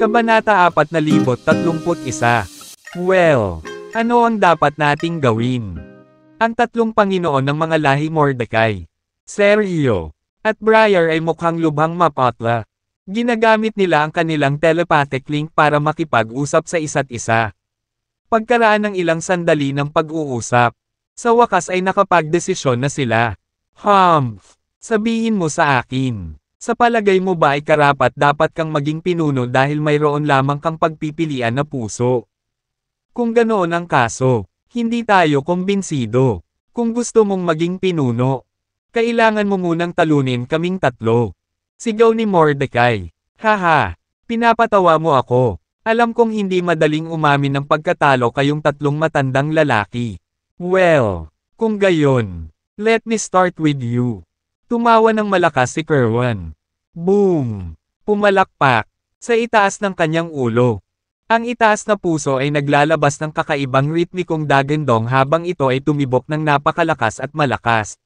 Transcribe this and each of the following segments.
Kabanata 4031 Well, ano ang dapat nating gawin? Ang tatlong Panginoon ng mga lahi Mordecai, Sergio, at Briar ay mukhang lubhang mapatla. Ginagamit nila ang kanilang telepathic link para makipag-usap sa isa't isa. Pagkaraan ng ilang sandali ng pag-uusap, sa wakas ay nakapagdesisyon na sila. Humph! Sabihin mo sa akin. Sa palagay mo ba ay karapat dapat kang maging pinuno dahil mayroon lamang kang pagpipilian na puso? Kung ganoon ang kaso, hindi tayo kumbinsido. Kung gusto mong maging pinuno, kailangan mo munang talunin kaming tatlo. Sigaw ni Mordecai. Haha, pinapatawa mo ako. Alam kong hindi madaling umamin ng pagkatalo kayong tatlong matandang lalaki. Well, kung gayon, let me start with you. Tumawa ng malakas si Kerwan. Boom! Pumalakpak. Sa itaas ng kanyang ulo. Ang itaas na puso ay naglalabas ng kakaibang ritmikong dagendong habang ito ay tumibok ng napakalakas at malakas.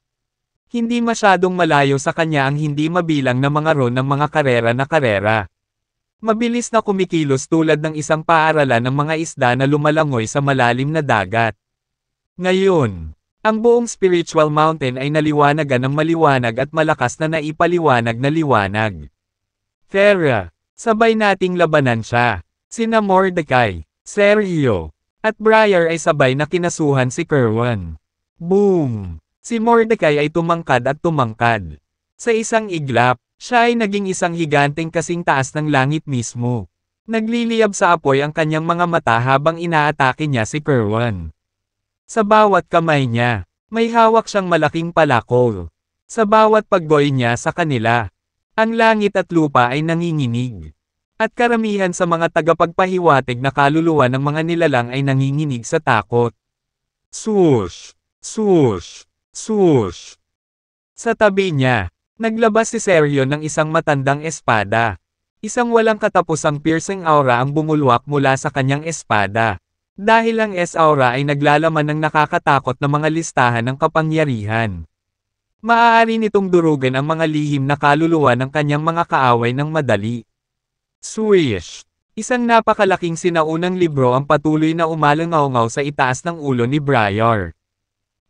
Hindi masyadong malayo sa kanya ang hindi mabilang na mga ron ng mga karera na karera. Mabilis na kumikilos tulad ng isang paaralan ng mga isda na lumalangoy sa malalim na dagat. Ngayon, ang buong spiritual mountain ay naliwanagan ng maliwanag at malakas na naipaliwanag na liwanag. Terra, sabay nating labanan siya. Sina Mordecai, Sergio, at Briar ay sabay na kinasuhan si Kerwan. Boom! Si Mordecai ay tumangkad at tumangkad. Sa isang iglap, siya ay naging isang higanteng kasing taas ng langit mismo. Nagliliyab sa apoy ang kanyang mga mata habang inaatake niya si Kerwan. Sa bawat kamay niya, may hawak siyang malaking palakol. Sa bawat pagboy niya sa kanila, ang langit at lupa ay nanginginig. At karamihan sa mga tagapagpahiwatig na kaluluwa ng mga nilalang ay nanginginig sa takot. Sush! Sush! Sush! Sa tabi niya, naglabas si Serion ng isang matandang espada. Isang walang katapusang piercing aura ang bumulwak mula sa kanyang espada. Dahil ang S-Aura ay naglalaman ng nakakatakot na mga listahan ng kapangyarihan. Maaari nitong durugan ang mga lihim na kaluluwa ng kanyang mga kaaway ng madali. Swish! Isang napakalaking sinaunang libro ang patuloy na umalangaw sa itaas ng ulo ni Briar.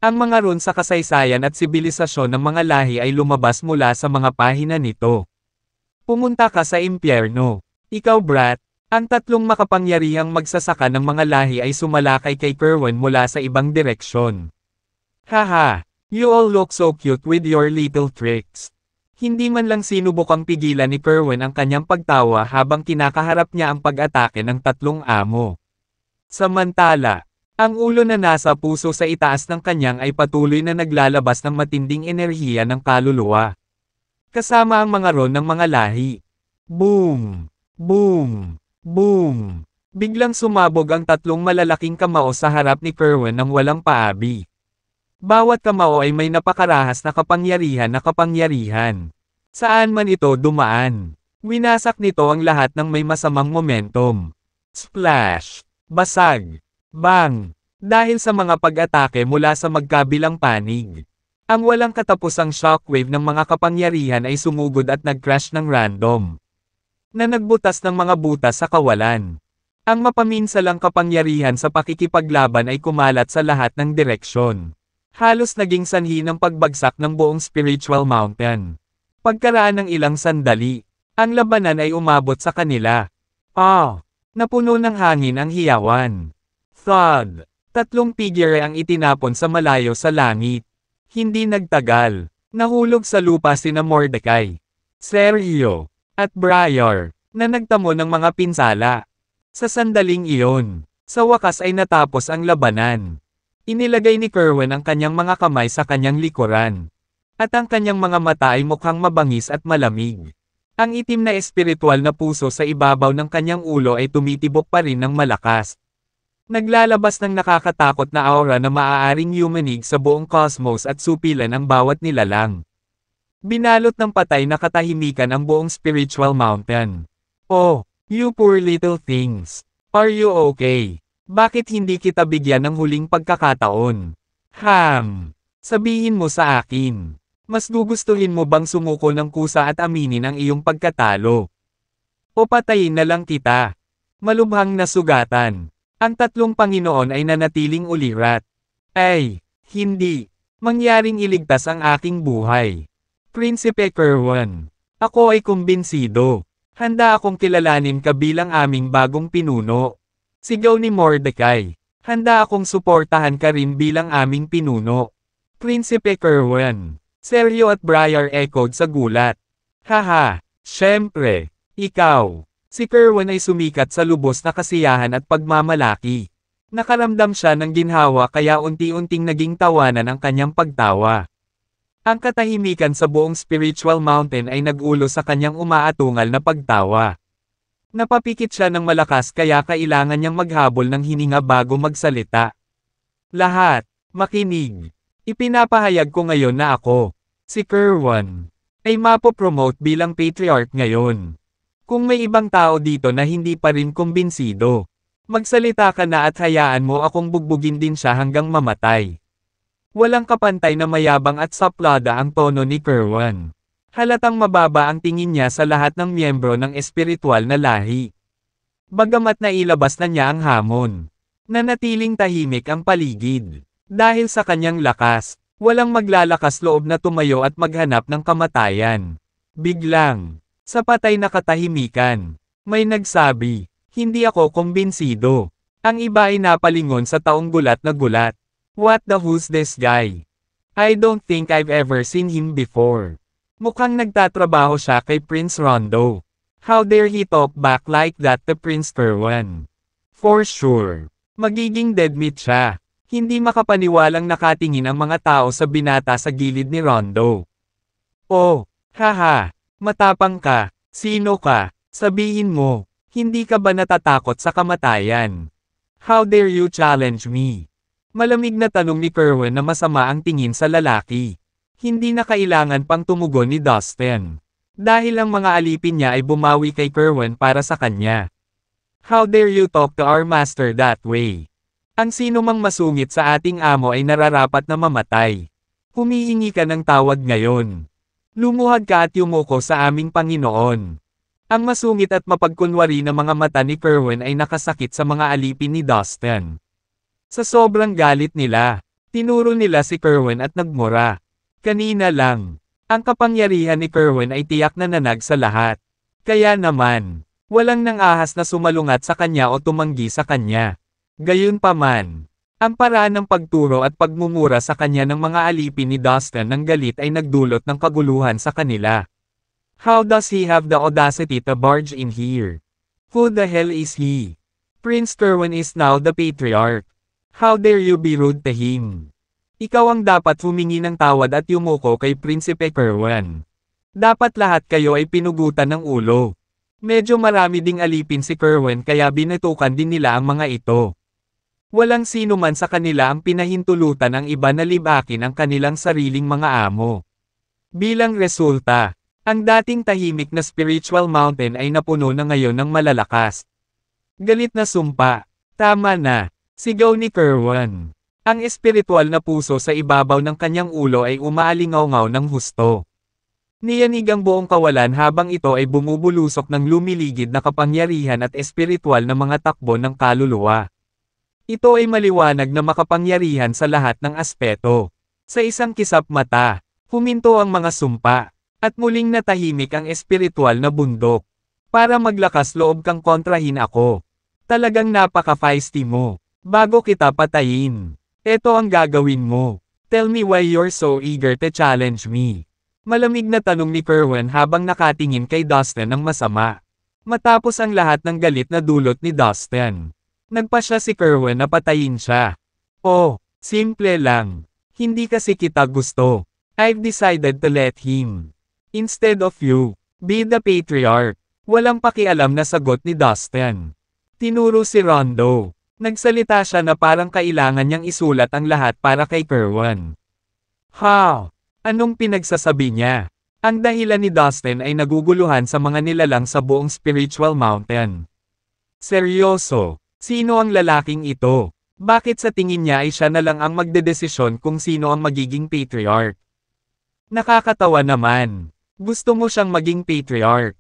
Ang mga ron sa kasaysayan at sibilisasyon ng mga lahi ay lumabas mula sa mga pahina nito. Pumunta ka sa impyerno. Ikaw brat, ang tatlong makapangyarihang magsasaka ng mga lahi ay sumalakay kay Kerwin mula sa ibang direksyon. Haha! You all look so cute with your little tricks. Hindi man lang sinubok pigilan ni Kerwin ang kanyang pagtawa habang kinakaharap niya ang pag-atake ng tatlong amo. Samantala, ang ulo na nasa puso sa itaas ng kanyang ay patuloy na naglalabas ng matinding enerhiya ng kaluluwa. Kasama ang mga ron ng mga lahi. Boom! Boom! Boom! Biglang sumabog ang tatlong malalaking kamao sa harap ni Kerwin ng walang paabi. Bawat kamao ay may napakarahas na kapangyarihan na kapangyarihan. Saan man ito dumaan. Winasak nito ang lahat ng may masamang momentum. Splash! Basag! Bang! Dahil sa mga pag-atake mula sa magkabilang panig. Ang walang katapusang shockwave ng mga kapangyarihan ay sumugod at nagcrash crash ng random na nagbutas ng mga butas sa kawalan. Ang mapaminsalang kapangyarihan sa pakikipaglaban ay kumalat sa lahat ng direksyon. Halos naging sanhi ng pagbagsak ng buong spiritual mountain. Pagkaraan ng ilang sandali, ang labanan ay umabot sa kanila. Ah! Napuno ng hangin ang hiyawan. Thud! Tatlong figure ang itinapon sa malayo sa langit. Hindi nagtagal. Nahulog sa lupa sina Mordecai. Sergio, at Briar, na nagtamo ng mga pinsala. Sa sandaling iyon, sa wakas ay natapos ang labanan. Inilagay ni Kerwin ang kanyang mga kamay sa kanyang likuran. At ang kanyang mga mata ay mukhang mabangis at malamig. Ang itim na espiritual na puso sa ibabaw ng kanyang ulo ay tumitibok pa rin ng malakas. Naglalabas ng nakakatakot na aura na maaaring yumanig sa buong cosmos at supilan ang bawat nilalang. Binalot ng patay na katahimikan ang buong spiritual mountain. Oh, you poor little things. Are you okay? Bakit hindi kita bigyan ng huling pagkakataon? Ham! Sabihin mo sa akin. Mas gugustuhin mo bang sumuko ng kusa at aminin ang iyong pagkatalo? O patayin na lang kita? Malubhang nasugatan. Ang tatlong Panginoon ay nanatiling ulirat. Ay, hindi. Mangyaring iligtas ang aking buhay. Prinsipe Kerwan. Ako ay kumbinsido. Handa akong kilalanin ka bilang aming bagong pinuno. Sigaw ni Mordecai. Handa akong suportahan ka rin bilang aming pinuno. Prinsipe Kerwan. Seryo at Briar echoed sa gulat. Haha, syempre, ikaw. Si Kerwan ay sumikat sa lubos na kasiyahan at pagmamalaki. Nakaramdam siya ng ginhawa kaya unti-unting naging tawanan ang kanyang pagtawa. Ang katahimikan sa buong spiritual mountain ay nagulo sa kanyang umaatungal na pagtawa. Napapikit siya ng malakas kaya kailangan niyang maghabol ng hininga bago magsalita. Lahat, makinig. Ipinapahayag ko ngayon na ako, si Kerwan, ay mapopromote bilang patriarch ngayon. Kung may ibang tao dito na hindi pa rin kumbinsido, magsalita ka na at hayaan mo akong bugbugin din siya hanggang mamatay. Walang kapantay na mayabang at saplada ang tono ni Kerwan. Halatang mababa ang tingin niya sa lahat ng miyembro ng espiritual na lahi. Bagamat nailabas na niya ang hamon, nanatiling tahimik ang paligid. Dahil sa kanyang lakas, walang maglalakas loob na tumayo at maghanap ng kamatayan. Biglang, sa patay na katahimikan, may nagsabi, hindi ako kumbinsido. Ang iba ay napalingon sa taong gulat na gulat. What the who's this guy? I don't think I've ever seen him before. Mukhang nagtatrabaho siya kay Prince Rondo. How dare he talk back like that to Prince Kerwin? For sure. Magiging dead meat siya. Hindi makapaniwalang nakatingin ang mga tao sa binata sa gilid ni Rondo. Oh, haha, matapang ka, sino ka, sabihin mo, hindi ka ba natatakot sa kamatayan? How dare you challenge me? Malamig na tanong ni Kerwin na masama ang tingin sa lalaki. Hindi na kailangan pang tumugon ni Dustin. Dahil ang mga alipin niya ay bumawi kay Kerwin para sa kanya. How dare you talk to our master that way? Ang sino mang masungit sa ating amo ay nararapat na mamatay. Humihingi ka ng tawad ngayon. Lumuhad ka at yumuko sa aming Panginoon. Ang masungit at mapagkunwari na mga mata ni Kerwin ay nakasakit sa mga alipin ni Dustin. Sa sobrang galit nila, tinuro nila si Kerwin at nagmura. Kanina lang, ang kapangyarihan ni Kerwin ay tiyak na nanag sa lahat. Kaya naman, walang nang ahas na sumalungat sa kanya o tumanggi sa kanya. Gayunpaman, ang paraan ng pagturo at pagmumura sa kanya ng mga alipin ni Dustin ng galit ay nagdulot ng kaguluhan sa kanila. How does he have the audacity to barge in here? Who the hell is he? Prince Kerwin is now the patriarch. How dare you be rude to him? Ikaw ang dapat humingi ng tawad at yumuko kay Prinsipe Kerwan. Dapat lahat kayo ay pinugutan ng ulo. Medyo marami ding alipin si Kerwan kaya binetukan din nila ang mga ito. Walang sino man sa kanila ang pinahintulutan ang iba na libakin ang kanilang sariling mga amo. Bilang resulta, ang dating tahimik na spiritual mountain ay napuno na ngayon ng malalakas. Galit na sumpa. Tama na. Sigaw ni Kerwan. Ang espiritual na puso sa ibabaw ng kanyang ulo ay umaalingaw ng husto. Niyanig ang buong kawalan habang ito ay bumubulusok ng lumiligid na kapangyarihan at espiritual na mga takbo ng kaluluwa. Ito ay maliwanag na makapangyarihan sa lahat ng aspeto. Sa isang kisap mata, huminto ang mga sumpa, at muling natahimik ang espiritual na bundok. Para maglakas loob kang kontrahin ako. Talagang napaka-feisty mo. Bago kita patayin. Ito ang gagawin mo. Tell me why you're so eager to challenge me. Malamig na tanong ni Kerwin habang nakatingin kay Dustin ng masama. Matapos ang lahat ng galit na dulot ni Dustin. Nagpa siya si Kerwin na patayin siya. Oh, simple lang. Hindi kasi kita gusto. I've decided to let him. Instead of you, be the patriarch. Walang pakialam na sagot ni Dustin. Tinuro si Rondo. Nagsalita siya na parang kailangan niyang isulat ang lahat para kay Kerwan. Ha? Anong pinagsasabi niya? Ang dahilan ni Dustin ay naguguluhan sa mga nilalang sa buong spiritual mountain. Seryoso, sino ang lalaking ito? Bakit sa tingin niya ay siya na lang ang magdedesisyon kung sino ang magiging patriarch? Nakakatawa naman. Gusto mo siyang maging patriarch.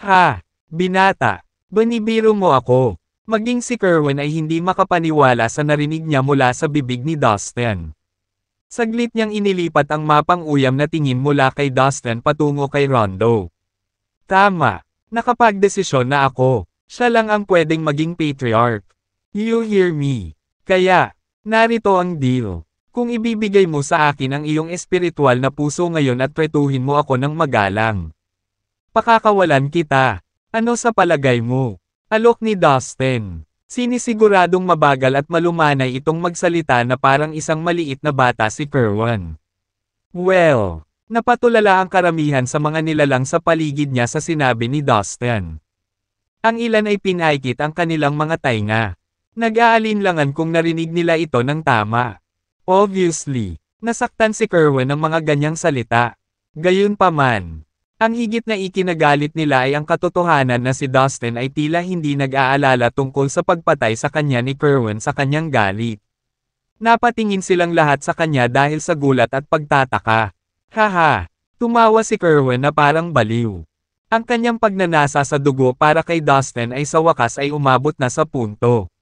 Ha, binata, banibiro mo ako. Maging si Kerwin ay hindi makapaniwala sa narinig niya mula sa bibig ni Dustin. Saglit niyang inilipat ang mapang uyam na tingin mula kay Dustin patungo kay Rondo. Tama. Nakapagdesisyon na ako. Siya lang ang pwedeng maging patriarch. You hear me. Kaya, narito ang deal. Kung ibibigay mo sa akin ang iyong espiritual na puso ngayon at tretuhin mo ako ng magalang. Pakakawalan kita. Ano sa palagay mo? Alok ni Dustin. Sinisiguradong mabagal at malumanay itong magsalita na parang isang maliit na bata si Kerwan. Well, napatulala ang karamihan sa mga nilalang sa paligid niya sa sinabi ni Dustin. Ang ilan ay pinaikit ang kanilang mga tainga. Nag-aalinlangan kung narinig nila ito ng tama. Obviously, nasaktan si Kerwan ng mga ganyang salita. Gayunpaman, ang higit na ikinagalit nila ay ang katotohanan na si Dustin ay tila hindi nag-aalala tungkol sa pagpatay sa kanya ni Kerwin sa kanyang galit. Napatingin silang lahat sa kanya dahil sa gulat at pagtataka. Haha! Tumawa si Kerwin na parang baliw. Ang kanyang pagnanasa sa dugo para kay Dustin ay sa wakas ay umabot na sa punto.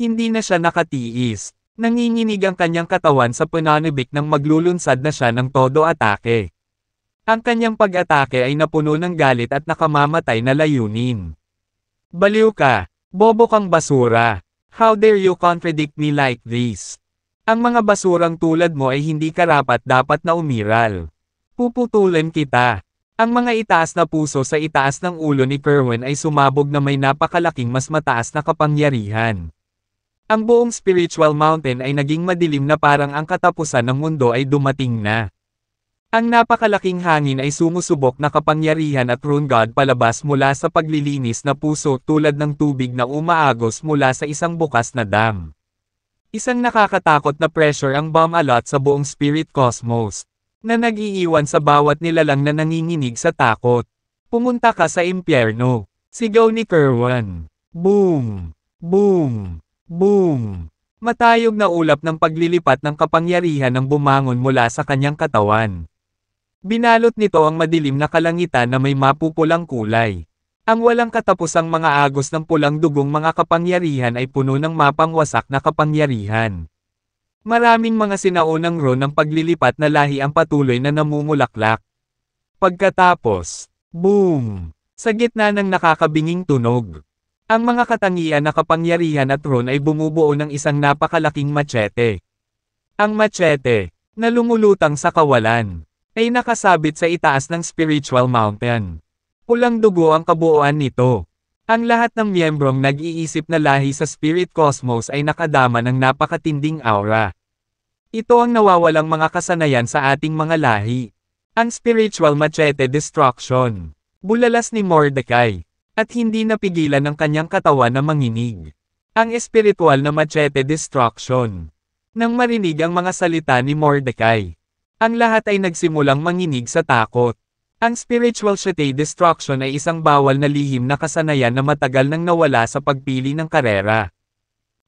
Hindi na siya nakatiis. Nanginginig ang kanyang katawan sa punanibik ng maglulunsad na siya ng todo atake. Ang kanyang pag-atake ay napuno ng galit at nakamamatay na layunin. Baliw ka, bobo kang basura. How dare you contradict me like this? Ang mga basurang tulad mo ay hindi karapat dapat na umiral. Puputulin kita. Ang mga itaas na puso sa itaas ng ulo ni Kerwin ay sumabog na may napakalaking mas mataas na kapangyarihan. Ang buong spiritual mountain ay naging madilim na parang ang katapusan ng mundo ay dumating na. Ang napakalaking hangin ay sumusubok na kapangyarihan at rune god palabas mula sa paglilinis na puso tulad ng tubig na umaagos mula sa isang bukas na dam. Isang nakakatakot na pressure ang bomb alot sa buong spirit cosmos, na nagiiwan sa bawat nilalang na nanginginig sa takot. Pumunta ka sa impyerno. Sigaw ni Kerwan. Boom! Boom! Boom! Matayog na ulap ng paglilipat ng kapangyarihan ng bumangon mula sa kanyang katawan. Binalot nito ang madilim na kalangitan na may mapupulang kulay. Ang walang katapusang mga agos ng pulang dugong mga kapangyarihan ay puno ng mapangwasak na kapangyarihan. Maraming mga sinaunang ron ng paglilipat na lahi ang patuloy na namumulaklak. Pagkatapos, boom! Sa gitna ng nakakabinging tunog. Ang mga katangian na kapangyarihan at ron ay bumubuo ng isang napakalaking machete. Ang machete, na lumulutang sa kawalan ay nakasabit sa itaas ng spiritual mountain. Pulang dugo ang kabuuan nito. Ang lahat ng miyembrong nag-iisip na lahi sa spirit cosmos ay nakadama ng napakatinding aura. Ito ang nawawalang mga kasanayan sa ating mga lahi. Ang spiritual machete destruction. Bulalas ni Mordecai. At hindi napigilan ng kanyang katawan na manginig. Ang espiritual na machete destruction. Nang marinig ang mga salita ni Mordecai. Ang lahat ay nagsimulang manginig sa takot. Ang spiritual shate destruction ay isang bawal na lihim na kasanayan na matagal nang nawala sa pagpili ng karera.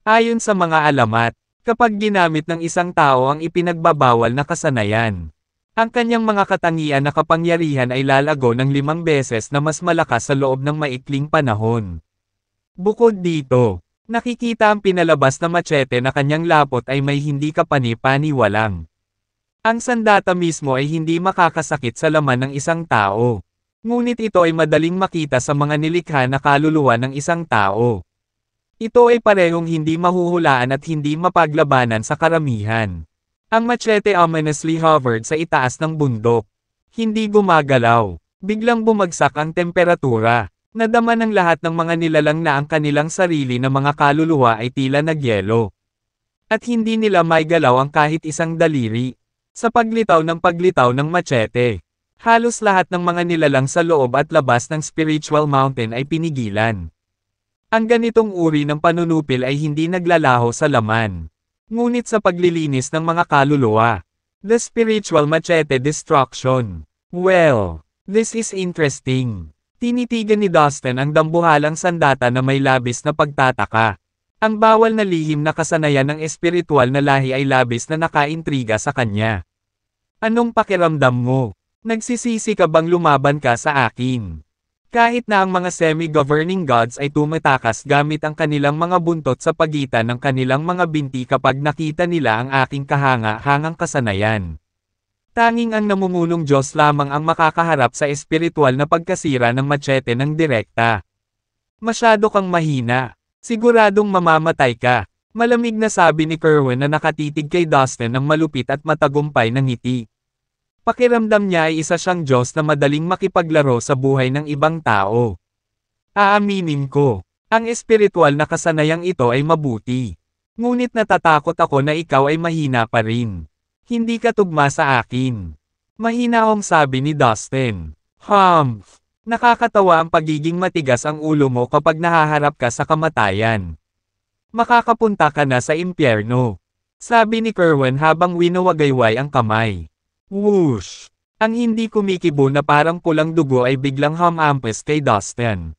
Ayon sa mga alamat, kapag ginamit ng isang tao ang ipinagbabawal na kasanayan, ang kanyang mga katangian na kapangyarihan ay lalago ng limang beses na mas malakas sa loob ng maikling panahon. Bukod dito, nakikita ang pinalabas na machete na kanyang lapot ay may hindi kapanipaniwalang ang sandata mismo ay hindi makakasakit sa laman ng isang tao. Ngunit ito ay madaling makita sa mga nilikha na kaluluwa ng isang tao. Ito ay parehong hindi mahuhulaan at hindi mapaglabanan sa karamihan. Ang machete ominously hovered sa itaas ng bundok. Hindi gumagalaw. Biglang bumagsak ang temperatura. Nadama ng lahat ng mga nilalang na ang kanilang sarili na mga kaluluwa ay tila nagyelo. At hindi nila may galaw ang kahit isang daliri. Sa paglitaw ng paglitaw ng machete, halos lahat ng mga nilalang sa loob at labas ng spiritual mountain ay pinigilan. Ang ganitong uri ng panunupil ay hindi naglalaho sa laman. Ngunit sa paglilinis ng mga kaluluwa, the spiritual machete destruction. Well, this is interesting. Tinitigan ni Dustin ang dambuhalang sandata na may labis na pagtataka. Ang bawal na lihim na kasanayan ng espiritual na lahi ay labis na nakaintriga sa kanya. Anong pakiramdam mo? Nagsisisi ka bang lumaban ka sa akin? Kahit na ang mga semi-governing gods ay tumatakas gamit ang kanilang mga buntot sa pagitan ng kanilang mga binti kapag nakita nila ang aking kahanga-hangang kasanayan. Tanging ang namumunong Diyos lamang ang makakaharap sa espiritual na pagkasira ng machete ng direkta. Masyado kang mahina. Siguradong mamamatay ka. Malamig na sabi ni Kerwin na nakatitig kay Dustin ang malupit at matagumpay na ngiti. Pakiramdam niya ay isa siyang Diyos na madaling makipaglaro sa buhay ng ibang tao. Aaminin ko, ang espiritual na kasanayang ito ay mabuti. Ngunit natatakot ako na ikaw ay mahina pa rin. Hindi ka tugma sa akin. Mahina akong sabi ni Dustin. Humph! Nakakatawa ang pagiging matigas ang ulo mo kapag nahaharap ka sa kamatayan. Makakapunta ka na sa impyerno. Sabi ni Kerwin habang winawagayway ang kamay. Whoosh! Ang hindi kumikibo na parang pulang dugo ay biglang humampas kay Dustin.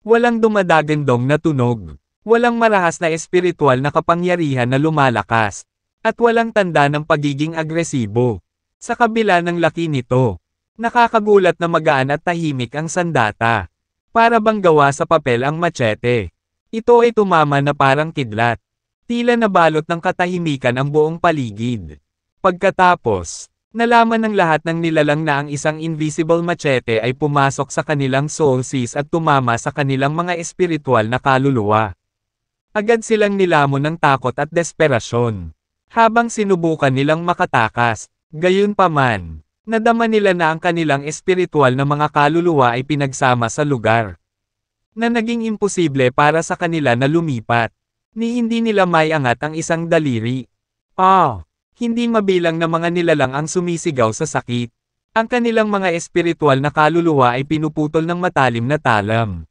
Walang dumadagendong na tunog. Walang marahas na espiritual na kapangyarihan na lumalakas. At walang tanda ng pagiging agresibo. Sa kabila ng laki nito, Nakakagulat na magaan at tahimik ang sandata. Para bang gawa sa papel ang machete. Ito ay tumama na parang kidlat. Tila nabalot ng katahimikan ang buong paligid. Pagkatapos, nalaman ng lahat ng nilalang na ang isang invisible machete ay pumasok sa kanilang soulsis at tumama sa kanilang mga espiritual na kaluluwa. Agad silang nilamon ng takot at desperasyon. Habang sinubukan nilang makatakas, gayon pa man, Nadama nila na ang kanilang espiritual na mga kaluluwa ay pinagsama sa lugar na naging imposible para sa kanila na lumipat. Ni hindi nila mayangat ang isang daliri. Ah, hindi mabilang na mga nilalang ang sumisigaw sa sakit. Ang kanilang mga espiritual na kaluluwa ay pinuputol ng matalim na talam.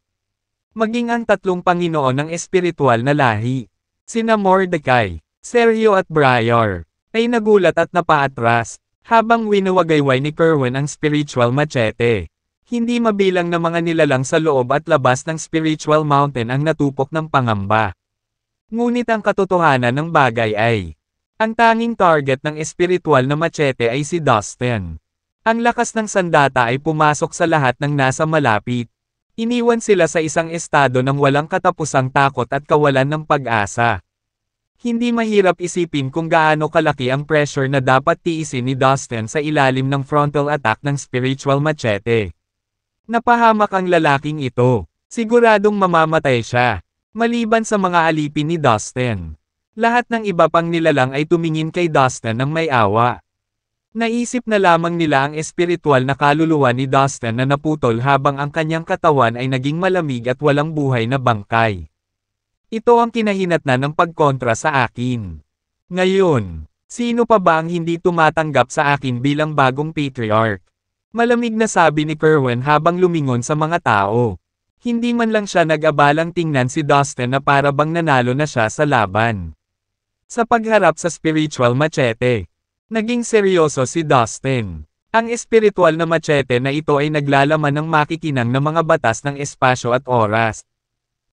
Maging ang tatlong Panginoon ng espiritual na lahi. Sina Mordecai, Sergio at Briar, ay nagulat at napaatras, habang winawagayway ni Kerwin ang spiritual machete. Hindi mabilang na mga nilalang sa loob at labas ng spiritual mountain ang natupok ng pangamba. Ngunit ang katotohanan ng bagay ay, ang tanging target ng espiritual na machete ay si Dustin. Ang lakas ng sandata ay pumasok sa lahat ng nasa malapit. Iniwan sila sa isang estado ng walang katapusang takot at kawalan ng pag-asa. Hindi mahirap isipin kung gaano kalaki ang pressure na dapat tiisin ni Dustin sa ilalim ng frontal attack ng spiritual machete. Napahamak ang lalaking ito. Siguradong mamamatay siya. Maliban sa mga alipin ni Dustin. Lahat ng iba pang nilalang ay tumingin kay Dustin ng may awa. Naisip na lamang nila ang espiritual na kaluluwa ni Dustin na naputol habang ang kanyang katawan ay naging malamig at walang buhay na bangkay. Ito ang kinahinatnan ng pagkontra sa akin. Ngayon, sino pa ba ang hindi tumatanggap sa akin bilang bagong patriarch? Malamig na sabi ni Kerwin habang lumingon sa mga tao. Hindi man lang siya nag-abalang tingnan si Dustin na para bang nanalo na siya sa laban. Sa pagharap sa spiritual machete, naging seryoso si Dustin. Ang espiritual na machete na ito ay naglalaman ng makikinang na mga batas ng espasyo at oras,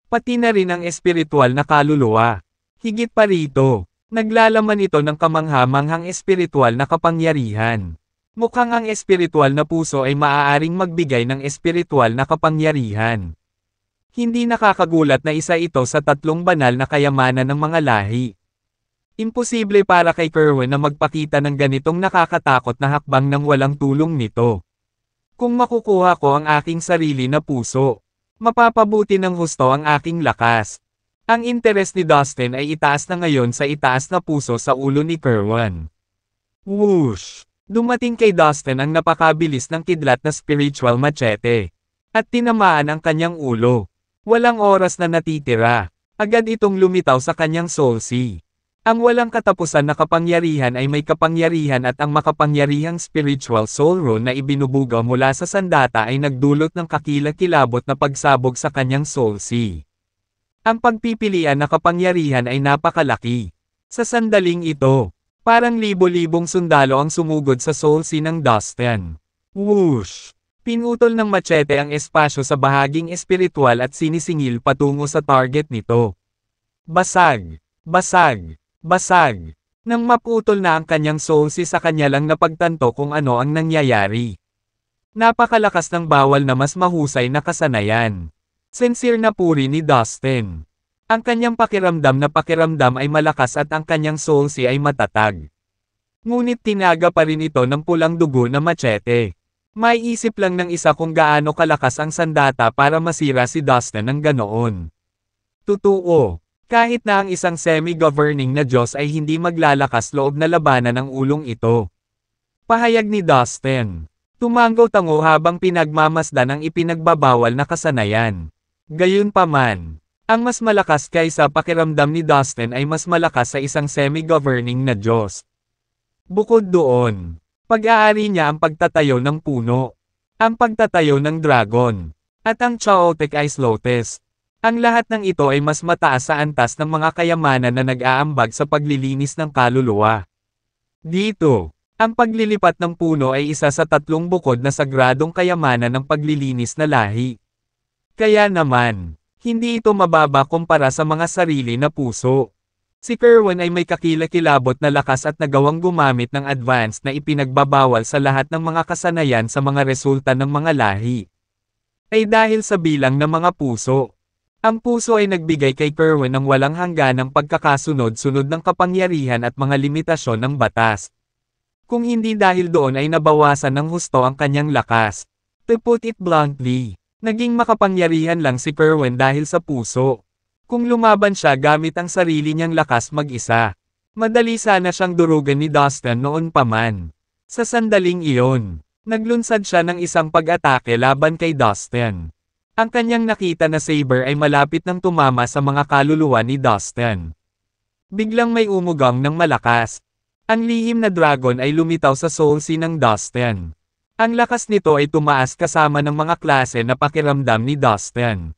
pati na rin ang espiritual na kaluluwa. Higit pa rito, naglalaman ito ng kamanghamanghang espiritual na kapangyarihan. Mukhang ang espiritual na puso ay maaaring magbigay ng espiritual na kapangyarihan. Hindi nakakagulat na isa ito sa tatlong banal na kayamanan ng mga lahi. Imposible para kay Kerwin na magpakita ng ganitong nakakatakot na hakbang ng walang tulong nito. Kung makukuha ko ang aking sarili na puso, Mapapabuti ng husto ang aking lakas. Ang interes ni Dustin ay itaas na ngayon sa itaas na puso sa ulo ni Kerwan. Whoosh! Dumating kay Dustin ang napakabilis ng kidlat na spiritual machete. At tinamaan ang kanyang ulo. Walang oras na natitira. Agad itong lumitaw sa kanyang soul sea. Ang walang katapusan na kapangyarihan ay may kapangyarihan at ang makapangyarihang spiritual soul rune na ibinubuga mula sa sandata ay nagdulot ng kakilakilabot na pagsabog sa kanyang soul sea. Ang pagpipilian na kapangyarihan ay napakalaki. Sa sandaling ito, parang libo-libong sundalo ang sumugod sa soul sea ng Dustin. Whoosh! Pinutol ng machete ang espasyo sa bahaging espiritual at sinisingil patungo sa target nito. Basag! Basag! Basag. Nang maputol na ang kanyang si sa kanya lang napagtanto kung ano ang nangyayari. Napakalakas ng bawal na mas mahusay na kasanayan. Sincere na puri ni Dustin. Ang kanyang pakiramdam na pakiramdam ay malakas at ang kanyang si ay matatag. Ngunit tinaga pa rin ito ng pulang dugo na machete. May isip lang ng isa kung gaano kalakas ang sandata para masira si Dustin ng ganoon. Totoo. Kahit na ang isang semi-governing na Diyos ay hindi maglalakas loob na labanan ng ulong ito. Pahayag ni Dustin. Tumango tango habang pinagmamasdan ang ipinagbabawal na kasanayan. Gayunpaman, ang mas malakas kaysa pakiramdam ni Dustin ay mas malakas sa isang semi-governing na Diyos. Bukod doon, pag-aari niya ang pagtatayo ng puno, ang pagtatayo ng dragon, at ang chaotic ice lotus. Ang lahat ng ito ay mas mataas sa antas ng mga kayamanan na nag-aambag sa paglilinis ng kaluluwa. Dito, ang paglilipat ng puno ay isa sa tatlong bukod na sagradong kayamanan ng paglilinis na lahi. Kaya naman, hindi ito mababa kumpara sa mga sarili na puso. Si Kerwin ay may kakilakilabot na lakas at nagawang gumamit ng advance na ipinagbabawal sa lahat ng mga kasanayan sa mga resulta ng mga lahi. Ay dahil sa bilang ng mga puso, ang puso ay nagbigay kay Kerwin ng walang hanggan ng pagkakasunod-sunod ng kapangyarihan at mga limitasyon ng batas. Kung hindi dahil doon ay nabawasan ng husto ang kanyang lakas. To put it bluntly, naging makapangyarihan lang si Kerwin dahil sa puso. Kung lumaban siya gamit ang sarili niyang lakas mag-isa, madali sana siyang durugan ni Dustin noon pa man. Sa sandaling iyon, naglunsad siya ng isang pag-atake laban kay Dustin. Ang kanyang nakita na saber ay malapit nang tumama sa mga kaluluwa ni Dustin. Biglang may umugang ng malakas. Ang lihim na dragon ay lumitaw sa soul sea ng Dustin. Ang lakas nito ay tumaas kasama ng mga klase na pakiramdam ni Dustin.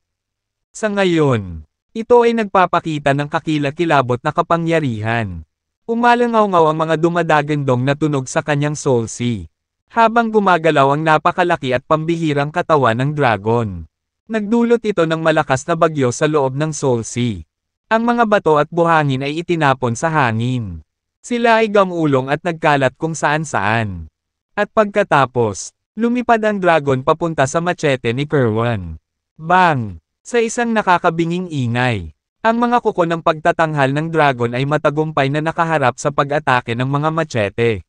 Sa ngayon, ito ay nagpapakita ng kakilakilabot na kapangyarihan. Umalangaw-ngaw ang mga dumadagendong na tunog sa kanyang soul sea. Habang gumagalaw ang napakalaki at pambihirang katawan ng dragon. Nagdulot ito ng malakas na bagyo sa loob ng Seoul Sea. Ang mga bato at buhangin ay itinapon sa hangin. Sila ay gamulong at nagkalat kung saan-saan. At pagkatapos, lumipad ang dragon papunta sa machete ni Kerwan. Bang! Sa isang nakakabinging ingay. Ang mga kuko ng pagtatanghal ng dragon ay matagumpay na nakaharap sa pag-atake ng mga machete.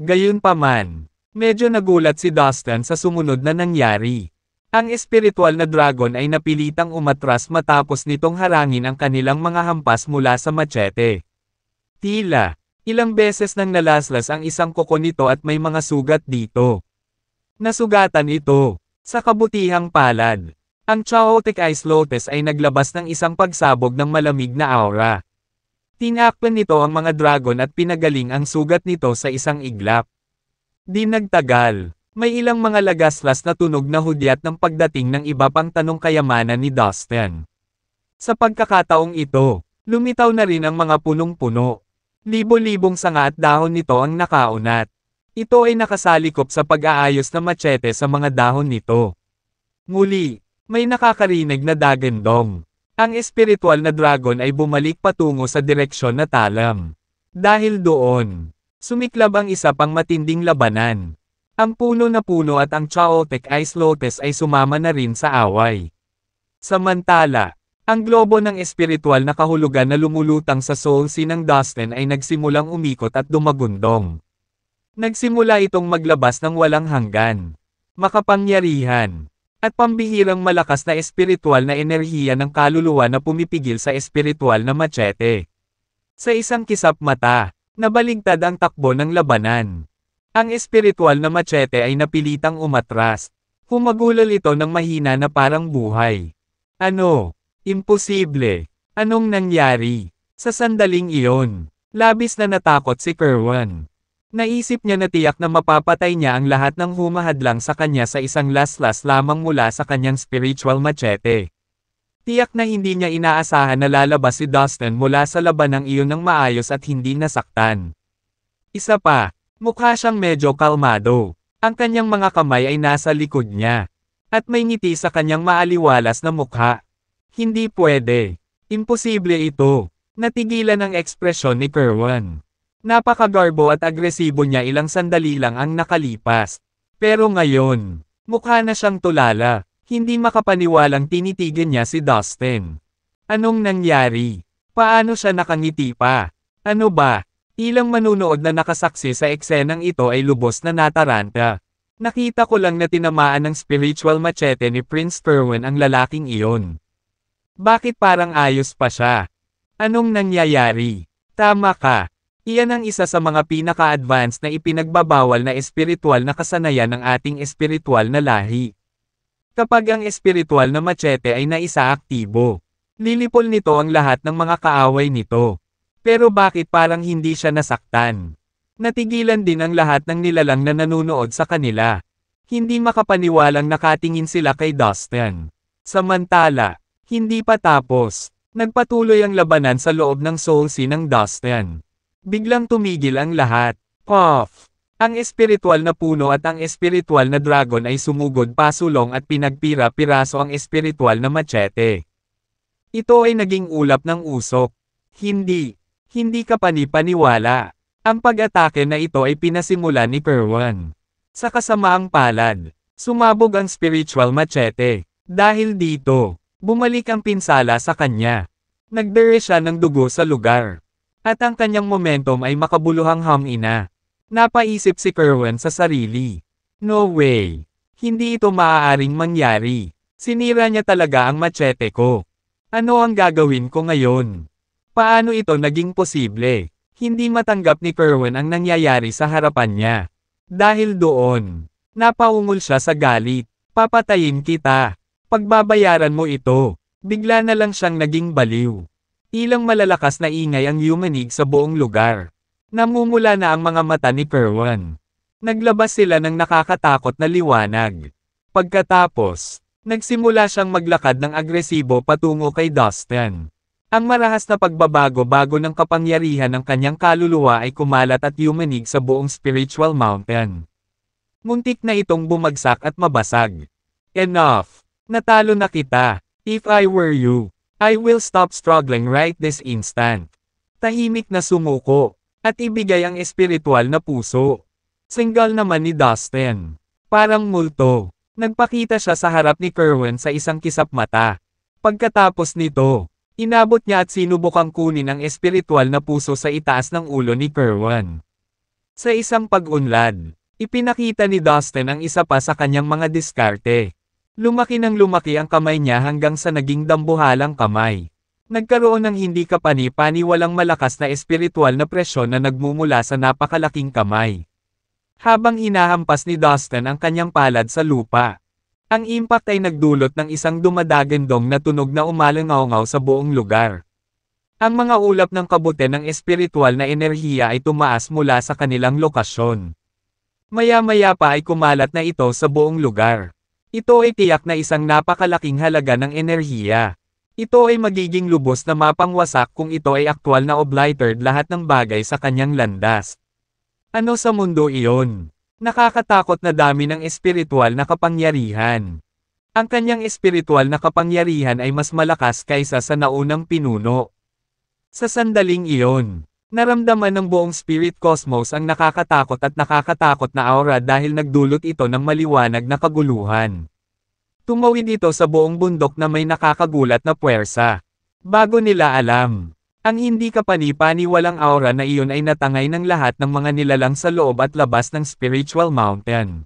Gayunpaman, medyo nagulat si Dustin sa sumunod na nangyari. Ang espiritual na dragon ay napilitang umatras matapos nitong harangin ang kanilang mga hampas mula sa machete. Tila, ilang beses nang nalaslas ang isang kuko nito at may mga sugat dito. Nasugatan ito, sa kabutihang palad. Ang Chaotic Ice Lotus ay naglabas ng isang pagsabog ng malamig na aura. Tinakpan nito ang mga dragon at pinagaling ang sugat nito sa isang iglap. Di nagtagal, may ilang mga lagaslas na tunog na hudyat ng pagdating ng iba pang tanong kayamanan ni Dustin. Sa pagkakataong ito, lumitaw na rin ang mga punong-puno. Libo-libong sanga at dahon nito ang nakaunat. Ito ay nakasalikop sa pag-aayos na machete sa mga dahon nito. Muli, may nakakarinig na dagandong. Ang espiritual na dragon ay bumalik patungo sa direksyon na talam. Dahil doon, sumiklab ang isa pang matinding labanan. Ang puno na puno at ang Chaotec Ice Lotus ay sumama na rin sa away. Samantala, ang globo ng espiritual na kahulugan na lumulutang sa soul si ng Dustin ay nagsimulang umikot at dumagundong. Nagsimula itong maglabas ng walang hanggan, makapangyarihan, at pambihirang malakas na espiritual na enerhiya ng kaluluwa na pumipigil sa espiritual na machete. Sa isang kisap mata, nabaligtad ang takbo ng labanan. Ang espiritual na machete ay napilitang umatras. Humagulol ito ng mahina na parang buhay. Ano? Imposible. Anong nangyari? Sa sandaling iyon, labis na natakot si Kerwan. Naisip niya na tiyak na mapapatay niya ang lahat ng humahadlang sa kanya sa isang laslas lamang mula sa kanyang spiritual machete. Tiyak na hindi niya inaasahan na lalabas si Dustin mula sa laban ng iyon ng maayos at hindi nasaktan. Isa pa, Mukha siyang medyo kalmado. Ang kanyang mga kamay ay nasa likod niya. At may ngiti sa kanyang maaliwalas na mukha. Hindi pwede. Imposible ito. Natigilan ang ekspresyon ni Kerwan. Napakagarbo at agresibo niya ilang sandali lang ang nakalipas. Pero ngayon, mukha na siyang tulala. Hindi makapaniwalang tinitigan niya si Dustin. Anong nangyari? Paano siya nakangiti pa? Ano ba? Ilang manunood na nakasaksi sa eksenang ito ay lubos na nataranta. Nakita ko lang na tinamaan ng spiritual machete ni Prince Perwin ang lalaking iyon. Bakit parang ayos pa siya? Anong nangyayari? Tama ka. Iyan ang isa sa mga pinaka-advanced na ipinagbabawal na espiritual na kasanayan ng ating espiritual na lahi. Kapag ang espiritual na machete ay naisaaktibo, aktibo lilipol nito ang lahat ng mga kaaway nito. Pero bakit parang hindi siya nasaktan? Natigilan din ang lahat ng nilalang na nanunood sa kanila. Hindi makapaniwalang nakatingin sila kay Dustin. Samantala, hindi pa tapos, nagpatuloy ang labanan sa loob ng soul soulsi ng Dustin. Biglang tumigil ang lahat. Puff! Ang espiritual na puno at ang espiritual na dragon ay sumugod pasulong at pinagpira-piraso ang espiritual na machete. Ito ay naging ulap ng usok. Hindi, hindi ka panipaniwala. Ang pag-atake na ito ay pinasimula ni Kerwan. Sa kasamaang palad, sumabog ang spiritual machete. Dahil dito, bumalik ang pinsala sa kanya. Nagdere siya ng dugo sa lugar. At ang kanyang momentum ay makabuluhang hamina. Napaisip si Kerwan sa sarili. No way. Hindi ito maaaring mangyari. Sinira niya talaga ang machete ko. Ano ang gagawin ko ngayon? Paano ito naging posible? Hindi matanggap ni Kerwin ang nangyayari sa harapan niya. Dahil doon, napaungol siya sa galit. Papatayin kita. Pagbabayaran mo ito. Bigla na lang siyang naging baliw. Ilang malalakas na ingay ang humanig sa buong lugar. Namumula na ang mga mata ni Kerwan. Naglabas sila ng nakakatakot na liwanag. Pagkatapos, nagsimula siyang maglakad ng agresibo patungo kay Dustin. Ang marahas na pagbabago-bago ng kapangyarihan ng kanyang kaluluwa ay kumalat at yumanig sa buong spiritual mountain. Muntik na itong bumagsak at mabasag. Enough! Natalo na kita. If I were you, I will stop struggling right this instant. Tahimik na sumuko, at ibigay ang espiritual na puso. Single naman ni Dustin. Parang multo. Nagpakita siya sa harap ni Kerwin sa isang kisap mata. Pagkatapos nito, Inabot niya at sinubukang kunin ang espiritual na puso sa itaas ng ulo ni Kerwan. Sa isang pag-unlad, ipinakita ni Dustin ang isa pa sa kanyang mga diskarte. Lumaki ng lumaki ang kamay niya hanggang sa naging dambuhalang kamay. Nagkaroon ng hindi kapani-paniwalang malakas na espiritual na presyon na nagmumula sa napakalaking kamay habang hinahampas ni Dustin ang kanyang palad sa lupa. Ang impact ay nagdulot ng isang dumadagendong na tunog na umalangaw sa buong lugar. Ang mga ulap ng kabute ng espiritual na enerhiya ay tumaas mula sa kanilang lokasyon. Maya-maya pa ay kumalat na ito sa buong lugar. Ito ay tiyak na isang napakalaking halaga ng enerhiya. Ito ay magiging lubos na mapangwasak kung ito ay aktwal na obliterated lahat ng bagay sa kanyang landas. Ano sa mundo iyon? Nakakatakot na dami ng espiritual na kapangyarihan. Ang kanyang espiritual na kapangyarihan ay mas malakas kaysa sa naunang pinuno. Sa sandaling iyon, naramdaman ng buong spirit cosmos ang nakakatakot at nakakatakot na aura dahil nagdulot ito ng maliwanag na kaguluhan. Tumawid ito sa buong bundok na may nakakagulat na puwersa. Bago nila alam, ang hindi kapani walang aura na iyon ay natangay ng lahat ng mga nilalang sa loob at labas ng spiritual mountain.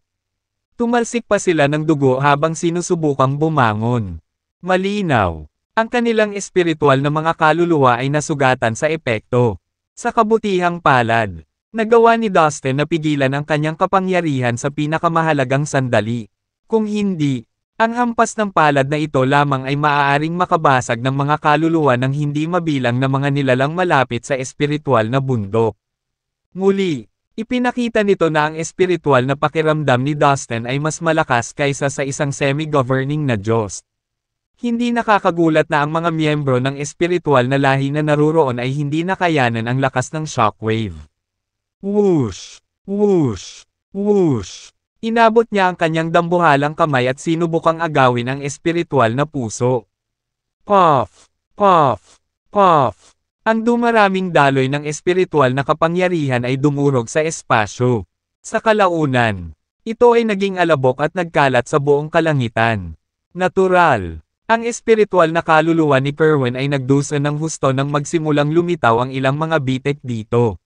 Tumalsik pa sila ng dugo habang sinusubukang bumangon. Malinaw. Ang kanilang espiritual na mga kaluluwa ay nasugatan sa epekto. Sa kabutihang palad, nagawa ni Dustin na pigilan ang kanyang kapangyarihan sa pinakamahalagang sandali. Kung hindi, ang hampas ng palad na ito lamang ay maaaring makabasag ng mga kaluluwa ng hindi mabilang na mga nilalang malapit sa espiritual na bundok. Muli, ipinakita nito na ang espiritual na pakiramdam ni Dustin ay mas malakas kaysa sa isang semi-governing na Diyos. Hindi nakakagulat na ang mga miyembro ng espiritual na lahi na naruroon ay hindi nakayanan ang lakas ng shockwave. Whoosh! Whoosh! Whoosh! Inabot niya ang kanyang dambuhalang kamay at sinubukang agawin ang espiritual na puso. Puff! Puff! Puff! Ang dumaraming daloy ng espiritual na kapangyarihan ay dumurog sa espasyo. Sa kalaunan, ito ay naging alabok at nagkalat sa buong kalangitan. Natural. Ang espiritual na kaluluwa ni Kerwin ay nagdusa ng husto nang magsimulang lumitaw ang ilang mga bitek dito.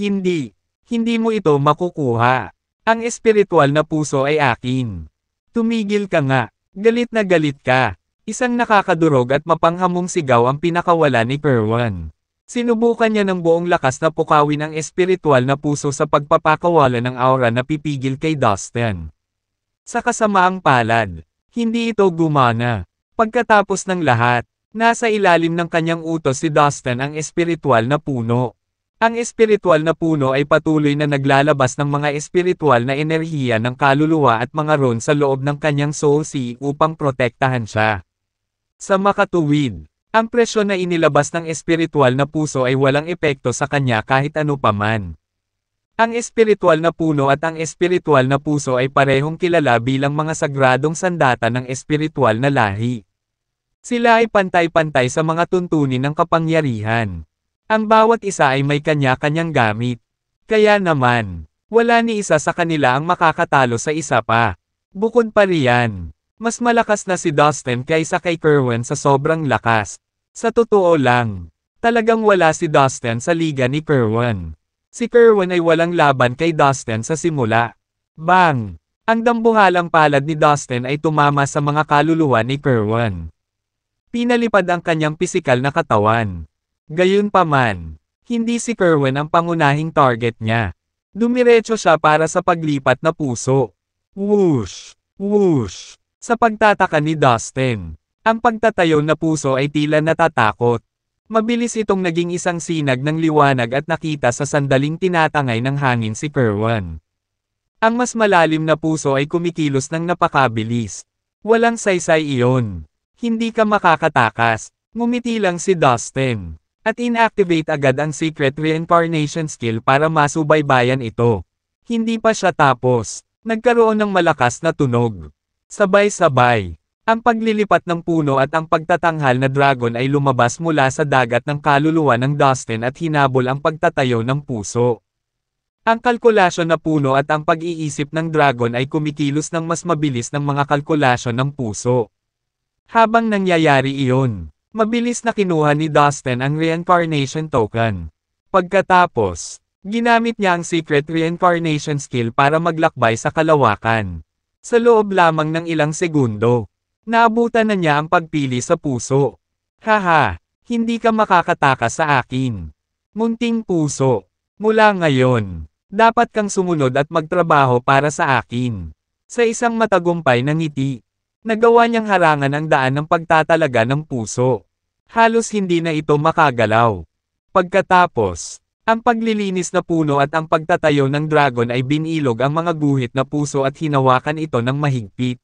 Hindi. Hindi mo ito makukuha. Ang espiritual na puso ay akin. Tumigil ka nga. Galit na galit ka. Isang nakakadurog at mapanghamong sigaw ang pinakawala ni Kerwan. Sinubukan niya ng buong lakas na pukawin ang espiritual na puso sa pagpapakawala ng aura na pipigil kay Dustin. Sa kasamaang palad, hindi ito gumana. Pagkatapos ng lahat, nasa ilalim ng kanyang utos si Dustin ang espiritual na puno. Ang espiritual na puno ay patuloy na naglalabas ng mga espiritual na enerhiya ng kaluluwa at mga ron sa loob ng kanyang soul sea upang protektahan siya. Sa makatuwid, ang presyo na inilabas ng espiritual na puso ay walang epekto sa kanya kahit ano paman. Ang espiritual na puno at ang espiritual na puso ay parehong kilala bilang mga sagradong sandata ng espiritual na lahi. Sila ay pantay-pantay sa mga tuntunin ng kapangyarihan. Ang bawat isa ay may kanya-kanyang gamit. Kaya naman, wala ni isa sa kanila ang makakatalo sa isa pa. Bukod pa riyan, mas malakas na si Dustin kaysa kay Kerwin sa sobrang lakas. Sa totoo lang, talagang wala si Dustin sa liga ni Kerwin. Si Kerwin ay walang laban kay Dustin sa simula. Bang! Ang dambuhalang palad ni Dustin ay tumama sa mga kaluluwa ni Kerwin. Pinalipad ang kanyang pisikal na katawan. Gayunpaman, hindi si Kerwin ang pangunahing target niya. Dumiretso siya para sa paglipat na puso. Whoosh! Whoosh! Sa pagtataka ni Dustin, ang pagtatayo na puso ay tila natatakot. Mabilis itong naging isang sinag ng liwanag at nakita sa sandaling tinatangay ng hangin si Kerwan. Ang mas malalim na puso ay kumikilos ng napakabilis. Walang saysay iyon. Hindi ka makakatakas, ngumiti lang si Dustin. At inactivate agad ang secret reincarnation skill para masubaybayan ito. Hindi pa siya tapos. Nagkaroon ng malakas na tunog. Sabay-sabay. Ang paglilipat ng puno at ang pagtatanghal na dragon ay lumabas mula sa dagat ng kaluluwa ng Dustin at hinabol ang pagtatayo ng puso. Ang kalkulasyon na puno at ang pag-iisip ng dragon ay kumikilos ng mas mabilis ng mga kalkulasyon ng puso. Habang nangyayari iyon, Mabilis na kinuha ni Dustin ang reincarnation token. Pagkatapos, ginamit niya ang secret reincarnation skill para maglakbay sa kalawakan. Sa loob lamang ng ilang segundo, naabutan na niya ang pagpili sa puso. Haha, hindi ka makakataka sa akin. Munting puso. Mula ngayon, dapat kang sumunod at magtrabaho para sa akin. Sa isang matagumpay na ngiti. Nagawa niyang harangan ang daan ng pagtatalaga ng puso. Halos hindi na ito makagalaw. Pagkatapos, ang paglilinis na puno at ang pagtatayo ng dragon ay binilog ang mga guhit na puso at hinawakan ito ng mahigpit.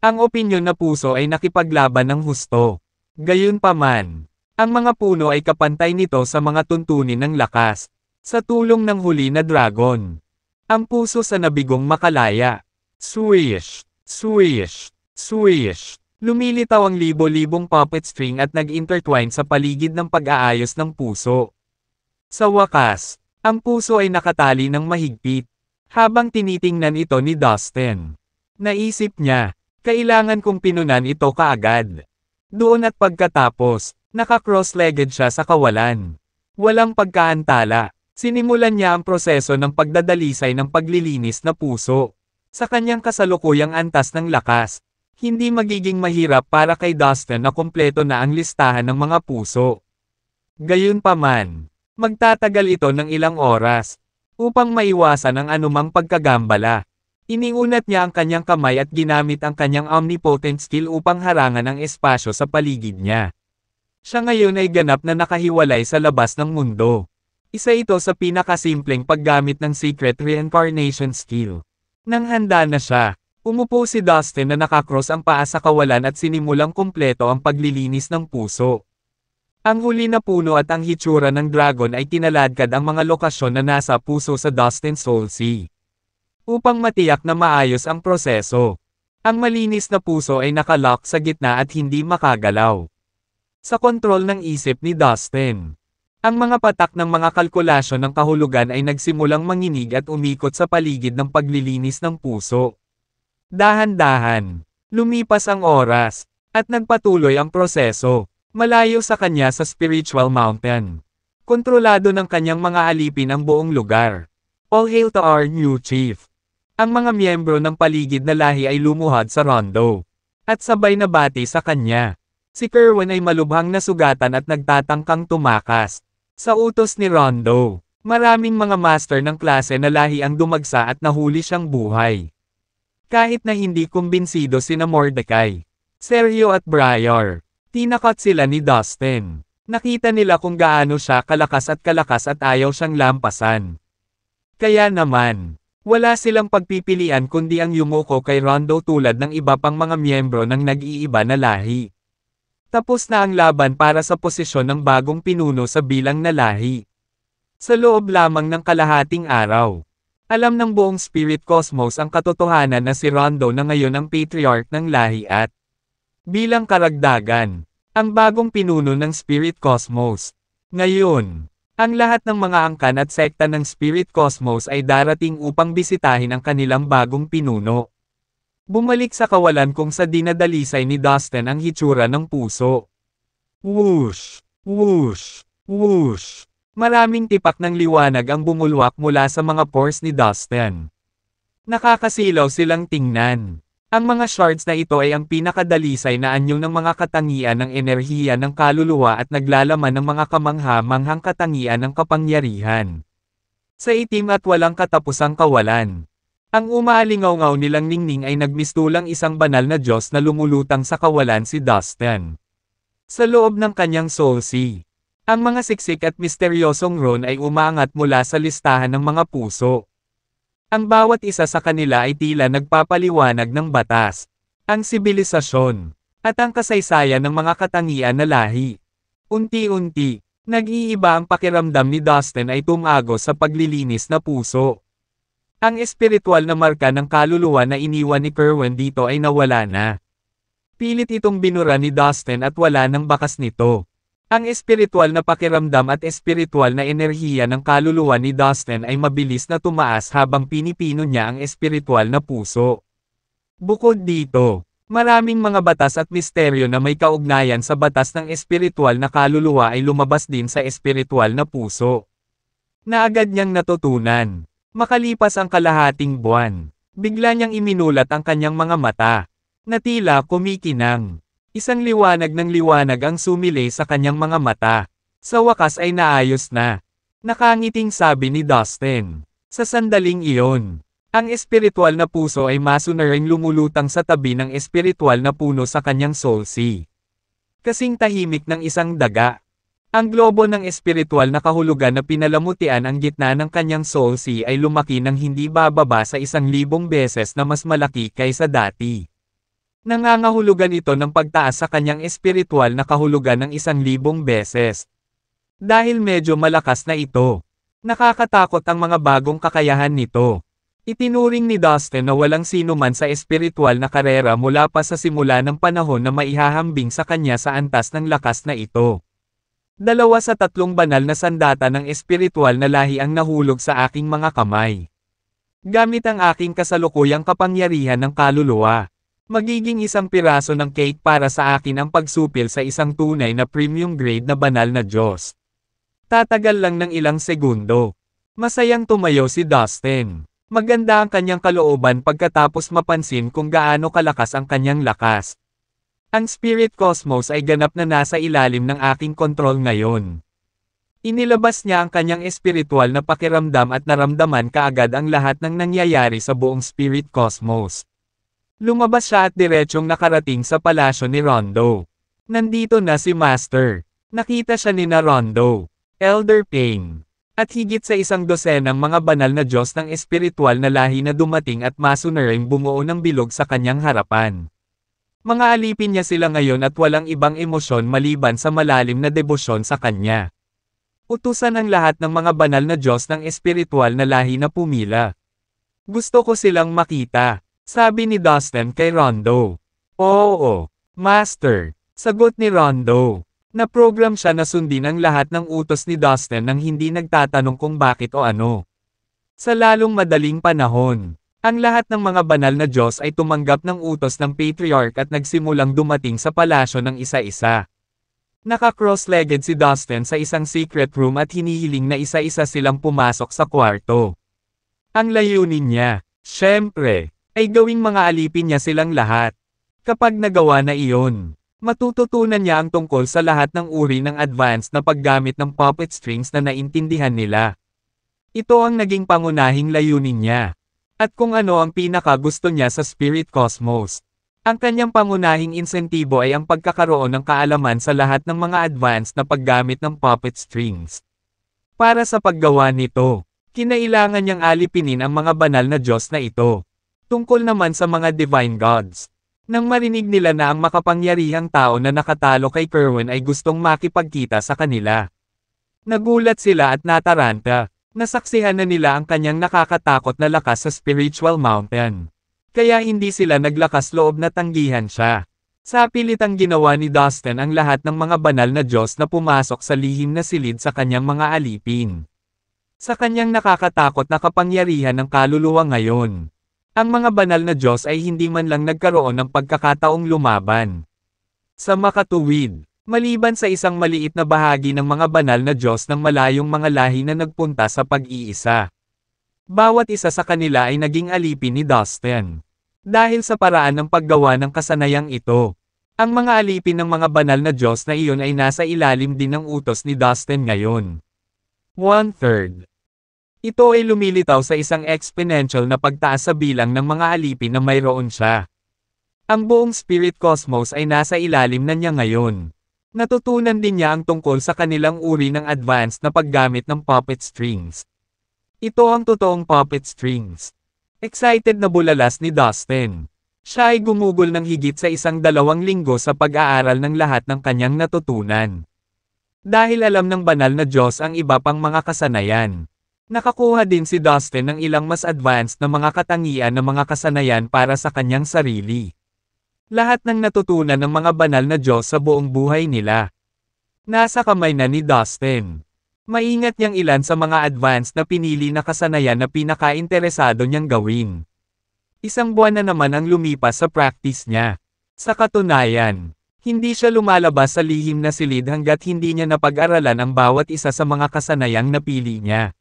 Ang opinyon na puso ay nakipaglaban ng husto. Gayunpaman, ang mga puno ay kapantay nito sa mga tuntunin ng lakas. Sa tulong ng huli na dragon. Ang puso sa nabigong makalaya. Swish! Swish! Swish! Lumilitaw ang libo-libong puppet string at nag-intertwine sa paligid ng pag-aayos ng puso. Sa wakas, ang puso ay nakatali ng mahigpit. Habang tinitingnan ito ni Dustin. Naisip niya, kailangan kong pinunan ito kaagad. Doon at pagkatapos, naka-cross-legged siya sa kawalan. Walang pagkaantala, sinimulan niya ang proseso ng pagdadalisay ng paglilinis na puso. Sa kanyang kasalukuyang antas ng lakas, hindi magiging mahirap para kay Dustin na kumpleto na ang listahan ng mga puso. Gayunpaman, magtatagal ito ng ilang oras, upang maiwasan ang anumang pagkagambala. Iniunat niya ang kanyang kamay at ginamit ang kanyang omnipotent skill upang harangan ang espasyo sa paligid niya. Siya ngayon ay ganap na nakahiwalay sa labas ng mundo. Isa ito sa pinakasimpleng paggamit ng Secret Reincarnation Skill. Nang handa na siya, Umupo si Dustin na nakakross ang paa sa kawalan at sinimulang kumpleto ang paglilinis ng puso. Ang huli na puno at ang hitsura ng dragon ay tinaladkad ang mga lokasyon na nasa puso sa Dustin Soul Sea. Upang matiyak na maayos ang proseso. Ang malinis na puso ay nakalock sa gitna at hindi makagalaw. Sa kontrol ng isip ni Dustin. Ang mga patak ng mga kalkulasyon ng kahulugan ay nagsimulang manginig at umikot sa paligid ng paglilinis ng puso. Dahan-dahan. Lumipas ang oras, at nagpatuloy ang proseso. Malayo sa kanya sa spiritual mountain. Kontrolado ng kanyang mga alipin ang buong lugar. All hail to our new chief. Ang mga miyembro ng paligid na lahi ay lumuhad sa rondo. At sabay na bati sa kanya. Si Kerwin ay malubhang nasugatan at nagtatangkang tumakas. Sa utos ni Rondo, maraming mga master ng klase na lahi ang dumagsa at nahuli siyang buhay. Kahit na hindi kumbinsido sina Mordecai, Sergio at Briar, tinakot sila ni Dustin. Nakita nila kung gaano siya kalakas at kalakas at ayaw siyang lampasan. Kaya naman, wala silang pagpipilian kundi ang yumuko kay Rondo tulad ng iba pang mga miyembro ng nag-iiba na lahi. Tapos na ang laban para sa posisyon ng bagong pinuno sa bilang na lahi. Sa loob lamang ng kalahating araw, alam ng buong spirit cosmos ang katotohanan na si Rondo na ngayon ang patriarch ng lahi at bilang karagdagan, ang bagong pinuno ng spirit cosmos. Ngayon, ang lahat ng mga angkan at sekta ng spirit cosmos ay darating upang bisitahin ang kanilang bagong pinuno. Bumalik sa kawalan kung sa dinadalisay ni Dustin ang hitsura ng puso. Whoosh! Whoosh! Whoosh! Maraming tipak ng liwanag ang bumulwak mula sa mga pores ni Dustin. Nakakasilaw silang tingnan. Ang mga shards na ito ay ang pinakadalisay na anyo ng mga katangian ng enerhiya ng kaluluwa at naglalaman ng mga kamangha-manghang katangian ng kapangyarihan. Sa itim at walang katapusang kawalan. Ang umaalingaw-ngaw nilang ningning ay nagmistulang isang banal na Diyos na lumulutang sa kawalan si Dustin. Sa loob ng kanyang soul sea, ang mga siksik at misteryosong Ron ay umangat mula sa listahan ng mga puso. Ang bawat isa sa kanila ay tila nagpapaliwanag ng batas, ang sibilisasyon, at ang kasaysayan ng mga katangian na lahi. Unti-unti, nag-iiba ang pakiramdam ni Dustin ay tumago sa paglilinis na puso. Ang espiritual na marka ng kaluluwa na iniwan ni Kerwin dito ay nawala na. Pilit itong binura ni Dustin at wala ng bakas nito. Ang espiritual na pakiramdam at espiritual na enerhiya ng kaluluwa ni Dustin ay mabilis na tumaas habang pinipino niya ang espiritual na puso. Bukod dito, maraming mga batas at misteryo na may kaugnayan sa batas ng espiritual na kaluluwa ay lumabas din sa espiritual na puso. Na agad niyang natutunan. Makalipas ang kalahating buwan, bigla niyang iminulat ang kanyang mga mata, na tila kumikinang. Isang liwanag ng liwanag ang sumilay sa kanyang mga mata. Sa wakas ay naayos na. Nakangiting sabi ni Dustin. Sa sandaling iyon, ang espiritual na puso ay masunaring lumulutang sa tabi ng espiritual na puno sa kanyang soul sea. Kasing tahimik ng isang daga. Ang globo ng espiritual na kahulugan na pinalamutian ang gitna ng kanyang soul sea ay lumaki ng hindi bababa sa isang libong beses na mas malaki kaysa dati. Nangangahulugan ito ng pagtaas sa kanyang espiritual na kahulugan ng isang libong beses. Dahil medyo malakas na ito. Nakakatakot ang mga bagong kakayahan nito. Itinuring ni Dustin na walang sino man sa espiritual na karera mula pa sa simula ng panahon na maihahambing sa kanya sa antas ng lakas na ito. Dalawa sa tatlong banal na sandata ng espiritual na lahi ang nahulog sa aking mga kamay. Gamit ang aking kasalukuyang kapangyarihan ng kaluluwa. Magiging isang piraso ng cake para sa akin ang pagsupil sa isang tunay na premium grade na banal na Diyos. Tatagal lang ng ilang segundo. Masayang tumayo si Dustin. Maganda ang kanyang kalooban pagkatapos mapansin kung gaano kalakas ang kanyang lakas. Ang spirit cosmos ay ganap na nasa ilalim ng aking kontrol ngayon. Inilabas niya ang kanyang espiritual na pakiramdam at naramdaman kaagad ang lahat ng nangyayari sa buong spirit cosmos. Lumabas siya at diretsyong nakarating sa palasyo ni Rondo. Nandito na si Master. Nakita siya ni na Rondo, Elder Payne, at higit sa isang dosenang mga banal na Diyos ng espiritual na lahi na dumating at masunuring bumuo ng bilog sa kanyang harapan. Mga alipin niya sila ngayon at walang ibang emosyon maliban sa malalim na debosyon sa kanya. Utusan ang lahat ng mga banal na Diyos ng espiritual na lahi na pumila. Gusto ko silang makita. Sabi ni Dustin kay Rondo. Oo, Master. Sagot ni Rondo. Naprogram siya na sundin ang lahat ng utos ni Dustin nang hindi nagtatanong kung bakit o ano. Sa lalong madaling panahon, ang lahat ng mga banal na Diyos ay tumanggap ng utos ng Patriarch at nagsimulang dumating sa palasyo ng isa-isa. Naka-cross-legged si Dustin sa isang secret room at hinihiling na isa-isa silang pumasok sa kwarto. Ang layunin niya, syempre, ay gawing mga alipin niya silang lahat. Kapag nagawa na iyon, matututunan niya ang tungkol sa lahat ng uri ng advanced na paggamit ng puppet strings na naintindihan nila. Ito ang naging pangunahing layunin niya. At kung ano ang pinakagusto niya sa Spirit Cosmos. Ang kanyang pangunahing insentibo ay ang pagkakaroon ng kaalaman sa lahat ng mga advanced na paggamit ng puppet strings. Para sa paggawa nito, kinailangan niyang alipinin ang mga banal na Diyos na ito. Tungkol naman sa mga divine gods. Nang marinig nila na ang makapangyarihang tao na nakatalo kay Kerwin ay gustong makipagkita sa kanila. Nagulat sila at nataranta. Nasaksihan na nila ang kanyang nakakatakot na lakas sa spiritual mountain. Kaya hindi sila naglakas loob na tanggihan siya. Sa pilitang ginawa ni Dustin ang lahat ng mga banal na Diyos na pumasok sa lihim na silid sa kanyang mga alipin. Sa kanyang nakakatakot na kapangyarihan ng kaluluwa ngayon. Ang mga banal na Diyos ay hindi man lang nagkaroon ng pagkakataong lumaban. Sa makatuwid, maliban sa isang maliit na bahagi ng mga banal na Diyos ng malayong mga lahi na nagpunta sa pag-iisa. Bawat isa sa kanila ay naging alipin ni Dustin. Dahil sa paraan ng paggawa ng kasanayang ito, ang mga alipin ng mga banal na Diyos na iyon ay nasa ilalim din ng utos ni Dustin ngayon. One-third. Ito ay lumilitaw sa isang exponential na pagtaas sa bilang ng mga alipin na mayroon siya. Ang buong spirit cosmos ay nasa ilalim na niya ngayon. Natutunan din niya ang tungkol sa kanilang uri ng advanced na paggamit ng puppet strings. Ito ang totoong puppet strings. Excited na bulalas ni Dustin. Siya ay gumugol ng higit sa isang dalawang linggo sa pag-aaral ng lahat ng kanyang natutunan. Dahil alam ng banal na Diyos ang iba pang mga kasanayan. Nakakuha din si Dustin ng ilang mas advanced na mga katangian ng mga kasanayan para sa kanyang sarili. Lahat ng natutunan ng mga banal na Diyos sa buong buhay nila. Nasa kamay na ni Dustin. Maingat niyang ilan sa mga advanced na pinili na kasanayan na pinaka-interesado niyang gawin. Isang buwan na naman ang lumipas sa practice niya. Sa katunayan, hindi siya lumalabas sa lihim na silid hanggat hindi niya napag-aralan ang bawat isa sa mga kasanayang napili niya.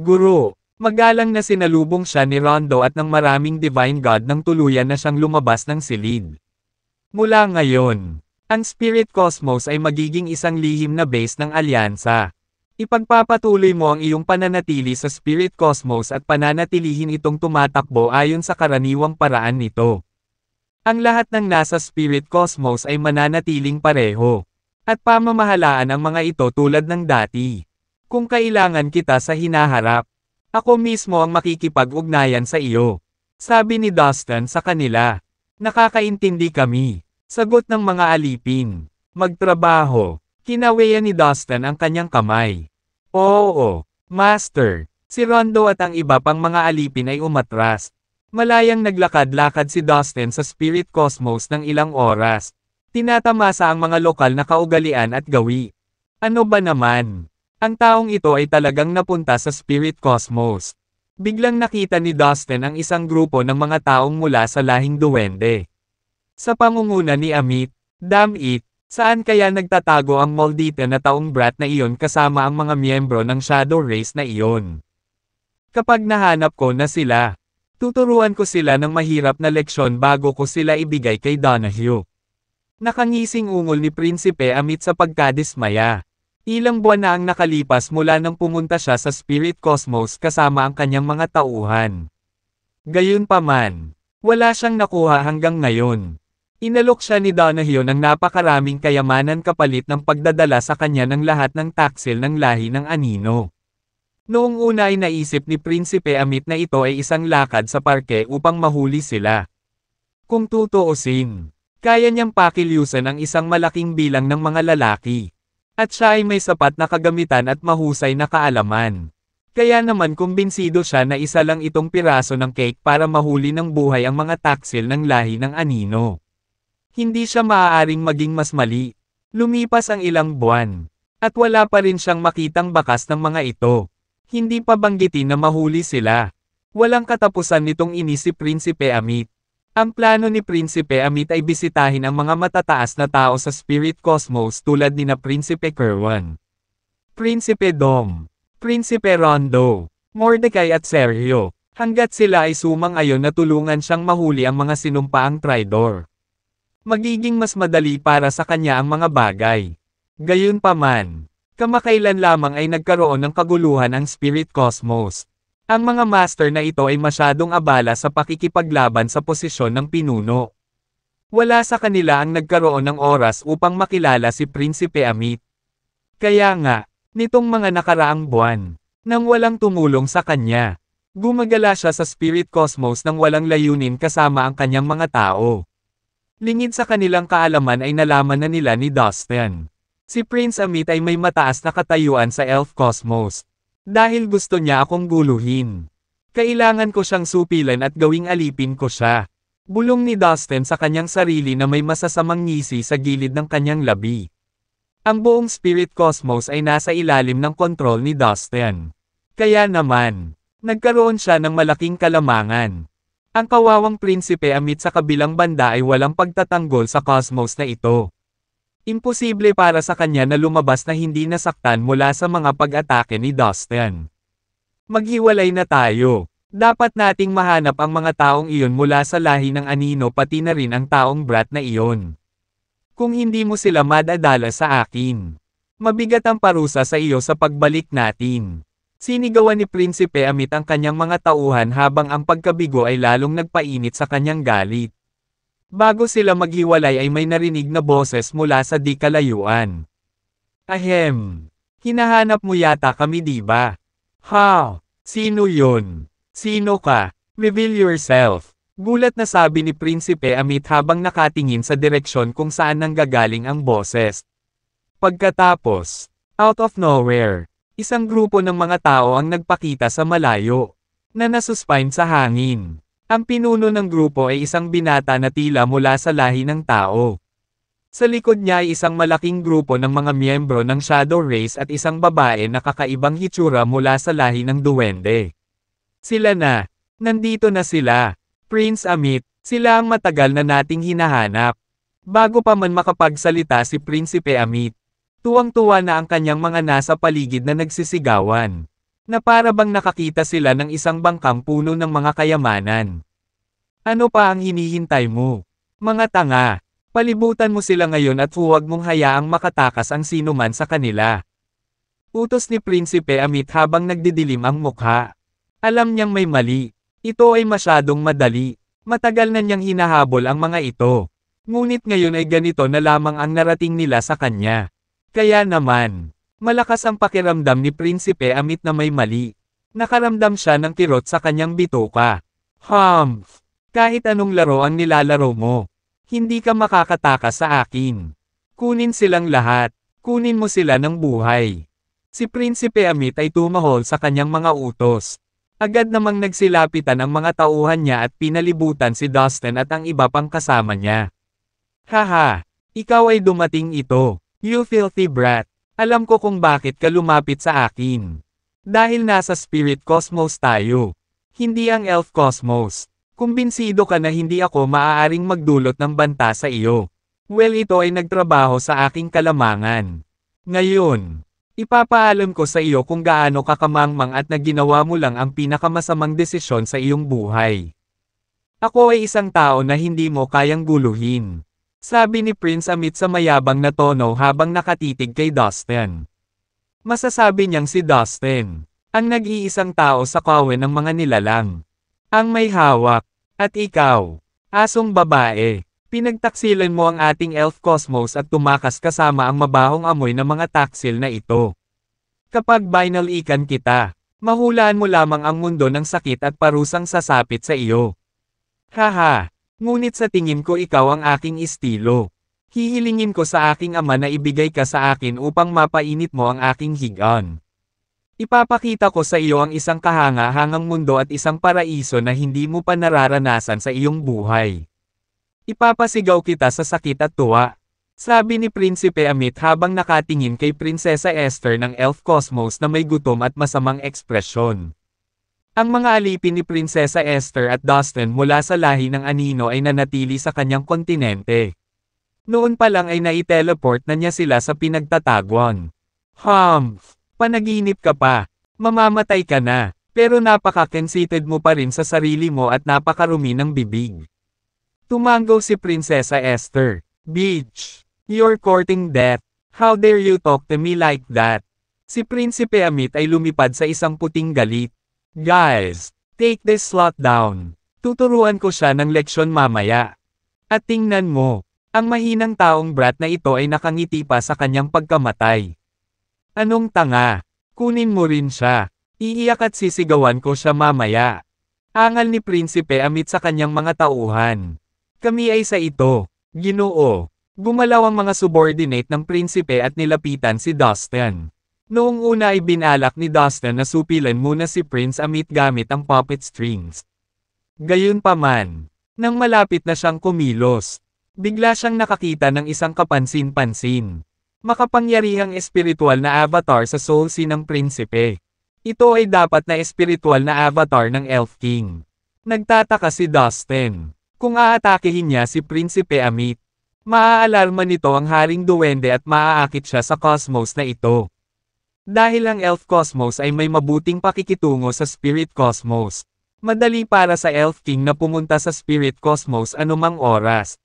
Guru, magalang na sinalubong siya ni Rondo at ng maraming Divine God nang tuluyan na siyang lumabas ng silid. Mula ngayon, ang Spirit Cosmos ay magiging isang lihim na base ng alyansa. Ipagpapatuloy mo ang iyong pananatili sa Spirit Cosmos at pananatilihin itong tumatakbo ayon sa karaniwang paraan nito. Ang lahat ng nasa Spirit Cosmos ay mananatiling pareho. At pamamahalaan ang mga ito tulad ng dati. Kung kailangan kita sa hinaharap, ako mismo ang makikipag-ugnayan sa iyo. Sabi ni Dustin sa kanila. Nakakaintindi kami. Sagot ng mga alipin. Magtrabaho. Kinaweya ni Dustin ang kanyang kamay. Oo, Master. Si Rondo at ang iba pang mga alipin ay umatras. Malayang naglakad-lakad si Dustin sa Spirit Cosmos ng ilang oras. Tinatamasa ang mga lokal na kaugalian at gawi. Ano ba naman? Ang taong ito ay talagang napunta sa spirit cosmos. Biglang nakita ni Dustin ang isang grupo ng mga taong mula sa lahing duwende. Sa pangunguna ni Amit, Damn it, saan kaya nagtatago ang maldita na taong brat na iyon kasama ang mga miyembro ng Shadow Race na iyon? Kapag nahanap ko na sila, tuturuan ko sila ng mahirap na leksyon bago ko sila ibigay kay Donahue. Nakangising ungol ni Prinsipe Amit sa pagkadismaya. Ilang buwan na ang nakalipas mula nang pumunta siya sa Spirit Cosmos kasama ang kanyang mga tauhan. Gayunpaman, wala siyang nakuha hanggang ngayon. Inalok siya ni Donahue ng napakaraming kayamanan kapalit ng pagdadala sa kanya ng lahat ng taksil ng lahi ng anino. Noong una ay naisip ni Prinsipe Amit na ito ay isang lakad sa parke upang mahuli sila. Kung tutuusin, kaya niyang pakilyusan ang isang malaking bilang ng mga lalaki. At siya ay may sapat na kagamitan at mahusay na kaalaman. Kaya naman kumbinsido siya na isa lang itong piraso ng cake para mahuli ng buhay ang mga taksil ng lahi ng anino. Hindi siya maaaring maging mas mali. Lumipas ang ilang buwan. At wala pa rin siyang makitang bakas ng mga ito. Hindi pa banggitin na mahuli sila. Walang katapusan nitong inisip Prinsipe Amit. Ang plano ni Prinsipe Amit ay bisitahin ang mga matataas na tao sa spirit cosmos tulad ni na Prinsipe Kerwan, Prinsipe Dom, Prinsipe Rondo, Mordecai at Sergio, hanggat sila ay sumang-ayon na tulungan siyang mahuli ang mga sinumpaang traidor. Magiging mas madali para sa kanya ang mga bagay. Gayunpaman, kamakailan lamang ay nagkaroon ng kaguluhan ang spirit cosmos. Ang mga master na ito ay masyadong abala sa pakikipaglaban sa posisyon ng pinuno. Wala sa kanila ang nagkaroon ng oras upang makilala si Prinsipe Amit. Kaya nga, nitong mga nakaraang buwan, nang walang tumulong sa kanya, gumagala siya sa spirit cosmos nang walang layunin kasama ang kanyang mga tao. Lingid sa kanilang kaalaman ay nalaman na nila ni Dustin. Si Prince Amit ay may mataas na katayuan sa elf cosmos, dahil gusto niya akong guluhin. Kailangan ko siyang supilan at gawing alipin ko siya. Bulong ni Dustin sa kanyang sarili na may masasamang ngisi sa gilid ng kanyang labi. Ang buong spirit cosmos ay nasa ilalim ng kontrol ni Dustin. Kaya naman, nagkaroon siya ng malaking kalamangan. Ang kawawang prinsipe amit sa kabilang banda ay walang pagtatanggol sa cosmos na ito. Imposible para sa kanya na lumabas na hindi nasaktan mula sa mga pag-atake ni Dustin. Maghiwalay na tayo. Dapat nating mahanap ang mga taong iyon mula sa lahi ng anino pati na rin ang taong brat na iyon. Kung hindi mo sila madadala sa akin. Mabigat ang parusa sa iyo sa pagbalik natin. Sinigawan ni Prinsipe Amit ang kanyang mga tauhan habang ang pagkabigo ay lalong nagpainit sa kanyang galit. Bago sila maghiwalay ay may narinig na boses mula sa di kalayuan. Ahem! Hinahanap mo yata kami diba? Ha! Sino yun? Sino ka? Reveal yourself! Gulat na sabi ni Prinsipe Amit habang nakatingin sa direksyon kung saan nanggagaling ang boses. Pagkatapos, out of nowhere, isang grupo ng mga tao ang nagpakita sa malayo, na nasuspine sa hangin. Ang pinuno ng grupo ay isang binata na tila mula sa lahi ng tao. Sa likod niya ay isang malaking grupo ng mga miyembro ng Shadow Race at isang babae na kakaibang hitsura mula sa lahi ng duwende. Sila na. Nandito na sila. Prince Amit, sila ang matagal na nating hinahanap. Bago pa man makapagsalita si Prinsipe Amit, tuwang-tuwa na ang kanyang mga nasa paligid na nagsisigawan na para bang nakakita sila ng isang bangkang puno ng mga kayamanan. Ano pa ang hinihintay mo? Mga tanga, palibutan mo sila ngayon at huwag mong hayaang makatakas ang sino man sa kanila. Utos ni Prinsipe Amit habang nagdidilim ang mukha. Alam niyang may mali. Ito ay masyadong madali. Matagal na niyang hinahabol ang mga ito. Ngunit ngayon ay ganito na lamang ang narating nila sa kanya. Kaya naman, Malakas ang pakiramdam ni Prinsipe Amit na may mali. Nakaramdam siya ng kirot sa kanyang bituka. Humph! Kahit anong laro ang nilalaro mo. Hindi ka makakataka sa akin. Kunin silang lahat. Kunin mo sila ng buhay. Si Prinsipe Amit ay tumahol sa kanyang mga utos. Agad namang nagsilapitan ang mga tauhan niya at pinalibutan si Dustin at ang iba pang kasama niya. Haha! Ikaw ay dumating ito, you filthy brat. Alam ko kung bakit ka lumapit sa akin. Dahil nasa spirit cosmos tayo. Hindi ang elf cosmos. Kumbinsido ka na hindi ako maaaring magdulot ng banta sa iyo. Well ito ay nagtrabaho sa aking kalamangan. Ngayon, ipapaalam ko sa iyo kung gaano kakamangmang at naginawa mo lang ang pinakamasamang desisyon sa iyong buhay. Ako ay isang tao na hindi mo kayang guluhin. Sabi ni Prince Amit sa mayabang na tono habang nakatitig kay Dustin. Masasabi niyang si Dustin, ang nag-iisang tao sa kawen ng mga nilalang. Ang may hawak, at ikaw, asong babae. Pinagtaksilan mo ang ating elf cosmos at tumakas kasama ang mabahong amoy ng mga taksil na ito. Kapag binal ikan kita, mahulaan mo lamang ang mundo ng sakit at parusang sasapit sa iyo. Haha! Ngunit sa tingin ko ikaw ang aking estilo. Hihilingin ko sa aking ama na ibigay ka sa akin upang mapainit mo ang aking higaan. Ipapakita ko sa iyo ang isang kahanga-hangang mundo at isang paraiso na hindi mo pa nararanasan sa iyong buhay. Ipapasigaw kita sa sakit at tuwa. Sabi ni Prinsipe Amit habang nakatingin kay Prinsesa Esther ng Elf Cosmos na may gutom at masamang ekspresyon. Ang mga alipin ni Prinsesa Esther at Dustin mula sa lahi ng anino ay nanatili sa kanyang kontinente. Noon pa lang ay naiteleport na niya sila sa pinagtataguan. Humph! Panaginip ka pa. Mamamatay ka na. Pero napaka-conceited mo pa rin sa sarili mo at napakarumi ng bibig. Tumango si Prinsesa Esther. Bitch! You're courting death. How dare you talk to me like that? Si Prinsipe Amit ay lumipad sa isang puting galit. Guys, take this slot down. Tuturuan ko siya ng leksyon mamaya. At tingnan mo, ang mahinang taong brat na ito ay nakangiti pa sa kanyang pagkamatay. Anong tanga? Kunin mo rin siya. Iiyak at sisigawan ko siya mamaya. Angal ni Prinsipe amit sa kanyang mga tauhan. Kami ay sa ito. Ginoo. Gumalaw ang mga subordinate ng Prinsipe at nilapitan si Dustin. Noong una ay binalak ni Dustin na supilan muna si Prince Amit gamit ang puppet strings. Gayunpaman, nang malapit na siyang kumilos, bigla siyang nakakita ng isang kapansin-pansin. Makapangyarihang espiritual na avatar sa soul si ng prinsipe. Ito ay dapat na espiritual na avatar ng Elf King. Nagtataka si Dustin. Kung aatakehin niya si Prinsipe Amit, maaalarma nito ang Haring Duwende at maaakit siya sa cosmos na ito. Dahil ang Elf Cosmos ay may mabuting pakikitungo sa Spirit Cosmos. Madali para sa Elf King na pumunta sa Spirit Cosmos anumang oras.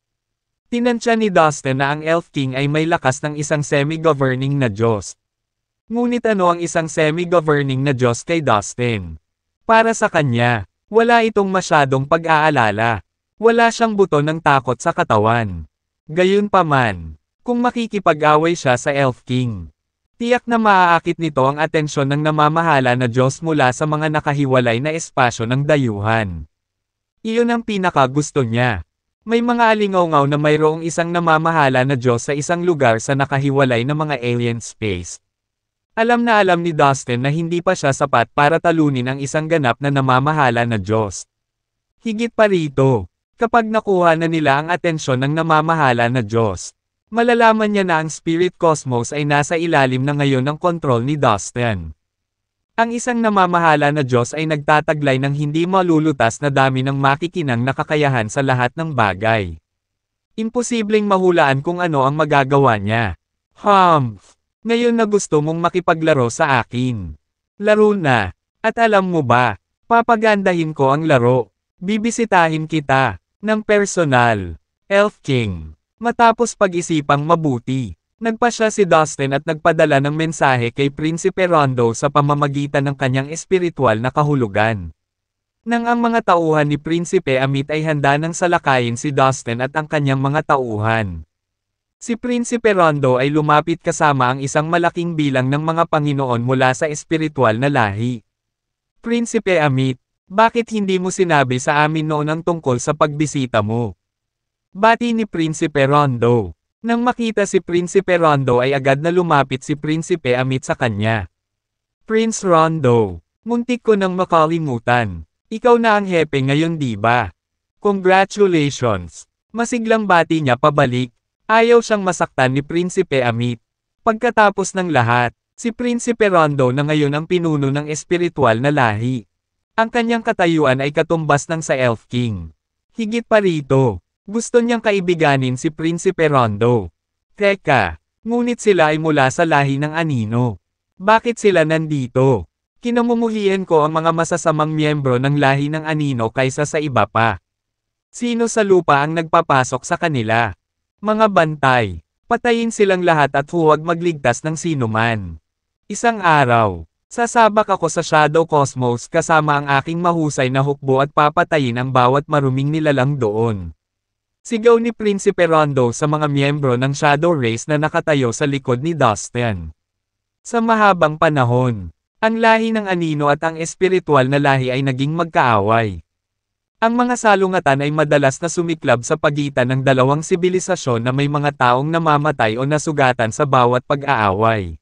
Tinansya ni Dustin na ang Elf King ay may lakas ng isang semi-governing na Diyos. Ngunit ano ang isang semi-governing na Diyos kay Dustin? Para sa kanya, wala itong masyadong pag-aalala. Wala siyang buto ng takot sa katawan. Gayunpaman, kung makikipag-away siya sa Elf King, Tiyak na maaakit nito ang atensyon ng namamahala na Diyos mula sa mga nakahiwalay na espasyo ng dayuhan. Iyon ang pinakagusto niya. May mga alingaw na mayroong isang namamahala na Diyos sa isang lugar sa nakahiwalay na mga alien space. Alam na alam ni Dustin na hindi pa siya sapat para talunin ang isang ganap na namamahala na Diyos. Higit pa rito, kapag nakuha na nila ang atensyon ng namamahala na Diyos, malalaman niya na ang spirit cosmos ay nasa ilalim na ngayon ng kontrol ni Dustin. Ang isang namamahala na Diyos ay nagtataglay ng hindi malulutas na dami ng makikinang nakakayahan sa lahat ng bagay. Imposibleng mahulaan kung ano ang magagawa niya. Humph! Ngayon na gusto mong makipaglaro sa akin. Laro na. At alam mo ba, papagandahin ko ang laro. Bibisitahin kita. Ng personal. Elf King. Matapos pag-isipang mabuti, nagpa siya si Dustin at nagpadala ng mensahe kay Prinsipe Rondo sa pamamagitan ng kanyang espiritual na kahulugan. Nang ang mga tauhan ni Prinsipe Amit ay handa nang salakayin si Dustin at ang kanyang mga tauhan. Si Prinsipe Rondo ay lumapit kasama ang isang malaking bilang ng mga Panginoon mula sa espiritual na lahi. Prinsipe Amit, bakit hindi mo sinabi sa amin noon ang tungkol sa pagbisita mo? Bati ni Prinsipe Rondo. Nang makita si Prinsipe Rondo ay agad na lumapit si Prinsipe Amit sa kanya. Prince Rondo, muntik ko nang makalimutan. Ikaw na ang hepe ngayon di ba? Congratulations! Masiglang bati niya pabalik. Ayaw siyang masaktan ni Prinsipe Amit. Pagkatapos ng lahat, si Prinsipe Rondo na ngayon ang pinuno ng espiritual na lahi. Ang kanyang katayuan ay katumbas ng sa Elf King. Higit pa rito, gusto niyang kaibiganin si Prinsipe Rondo. Teka, ngunit sila ay mula sa lahi ng anino. Bakit sila nandito? Kinamumuhian ko ang mga masasamang miyembro ng lahi ng anino kaysa sa iba pa. Sino sa lupa ang nagpapasok sa kanila? Mga bantay. Patayin silang lahat at huwag magligtas ng sinuman. Isang araw, Sasabak ako sa Shadow Cosmos kasama ang aking mahusay na hukbo at papatayin ang bawat maruming nilalang doon. Sigaw ni Prinsipe Rondo sa mga miyembro ng Shadow Race na nakatayo sa likod ni Dustin. Sa mahabang panahon, ang lahi ng anino at ang espiritual na lahi ay naging magkaaway. Ang mga salungatan ay madalas na sumiklab sa pagitan ng dalawang sibilisasyon na may mga taong namamatay o nasugatan sa bawat pag-aaway.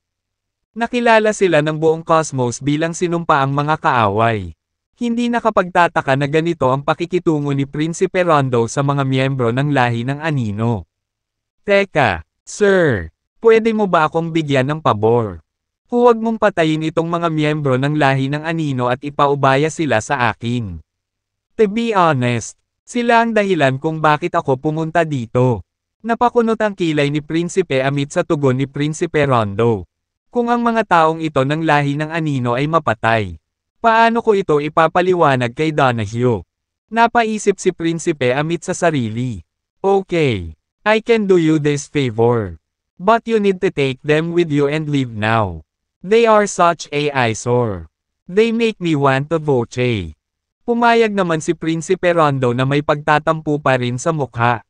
Nakilala sila ng buong cosmos bilang sinumpa ang mga kaaway. Hindi nakapagtataka na ganito ang pakikitungo ni Prinsipe Rondo sa mga miyembro ng lahi ng Anino. Teka, Sir, pwede mo ba akong bigyan ng pabor? Huwag mong patayin itong mga miyembro ng lahi ng Anino at ipaubaya sila sa akin. To be honest, sila ang dahilan kung bakit ako pumunta dito. Napakunot ang kilay ni Prinsipe amit sa tugon ni Prinsipe Rondo. Kung ang mga taong ito ng lahi ng Anino ay mapatay, Paano ko ito ipapaliwanag kay Donahue? Napaisip si Prinsipe amit sa sarili. Okay. I can do you this favor. But you need to take them with you and leave now. They are such a eyesore. They make me want to vote. Pumayag naman si Prinsipe Rondo na may pagtatampo pa rin sa mukha.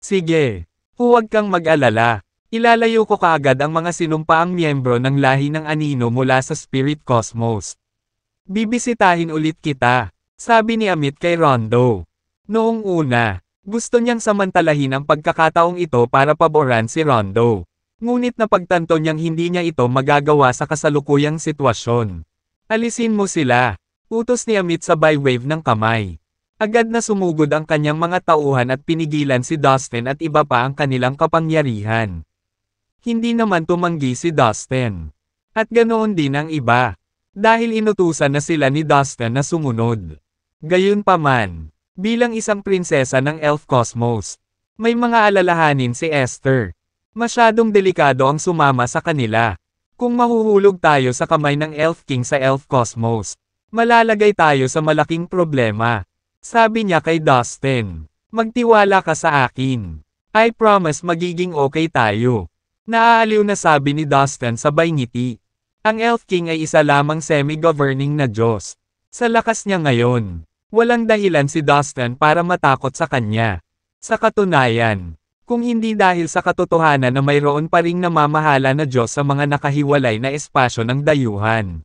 Sige. Huwag kang mag-alala. Ilalayo ko kaagad ang mga sinumpaang miyembro ng lahi ng anino mula sa Spirit Cosmos. Bibisitahin ulit kita, sabi ni Amit kay Rondo. Noong una, gusto niyang samantalahin ang pagkakataong ito para paboran si Rondo. Ngunit napagtanto niyang hindi niya ito magagawa sa kasalukuyang sitwasyon. Alisin mo sila, utos ni Amit sa bywave ng kamay. Agad na sumugod ang kanyang mga tauhan at pinigilan si Dustin at iba pa ang kanilang kapangyarihan. Hindi naman tumanggi si Dustin. At ganoon din ang iba dahil inutusan na sila ni Dustin na sumunod. Gayunpaman, bilang isang prinsesa ng Elf Cosmos, may mga alalahanin si Esther. Masyadong delikado ang sumama sa kanila. Kung mahuhulog tayo sa kamay ng Elf King sa Elf Cosmos, malalagay tayo sa malaking problema. Sabi niya kay Dustin, magtiwala ka sa akin. I promise magiging okay tayo. Naaaliw na sabi ni Dustin sabay ngiti. Ang Elf King ay isa lamang semi-governing na Diyos. Sa lakas niya ngayon, walang dahilan si Dustin para matakot sa kanya. Sa katunayan, kung hindi dahil sa katotohanan na mayroon pa ring namamahala na Diyos sa mga nakahiwalay na espasyo ng dayuhan.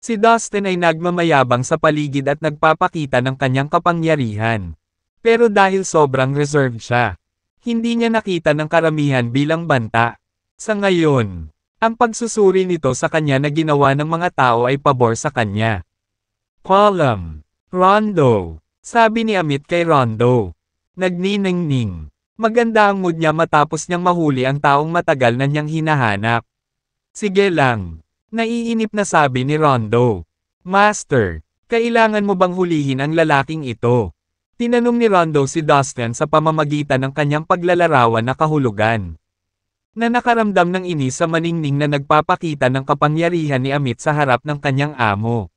Si Dustin ay nagmamayabang sa paligid at nagpapakita ng kanyang kapangyarihan. Pero dahil sobrang reserved siya, hindi niya nakita ng karamihan bilang banta. Sa ngayon, ang pagsusuri nito sa kanya na ginawa ng mga tao ay pabor sa kanya. Column. Rondo. Sabi ni Amit kay Rondo. Nagniningning. Maganda ang mood niya matapos niyang mahuli ang taong matagal na niyang hinahanap. Sige lang. Naiinip na sabi ni Rondo. Master, kailangan mo bang hulihin ang lalaking ito? Tinanong ni Rondo si Dustin sa pamamagitan ng kanyang paglalarawan na kahulugan na nakaramdam ng inis sa maningning na nagpapakita ng kapangyarihan ni Amit sa harap ng kanyang amo.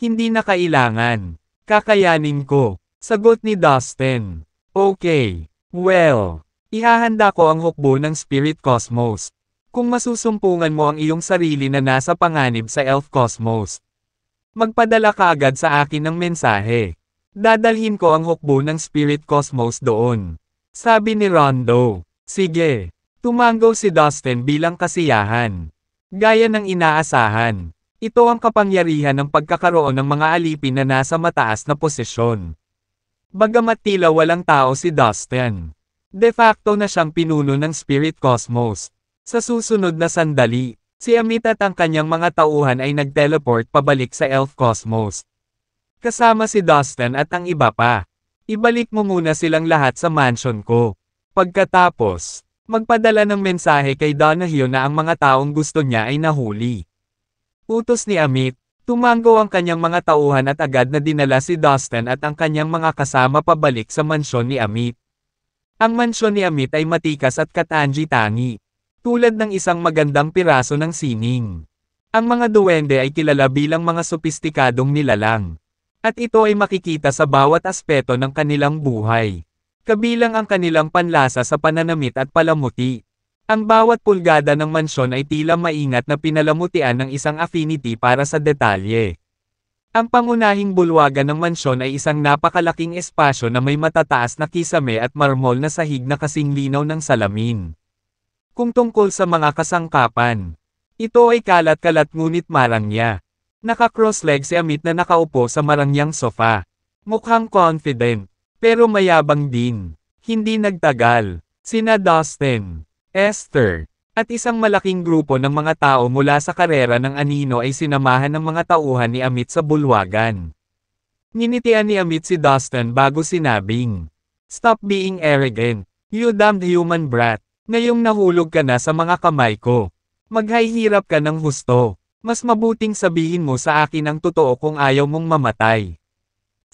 Hindi na kailangan. Kakayanin ko. Sagot ni Dustin. Okay. Well, ihahanda ko ang hukbo ng Spirit Cosmos. Kung masusumpungan mo ang iyong sarili na nasa panganib sa Elf Cosmos, magpadala ka agad sa akin ng mensahe. Dadalhin ko ang hukbo ng Spirit Cosmos doon. Sabi ni Rondo. Sige. Tumanggo si Dustin bilang kasiyahan. Gaya ng inaasahan, ito ang kapangyarihan ng pagkakaroon ng mga alipin na nasa mataas na posisyon. Bagamat tila walang tao si Dustin, de facto na siyang pinuno ng Spirit Cosmos. Sa susunod na sandali, si Amit at ang kanyang mga tauhan ay nagteleport pabalik sa Elf Cosmos. Kasama si Dustin at ang iba pa. Ibalik mo muna silang lahat sa mansion ko. Pagkatapos, Magpadala ng mensahe kay Donahue na ang mga taong gusto niya ay nahuli. Utos ni Amit, tumanggo ang kanyang mga tauhan at agad na dinala si Dustin at ang kanyang mga kasama pabalik sa mansyon ni Amit. Ang mansyon ni Amit ay matikas at katangi-tangi, tulad ng isang magandang piraso ng sining. Ang mga duwende ay kilala bilang mga sopistikadong nilalang. At ito ay makikita sa bawat aspeto ng kanilang buhay kabilang ang kanilang panlasa sa pananamit at palamuti. Ang bawat pulgada ng mansyon ay tila maingat na pinalamutian ng isang affinity para sa detalye. Ang pangunahing bulwagan ng mansyon ay isang napakalaking espasyo na may matataas na kisame at marmol na sahig na kasing linaw ng salamin. Kung tungkol sa mga kasangkapan, ito ay kalat-kalat ngunit marangya. Naka-cross leg si Amit na nakaupo sa marangyang sofa. Mukhang confident. Pero mayabang din. Hindi nagtagal. Sina Dustin, Esther, at isang malaking grupo ng mga tao mula sa karera ng Anino ay sinamahan ng mga tauhan ni Amit sa bulwagan. Nginitian ni Amit si Dustin bago sinabing, Stop being arrogant, you damned human brat. Ngayong nahulog ka na sa mga kamay ko. Maghihirap ka ng husto. Mas mabuting sabihin mo sa akin ang totoo kung ayaw mong mamatay.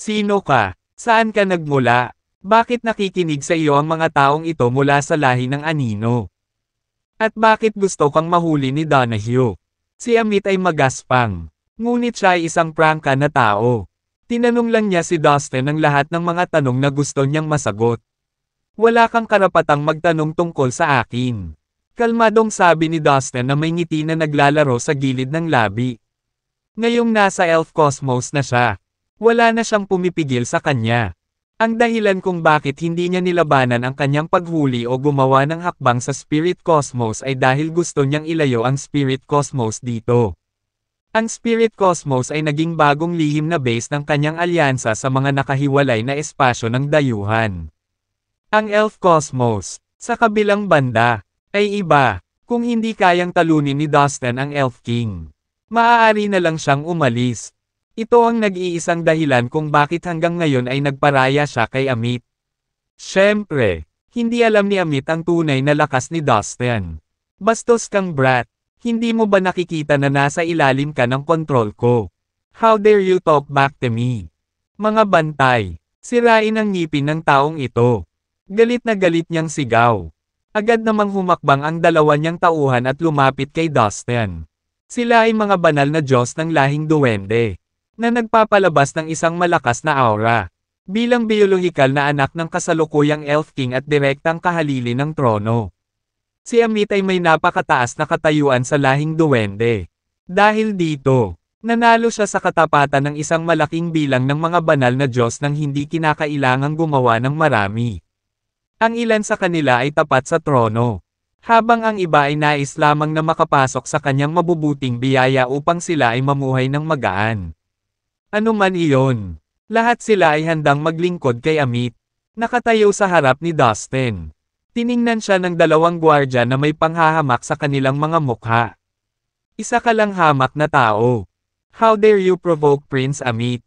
Sino ka? Saan ka nagmula? Bakit nakikinig sa iyo ang mga taong ito mula sa lahi ng anino? At bakit gusto kang mahuli ni Donahue? Si Amit ay magaspang. Ngunit siya ay isang prangka na tao. Tinanong lang niya si Dustin ang lahat ng mga tanong na gusto niyang masagot. Wala kang karapatang magtanong tungkol sa akin. Kalmadong sabi ni Dustin na may ngiti na naglalaro sa gilid ng labi. Ngayong nasa Elf Cosmos na siya, wala na siyang pumipigil sa kanya. Ang dahilan kung bakit hindi niya nilabanan ang kanyang paghuli o gumawa ng hakbang sa Spirit Cosmos ay dahil gusto niyang ilayo ang Spirit Cosmos dito. Ang Spirit Cosmos ay naging bagong lihim na base ng kanyang alyansa sa mga nakahiwalay na espasyo ng dayuhan. Ang Elf Cosmos, sa kabilang banda, ay iba, kung hindi kayang talunin ni Dustin ang Elf King. Maaari na lang siyang umalis, ito ang nag-iisang dahilan kung bakit hanggang ngayon ay nagparaya siya kay Amit. Siyempre, hindi alam ni Amit ang tunay na lakas ni Dustin. Bastos kang brat, hindi mo ba nakikita na nasa ilalim ka ng kontrol ko? How dare you talk back to me? Mga bantay, sirain ang ngipin ng taong ito. Galit na galit niyang sigaw. Agad namang humakbang ang dalawa niyang tauhan at lumapit kay Dustin. Sila ay mga banal na Diyos ng lahing duwende na nagpapalabas ng isang malakas na aura. Bilang biyolohikal na anak ng kasalukuyang Elf King at direktang kahalili ng trono. Si Amit ay may napakataas na katayuan sa lahing duwende. Dahil dito, nanalo siya sa katapatan ng isang malaking bilang ng mga banal na Diyos nang hindi kinakailangang gumawa ng marami. Ang ilan sa kanila ay tapat sa trono, habang ang iba ay nais lamang na makapasok sa kanyang mabubuting biyaya upang sila ay mamuhay ng magaan. Ano man iyon. Lahat sila ay handang maglingkod kay Amit. Nakatayo sa harap ni Dustin. Tiningnan siya ng dalawang gwardya na may panghahamak sa kanilang mga mukha. Isa ka lang hamak na tao. How dare you provoke Prince Amit?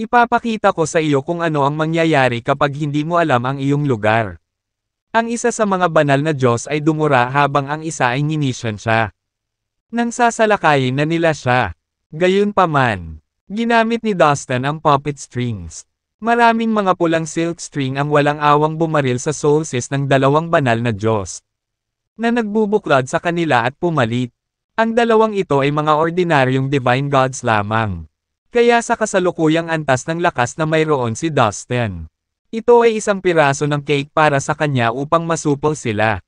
Ipapakita ko sa iyo kung ano ang mangyayari kapag hindi mo alam ang iyong lugar. Ang isa sa mga banal na Diyos ay dumura habang ang isa ay ninisyon siya. Nang sasalakayin na nila siya. Gayunpaman, Ginamit ni Dustin ang puppet strings. Maraming mga pulang silk string ang walang awang bumaril sa soulses ng dalawang banal na Diyos na nagbubuklod sa kanila at pumalit. Ang dalawang ito ay mga ordinaryong divine gods lamang. Kaya sa kasalukuyang antas ng lakas na mayroon si Dustin. Ito ay isang piraso ng cake para sa kanya upang masupol sila.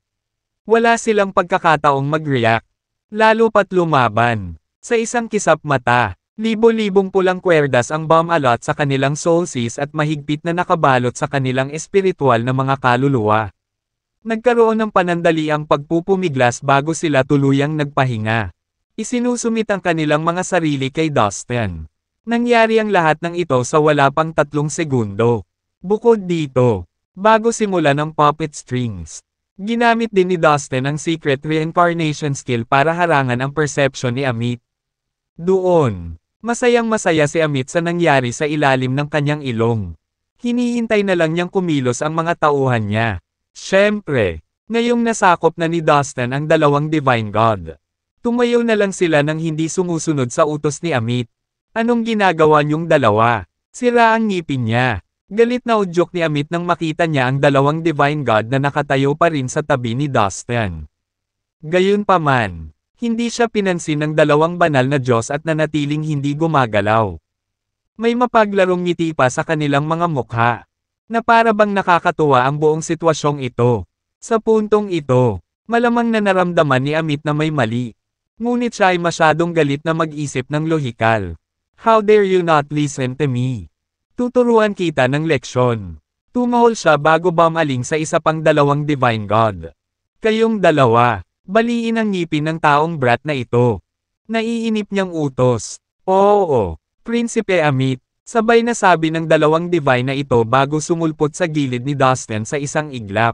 Wala silang pagkakataong mag-react. Lalo pat lumaban. Sa isang kisap mata, Libo-libong pulang kwerdas ang bumalot sa kanilang soulsis at mahigpit na nakabalot sa kanilang espiritual na mga kaluluwa. Nagkaroon ng panandali ang pagpupumiglas bago sila tuluyang nagpahinga. Isinusumit ang kanilang mga sarili kay Dustin. Nangyari ang lahat ng ito sa wala pang tatlong segundo. Bukod dito, bago simula ng puppet strings, ginamit din ni Dustin ang secret reincarnation skill para harangan ang perception ni Amit. Doon, Masayang masaya si Amit sa nangyari sa ilalim ng kanyang ilong. Hinihintay na lang niyang kumilos ang mga tauhan niya. Siyempre, ngayong nasakop na ni Dustin ang dalawang Divine God. Tumayo na lang sila nang hindi sumusunod sa utos ni Amit. Anong ginagawa niyong dalawa? Sira ang ngipin niya. Galit na udyok ni Amit nang makita niya ang dalawang Divine God na nakatayo pa rin sa tabi ni Dustin. Gayunpaman, hindi siya pinansin ng dalawang banal na Diyos at nanatiling hindi gumagalaw. May mapaglarong ngiti pa sa kanilang mga mukha. Na para bang nakakatuwa ang buong sitwasyong ito. Sa puntong ito, malamang na naramdaman ni Amit na may mali. Ngunit siya ay masyadong galit na mag-isip ng lohikal. How dare you not listen to me? Tuturuan kita ng leksyon. Tumahol siya bago bamaling sa isa pang dalawang divine god. Kayong dalawa, Baliin ang ngipin ng taong brat na ito. Naiinip niyang utos. Oo, Prinsipe Amit, sabay na sabi ng dalawang divine na ito bago sumulpot sa gilid ni Dustin sa isang iglap.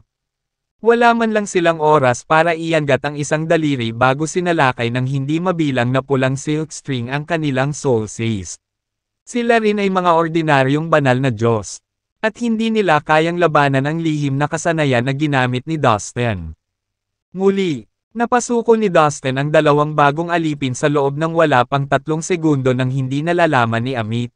Wala man lang silang oras para iyanggat ang isang daliri bago sinalakay ng hindi mabilang na pulang silk string ang kanilang soul says. Sila rin ay mga ordinaryong banal na Diyos. At hindi nila kayang labanan ang lihim na kasanayan na ginamit ni Dustin. Muli, Napasuko ni Dustin ang dalawang bagong alipin sa loob ng wala pang tatlong segundo nang hindi nalalaman ni Amit.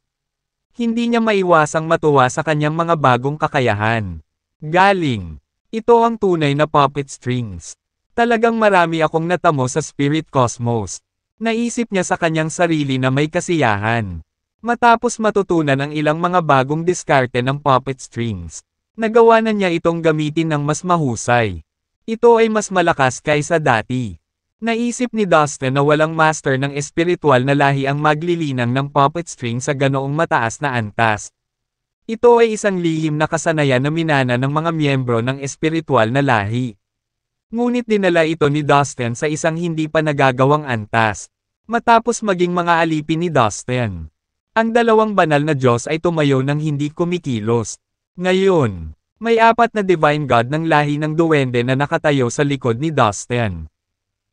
Hindi niya maiwasang matuwa sa kanyang mga bagong kakayahan. Galing! Ito ang tunay na puppet strings. Talagang marami akong natamo sa spirit cosmos. Naisip niya sa kanyang sarili na may kasiyahan. Matapos matutunan ang ilang mga bagong diskarte ng puppet strings, nagawa na niya itong gamitin ng mas mahusay. Ito ay mas malakas kaysa dati. Naisip ni Dustin na walang master ng espiritual na lahi ang maglilinang ng puppet string sa ganoong mataas na antas. Ito ay isang lihim na kasanayan na minana ng mga miyembro ng espiritual na lahi. Ngunit dinala ito ni Dustin sa isang hindi pa nagagawang antas. Matapos maging mga alipin ni Dustin. Ang dalawang banal na Diyos ay tumayo ng hindi kumikilos. Ngayon, may apat na Divine God ng lahi ng duwende na nakatayo sa likod ni Dustin.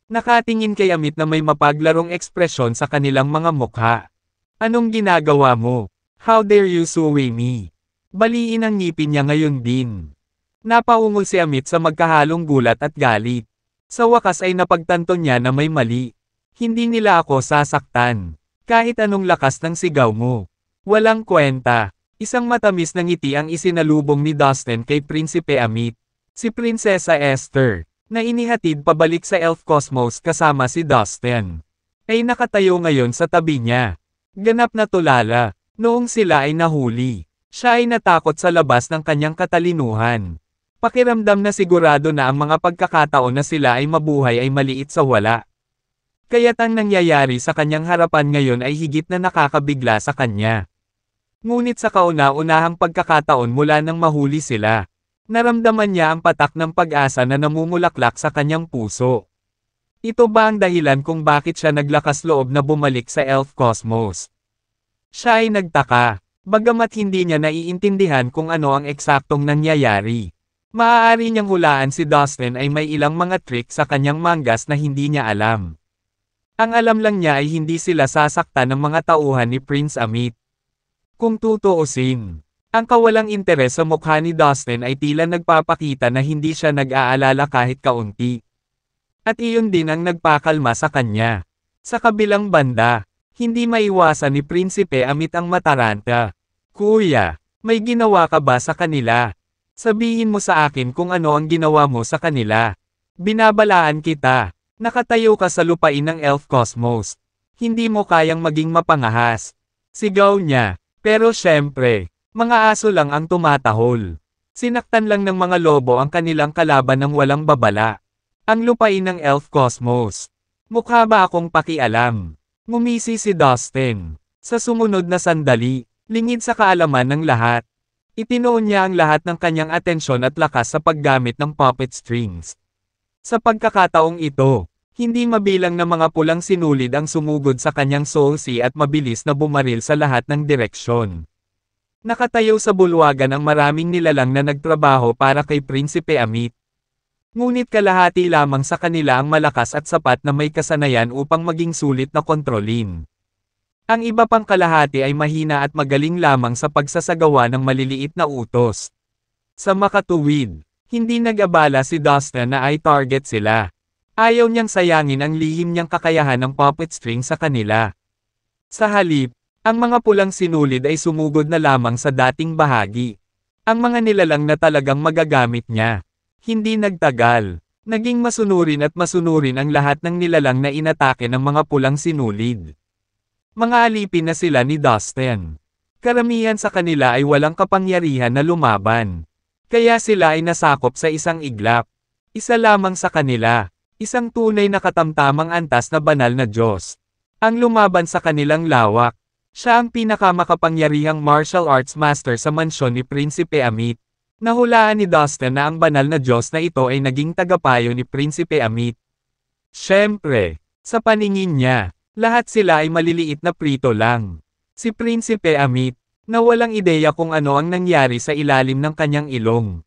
Nakatingin kay Amit na may mapaglarong ekspresyon sa kanilang mga mukha. Anong ginagawa mo? How dare you suwi me? Baliin ang ngipin niya ngayon din. Napaungol si Amit sa magkahalong gulat at galit. Sa wakas ay napagtanto niya na may mali. Hindi nila ako sasaktan. Kahit anong lakas ng sigaw mo. Walang kwenta. Isang matamis na ngiti ang isinalubong ni Dustin kay Prinsipe Amit. Si Prinsesa Esther, na inihatid pabalik sa Elf Cosmos kasama si Dustin, ay nakatayo ngayon sa tabi niya. Ganap na tulala, noong sila ay nahuli. Siya ay natakot sa labas ng kanyang katalinuhan. Pakiramdam na sigurado na ang mga pagkakataon na sila ay mabuhay ay maliit sa wala. Kaya't ang nangyayari sa kanyang harapan ngayon ay higit na nakakabigla sa kanya. Ngunit sa kauna-unahang pagkakataon mula nang mahuli sila, naramdaman niya ang patak ng pag-asa na namumulaklak sa kanyang puso. Ito ba ang dahilan kung bakit siya naglakas loob na bumalik sa Elf Cosmos? Siya ay nagtaka, bagamat hindi niya naiintindihan kung ano ang eksaktong nangyayari. Maaari niyang hulaan si Dustin ay may ilang mga trick sa kanyang manggas na hindi niya alam. Ang alam lang niya ay hindi sila sasakta ng mga tauhan ni Prince Amit. Kung tutuusin, ang kawalang interes sa mukha ni Dustin ay tila nagpapakita na hindi siya nag-aalala kahit kaunti. At iyon din ang nagpakalma sa kanya. Sa kabilang banda, hindi maiwasan ni Prinsipe Amit ang mataranta. Kuya, may ginawa ka ba sa kanila? Sabihin mo sa akin kung ano ang ginawa mo sa kanila. Binabalaan kita. Nakatayo ka sa lupain ng Elf Cosmos. Hindi mo kayang maging mapangahas. Sigaw niya. Pero syempre, mga aso lang ang tumatahol. Sinaktan lang ng mga lobo ang kanilang kalaban ng walang babala. Ang lupain ng Elf Cosmos. Mukha ba akong pakialam? Ngumisi si Dustin. Sa sumunod na sandali, lingid sa kaalaman ng lahat. Itinoon niya ang lahat ng kanyang atensyon at lakas sa paggamit ng puppet strings. Sa pagkakataong ito, hindi mabilang na mga pulang sinulid ang sumugod sa kanyang soulsi at mabilis na bumaril sa lahat ng direksyon. Nakatayo sa bulwagan ang maraming nilalang na nagtrabaho para kay Prinsipe Amit. Ngunit kalahati lamang sa kanila ang malakas at sapat na may kasanayan upang maging sulit na kontrolin. Ang iba pang kalahati ay mahina at magaling lamang sa pagsasagawa ng maliliit na utos. Sa makatuwid, hindi nag-abala si Dusta na ay target sila. Ayaw niyang sayangin ang lihim niyang kakayahan ng puppet string sa kanila. Sa halip, ang mga pulang sinulid ay sumugod na lamang sa dating bahagi. Ang mga nilalang na talagang magagamit niya. Hindi nagtagal. Naging masunurin at masunurin ang lahat ng nilalang na inatake ng mga pulang sinulid. Mga alipin na sila ni Dustin. Karamihan sa kanila ay walang kapangyarihan na lumaban. Kaya sila ay nasakop sa isang iglap. Isa lamang sa kanila, Isang tunay na katamtamang antas na banal na Diyos. Ang lumaban sa kanilang lawak. Siya ang pinakamakapangyarihang martial arts master sa mansyon ni Prinsipe Amit. Nahulaan ni Dustin na ang banal na Diyos na ito ay naging tagapayo ni Prinsipe Amit. Siyempre, sa paningin niya, lahat sila ay maliliit na prito lang. Si Prinsipe Amit, na walang ideya kung ano ang nangyari sa ilalim ng kanyang ilong,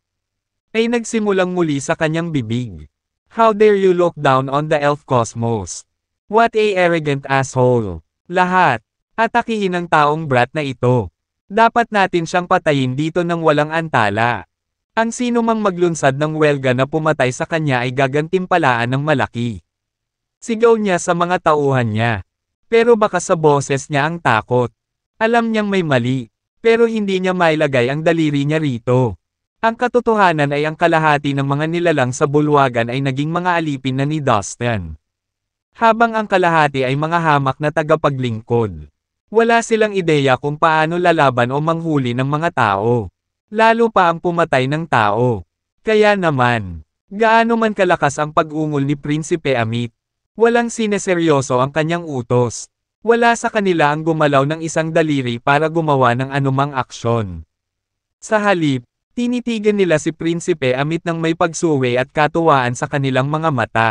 ay nagsimulang muli sa kanyang bibig. How dare you look down on the elf cosmos? What a arrogant asshole. Lahat. Atakihin ang taong brat na ito. Dapat natin siyang patayin dito ng walang antala. Ang sino mang maglunsad ng welga na pumatay sa kanya ay gagantimpalaan ng malaki. Sigaw niya sa mga tauhan niya. Pero baka sa boses niya ang takot. Alam niyang may mali. Pero hindi niya mailagay ang daliri niya rito. Ang katotohanan ay ang kalahati ng mga nilalang sa bulwagan ay naging mga alipin na ni Dustin. Habang ang kalahati ay mga hamak na tagapaglingkod. Wala silang ideya kung paano lalaban o manghuli ng mga tao. Lalo pa ang pumatay ng tao. Kaya naman, gaano man kalakas ang pag-ungol ni Prinsipe Amit, walang sineseryoso ang kanyang utos. Wala sa kanila ang gumalaw ng isang daliri para gumawa ng anumang aksyon. Sa halip, Tinitigan nila si Prinsipe Amit nang may pagsuwe at katuwaan sa kanilang mga mata.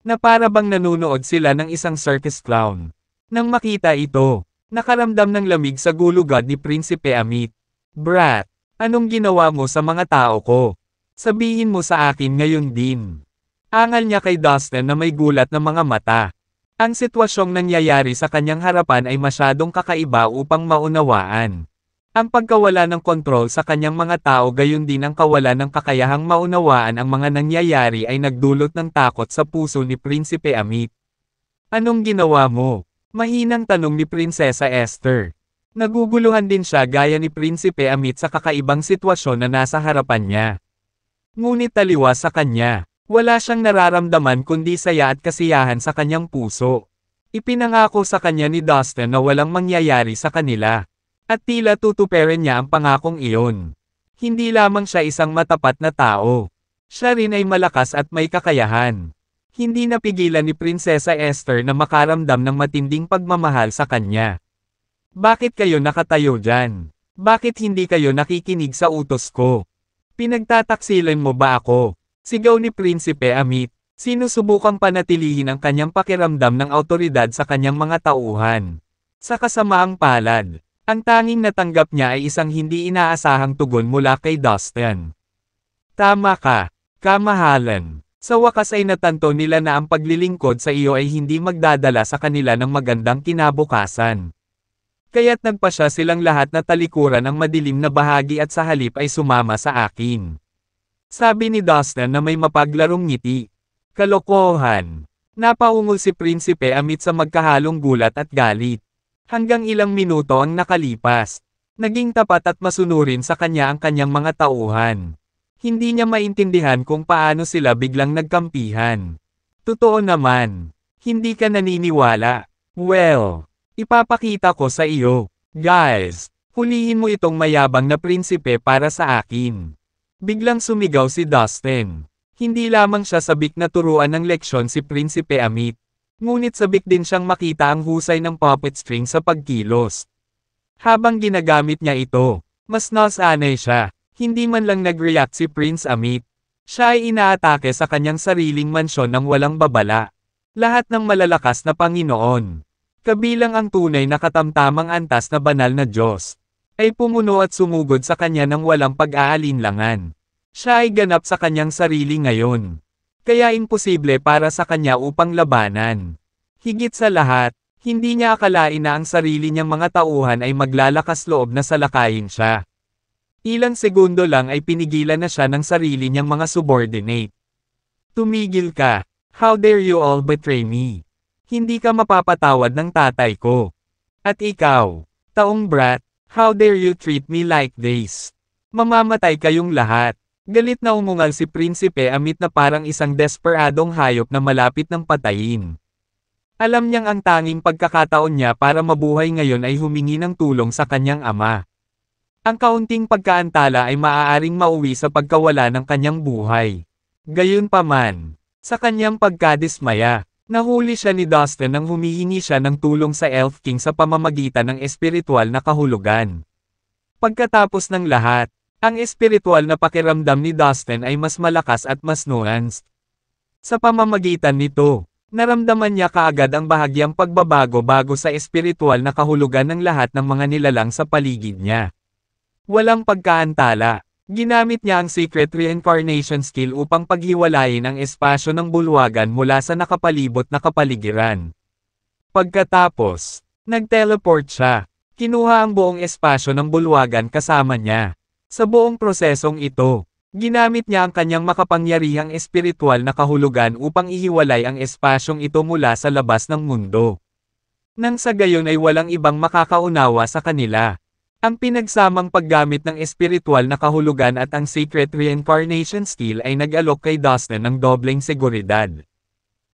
Na para bang nanonood sila ng isang circus clown. Nang makita ito, nakaramdam ng lamig sa gulugad ni Prinsipe Amit. Brat, anong ginawa mo sa mga tao ko? Sabihin mo sa akin ngayon din. Angal niya kay Dustin na may gulat ng mga mata. Ang sitwasyong nangyayari sa kanyang harapan ay masyadong kakaiba upang maunawaan. Ang pagkawala ng kontrol sa kanyang mga tao gayon din ang kawala ng kakayahang maunawaan ang mga nangyayari ay nagdulot ng takot sa puso ni Prinsipe Amit. Anong ginawa mo? Mahinang tanong ni Prinsesa Esther. Naguguluhan din siya gaya ni Prinsipe Amit sa kakaibang sitwasyon na nasa harapan niya. Ngunit taliwa sa kanya, wala siyang nararamdaman kundi saya at kasiyahan sa kanyang puso. Ipinangako sa kanya ni Dustin na walang mangyayari sa kanila. At tila tutuperin niya ang pangakong iyon. Hindi lamang siya isang matapat na tao. Siya rin ay malakas at may kakayahan. Hindi napigilan ni Prinsesa Esther na makaramdam ng matinding pagmamahal sa kanya. Bakit kayo nakatayo dyan? Bakit hindi kayo nakikinig sa utos ko? Pinagtataksilan mo ba ako? Sigaw ni Prinsipe Amit. Sinusubukang panatilihin ang kanyang pakiramdam ng autoridad sa kanyang mga tauhan. Sa kasamaang palad, ang tanging natanggap niya ay isang hindi inaasahang tugon mula kay Dustin. Tama ka, kamahalan. Sa wakas ay natanto nila na ang paglilingkod sa iyo ay hindi magdadala sa kanila ng magandang kinabukasan. Kaya't nagpa siya silang lahat na talikuran ang madilim na bahagi at sa halip ay sumama sa akin. Sabi ni Dustin na may mapaglarong ngiti. Kalokohan. Napaungol si Prinsipe amit sa magkahalong gulat at galit. Hanggang ilang minuto ang nakalipas. Naging tapat at masunurin sa kanya ang kanyang mga tauhan. Hindi niya maintindihan kung paano sila biglang nagkampihan. Totoo naman. Hindi ka naniniwala. Well, ipapakita ko sa iyo. Guys, hulihin mo itong mayabang na prinsipe para sa akin. Biglang sumigaw si Dustin. Hindi lamang siya sabik na turuan ng leksyon si Prinsipe Amit. Ngunit sabik din siyang makita ang husay ng puppet string sa pagkilos. Habang ginagamit niya ito, mas nasanay siya. Hindi man lang nag-react si Prince Amit. Siya ay inaatake sa kanyang sariling mansyon ng walang babala. Lahat ng malalakas na Panginoon. Kabilang ang tunay na katamtamang antas na banal na Diyos. Ay pumuno at sumugod sa kanya ng walang pag-aalinlangan. Siya ay ganap sa kanyang sarili ngayon. Kaya imposible para sa kanya upang labanan. Higit sa lahat, hindi niya akalain na ang sarili niyang mga tauhan ay maglalakas loob na salakayin siya. Ilang segundo lang ay pinigilan na siya ng sarili niyang mga subordinate. Tumigil ka. How dare you all betray me? Hindi ka mapapatawad ng tatay ko. At ikaw, taong brat, how dare you treat me like this? Mamamatay kayong lahat. Galit na umungal si Prinsipe Amit na parang isang desperadong hayop na malapit ng patayin. Alam niyang ang tanging pagkakataon niya para mabuhay ngayon ay humingi ng tulong sa kanyang ama. Ang kaunting pagkaantala ay maaaring mauwi sa pagkawala ng kanyang buhay. Gayunpaman, sa kanyang pagkadismaya, nahuli siya ni Dustin nang humihingi siya ng tulong sa Elf King sa pamamagitan ng espiritual na kahulugan. Pagkatapos ng lahat, ang espiritual na pakiramdam ni Dustin ay mas malakas at mas nuanced. Sa pamamagitan nito, naramdaman niya kaagad ang bahagyang pagbabago bago sa espiritual na kahulugan ng lahat ng mga nilalang sa paligid niya. Walang pagkaantala, ginamit niya ang secret reincarnation skill upang paghiwalayin ang espasyo ng bulwagan mula sa nakapalibot na kapaligiran. Pagkatapos, nagteleport siya. Kinuha ang buong espasyo ng bulwagan kasama niya. Sa buong prosesong ito, ginamit niya ang kanyang makapangyarihang espiritual na kahulugan upang ihiwalay ang espasyong ito mula sa labas ng mundo. Nang sa gayon ay walang ibang makakaunawa sa kanila. Ang pinagsamang paggamit ng espiritual na kahulugan at ang Secret Reincarnation Skill ay nag-alok kay Dustin ng dobleng seguridad.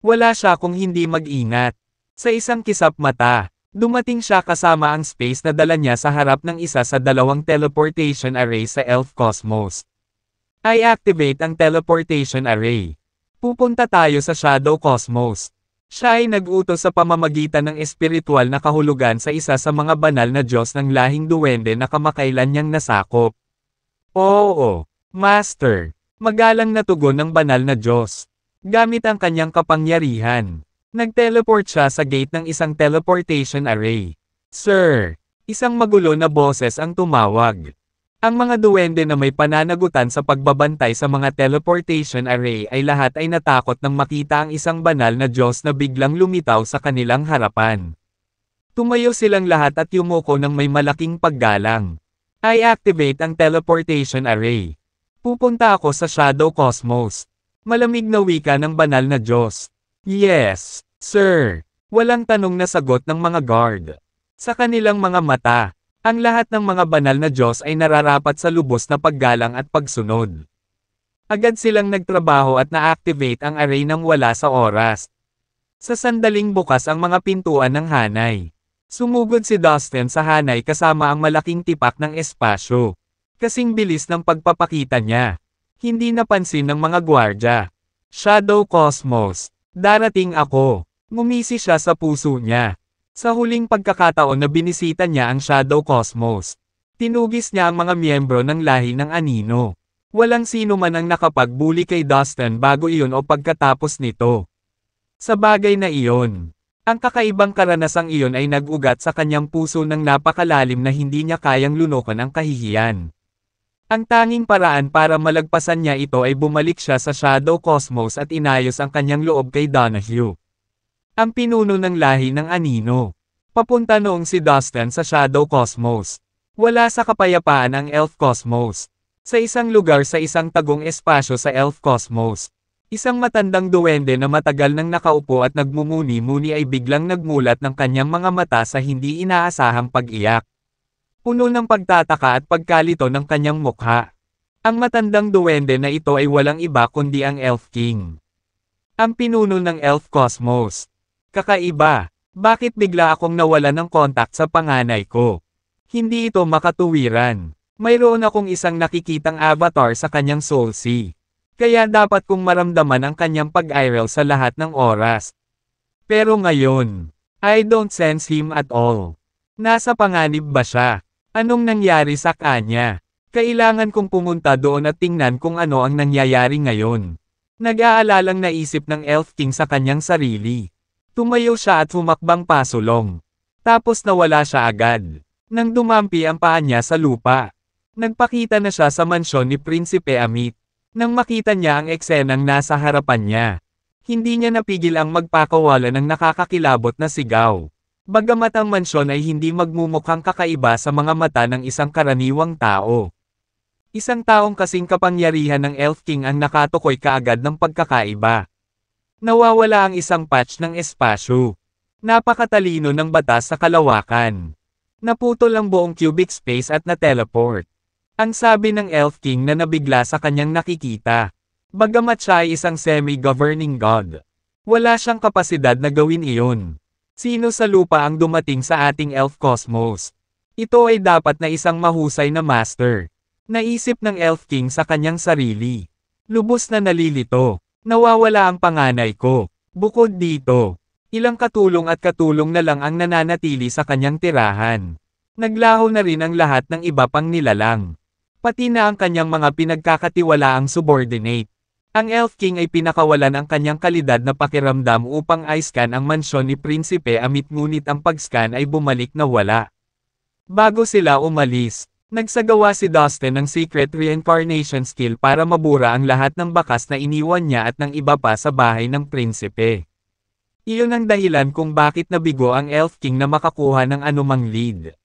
Wala siya kung hindi mag-ingat. Sa isang kisap mata, Dumating siya kasama ang space na dala niya sa harap ng isa sa dalawang teleportation array sa Elf Cosmos. I activate ang teleportation array. Pupunta tayo sa Shadow Cosmos. Siya ay nag-utos sa pamamagitan ng espiritual na kahulugan sa isa sa mga banal na Diyos ng lahing duwende na kamakailan niyang nasakop. Oo, Master. Magalang na tugon ng banal na Diyos. Gamit ang kanyang kapangyarihan. Nagteleport siya sa gate ng isang teleportation array. Sir! Isang magulo na boses ang tumawag. Ang mga duwende na may pananagutan sa pagbabantay sa mga teleportation array ay lahat ay natakot nang makita ang isang banal na Diyos na biglang lumitaw sa kanilang harapan. Tumayo silang lahat at yumuko ng may malaking paggalang. I activate ang teleportation array. Pupunta ako sa Shadow Cosmos. Malamig na wika ng banal na Diyos. Yes, sir. Walang tanong na sagot ng mga guard. Sa kanilang mga mata, ang lahat ng mga banal na Diyos ay nararapat sa lubos na paggalang at pagsunod. Agad silang nagtrabaho at na-activate ang array ng wala sa oras. Sa sandaling bukas ang mga pintuan ng hanay. Sumugod si Dustin sa hanay kasama ang malaking tipak ng espasyo. Kasing bilis ng pagpapakita niya. Hindi napansin ng mga gwardya. Shadow Cosmos, Darating ako. Ngumisi siya sa puso niya. Sa huling pagkakataon na binisita niya ang Shadow Cosmos, tinugis niya ang mga miyembro ng lahi ng Anino. Walang sino man ang nakapagbuli kay Dustin bago iyon o pagkatapos nito. Sa bagay na iyon, ang kakaibang karanasang iyon ay nagugat sa kanyang puso ng napakalalim na hindi niya kayang lunokan ang kahihiyan. Ang tanging paraan para malagpasan niya ito ay bumalik siya sa Shadow Cosmos at inayos ang kanyang loob kay Donahue. Ang pinuno ng lahi ng Anino. Papunta noong si Dustin sa Shadow Cosmos. Wala sa kapayapaan ang Elf Cosmos. Sa isang lugar sa isang tagong espasyo sa Elf Cosmos. Isang matandang duwende na matagal nang nakaupo at nagmumuni-muni ay biglang nagmulat ng kanyang mga mata sa hindi inaasahang pag-iyak. Puno ng pagtataka at pagkalito ng kanyang mukha. Ang matandang duwende na ito ay walang iba kundi ang Elf King. Ang pinuno ng Elf Cosmos. Kakaiba, bakit bigla akong nawala ng kontak sa panganay ko? Hindi ito makatuwiran. Mayroon akong isang nakikitang avatar sa kanyang soul sea. Kaya dapat kong maramdaman ang kanyang pag-IRL sa lahat ng oras. Pero ngayon, I don't sense him at all. Nasa panganib ba siya? Anong nangyari sa kanya? Kailangan kong pumunta doon at tingnan kung ano ang nangyayari ngayon. Nag-aalalang naisip ng Elf King sa kanyang sarili. Tumayo siya at humakbang pasulong. Tapos nawala siya agad. Nang dumampi ang paa niya sa lupa. Nagpakita na siya sa mansyon ni Prinsipe Amit. Nang makita niya ang eksenang nasa harapan niya. Hindi niya napigil ang magpakawala ng nakakakilabot na sigaw. Bagamat ang mansyon ay hindi magmumukhang kakaiba sa mga mata ng isang karaniwang tao. Isang taong kasing kapangyarihan ng Elf King ang nakatukoy kaagad ng pagkakaiba. Nawawala ang isang patch ng espasyo. Napakatalino ng batas sa kalawakan. Naputol ang buong cubic space at na-teleport. Ang sabi ng Elf King na nabigla sa kanyang nakikita. Bagamat siya ay isang semi-governing god. Wala siyang kapasidad na gawin iyon. Sino sa lupa ang dumating sa ating elf cosmos? Ito ay dapat na isang mahusay na master. Naisip ng elf king sa kanyang sarili. Lubos na nalilito. Nawawala ang panganay ko. Bukod dito, ilang katulong at katulong na lang ang nananatili sa kanyang tirahan. Naglaho na rin ang lahat ng iba pang nilalang. Pati na ang kanyang mga pinagkakatiwalaang subordinate. Ang Elf King ay pinakawalan ang kanyang kalidad na pakiramdam upang i-scan ang mansyon ni Prinsipe Amit ngunit ang pag-scan ay bumalik na wala. Bago sila umalis, nagsagawa si Dustin ng secret reincarnation skill para mabura ang lahat ng bakas na iniwan niya at ng iba pa sa bahay ng prinsipe. Iyon ang dahilan kung bakit nabigo ang Elf King na makakuha ng anumang lead.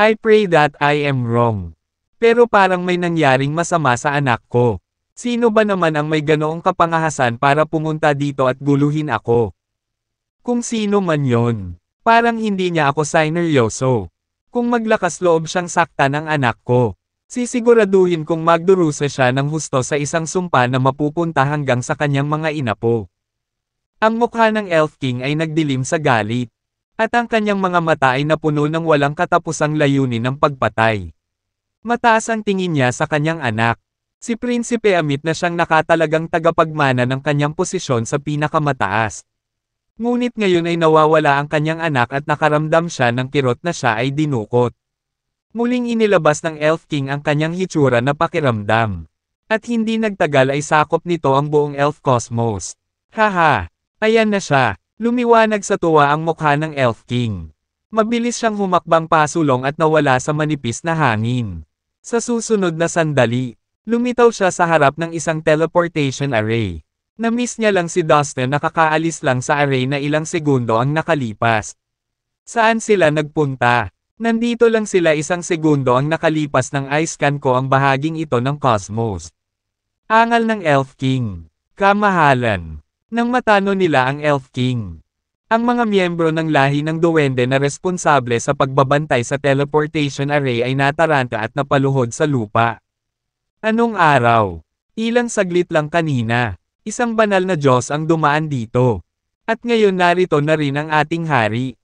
I pray that I am wrong. Pero parang may nangyaring masama sa anak ko. Sino ba naman ang may ganoong kapangahasan para pumunta dito at guluhin ako? Kung sino man yon. Parang hindi niya ako sineryoso. Kung maglakas loob siyang sakta ng anak ko. Sisiguraduhin kong magdurusa siya ng husto sa isang sumpa na mapupunta hanggang sa kanyang mga inapo. Ang mukha ng Elf King ay nagdilim sa galit. At ang kanyang mga mata ay napuno ng walang katapusang layunin ng pagpatay. Mataas ang tingin niya sa kanyang anak. Si Prinsipe Amit na siyang nakatalagang tagapagmana ng kanyang posisyon sa pinakamataas. Ngunit ngayon ay nawawala ang kanyang anak at nakaramdam siya ng kirot na siya ay dinukot. Muling inilabas ng Elf King ang kanyang hitsura na pakiramdam. At hindi nagtagal ay sakop nito ang buong Elf Cosmos. Haha! Ayan na siya! Lumiwanag sa tuwa ang mukha ng Elf King. Mabilis siyang humakbang pasulong at nawala sa manipis na hangin. Sa susunod na sandali, Lumitaw siya sa harap ng isang teleportation array. Namiss niya lang si Dustin nakakaalis lang sa array na ilang segundo ang nakalipas. Saan sila nagpunta? Nandito lang sila isang segundo ang nakalipas ng ice-scan ko ang bahaging ito ng cosmos. Angal ng Elf King. Kamahalan. Nang matano nila ang Elf King. Ang mga miyembro ng lahi ng duwende na responsable sa pagbabantay sa teleportation array ay nataranta at napaluhod sa lupa. Anong araw? Ilang saglit lang kanina. Isang banal na Diyos ang dumaan dito. At ngayon narito na rin ang ating hari.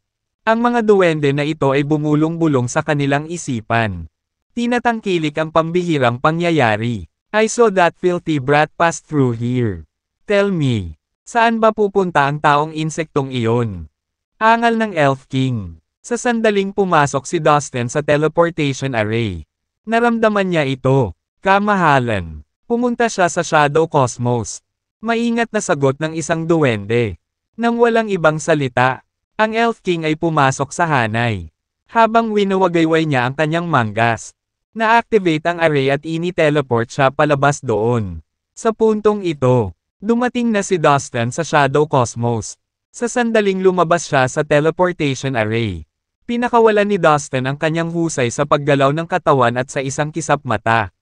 Ang mga duwende na ito ay bumulong-bulong sa kanilang isipan. Tinatangkilik ang pambihirang pangyayari. I saw that filthy brat pass through here. Tell me, saan ba pupunta ang taong insektong iyon? Angal ng Elf King. Sa sandaling pumasok si Dustin sa teleportation array. Naramdaman niya ito. Kamahalan. Pumunta siya sa Shadow Cosmos. Maingat na sagot ng isang duwende. Nang walang ibang salita, ang Elf King ay pumasok sa hanay. Habang winawagayway niya ang kanyang manggas. Na-activate ang array at ini-teleport siya palabas doon. Sa puntong ito, dumating na si Dustin sa Shadow Cosmos. Sa sandaling lumabas siya sa teleportation array. Pinakawalan ni Dustin ang kanyang husay sa paggalaw ng katawan at sa isang kisap mata.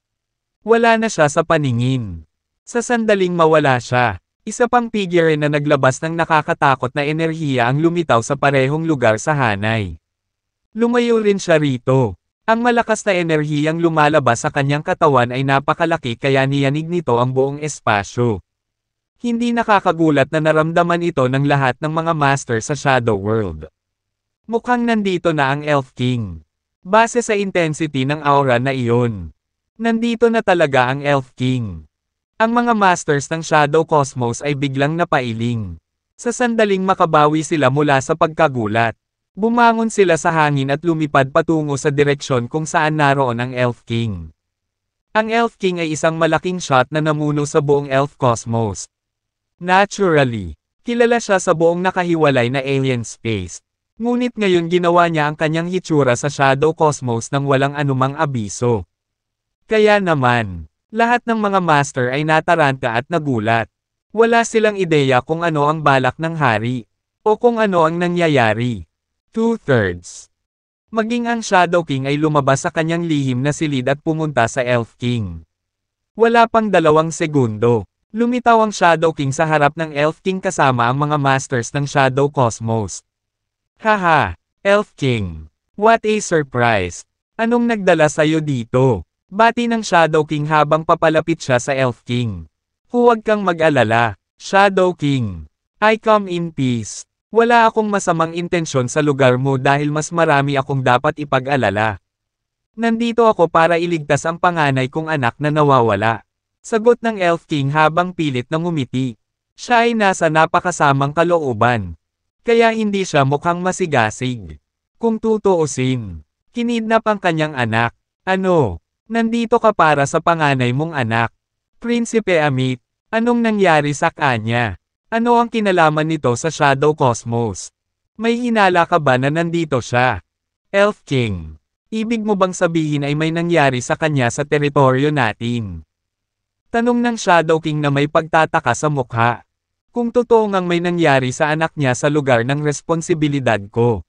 Wala na siya sa paningin. Sa sandaling mawala siya, isa pang figure na naglabas ng nakakatakot na enerhiya ang lumitaw sa parehong lugar sa hanay. Lumayo rin siya rito. Ang malakas na enerhiyang lumalabas sa kanyang katawan ay napakalaki kaya niyanig nito ang buong espasyo. Hindi nakakagulat na naramdaman ito ng lahat ng mga master sa Shadow World. Mukhang nandito na ang Elf King. Base sa intensity ng aura na iyon, Nandito na talaga ang Elf King. Ang mga masters ng Shadow Cosmos ay biglang napailing. Sa sandaling makabawi sila mula sa pagkagulat. Bumangon sila sa hangin at lumipad patungo sa direksyon kung saan naroon ang Elf King. Ang Elf King ay isang malaking shot na namuno sa buong Elf Cosmos. Naturally, kilala siya sa buong nakahiwalay na alien space. Ngunit ngayon ginawa niya ang kanyang hitsura sa Shadow Cosmos nang walang anumang abiso. Kaya naman, lahat ng mga master ay nataranta at nagulat. Wala silang ideya kung ano ang balak ng hari, o kung ano ang nangyayari. Two-thirds. Maging ang Shadow King ay lumabas sa kanyang lihim na silid at pumunta sa Elf King. Wala pang dalawang segundo, lumitaw ang Shadow King sa harap ng Elf King kasama ang mga masters ng Shadow Cosmos. Haha, Elf King, what a surprise! Anong nagdala sa'yo dito? Bati ng Shadow King habang papalapit siya sa Elf King. Huwag kang mag-alala, Shadow King. I come in peace. Wala akong masamang intensyon sa lugar mo dahil mas marami akong dapat ipag-alala. Nandito ako para iligtas ang panganay kong anak na nawawala. Sagot ng Elf King habang pilit na ngumiti. Siya ay nasa napakasamang kalooban. Kaya hindi siya mukhang masigasig. Kung tutuusin, kinidnap ang kanyang anak. Ano, Nandito ka para sa panganay mong anak. Prinsipe Amit, anong nangyari sa kanya? Ano ang kinalaman nito sa Shadow Cosmos? May hinala ka ba na nandito siya? Elf King, ibig mo bang sabihin ay may nangyari sa kanya sa teritoryo natin? Tanong ng Shadow King na may pagtataka sa mukha. Kung totoo ngang may nangyari sa anak niya sa lugar ng responsibilidad ko.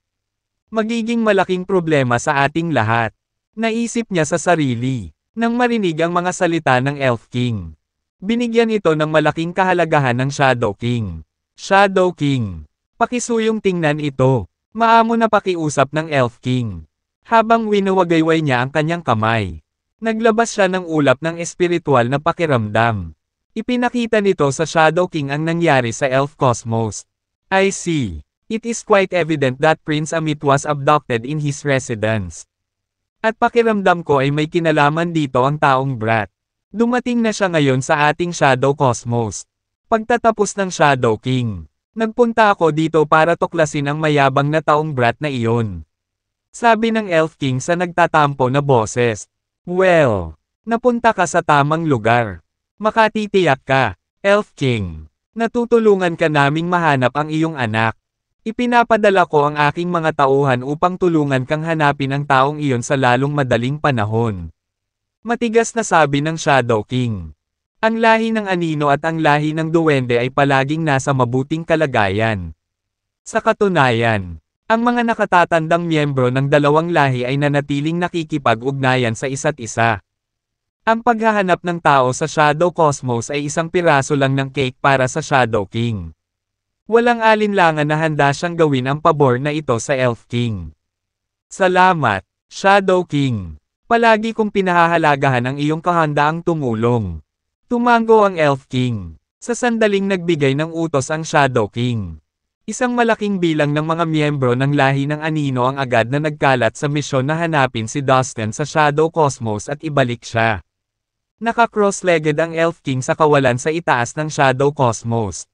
Magiging malaking problema sa ating lahat. Naisip niya sa sarili, nang marinig ang mga salita ng Elf King. Binigyan ito ng malaking kahalagahan ng Shadow King. Shadow King, pakisuyong tingnan ito. Maamo na pakiusap ng Elf King. Habang winawagayway niya ang kanyang kamay, naglabas siya ng ulap ng espiritual na pakiramdam. Ipinakita nito sa Shadow King ang nangyari sa Elf Cosmos. I see. It is quite evident that Prince Amit was abducted in his residence. At pakiramdam ko ay may kinalaman dito ang taong brat. Dumating na siya ngayon sa ating Shadow Cosmos. Pagtatapos ng Shadow King, nagpunta ako dito para tuklasin ang mayabang na taong brat na iyon. Sabi ng Elf King sa nagtatampo na boses. Well, napunta ka sa tamang lugar. Makatitiyak ka, Elf King. Natutulungan ka naming mahanap ang iyong anak. Ipinapadala ko ang aking mga tauhan upang tulungan kang hanapin ang taong iyon sa lalong madaling panahon. Matigas na sabi ng Shadow King. Ang lahi ng anino at ang lahi ng duwende ay palaging nasa mabuting kalagayan. Sa katunayan, ang mga nakatatandang miyembro ng dalawang lahi ay nanatiling nakikipag-ugnayan sa isa't isa. Ang paghahanap ng tao sa Shadow Cosmos ay isang piraso lang ng cake para sa Shadow King. Walang alinlangan na handa siyang gawin ang pabor na ito sa Elf King. Salamat, Shadow King. Palagi kong pinahahalagahan ang iyong kahandaang tumulong. Tumango ang Elf King. Sa sandaling nagbigay ng utos ang Shadow King. Isang malaking bilang ng mga miyembro ng lahi ng anino ang agad na nagkalat sa misyon na hanapin si Dustin sa Shadow Cosmos at ibalik siya. Naka-cross-legged ang Elf King sa kawalan sa itaas ng Shadow Cosmos,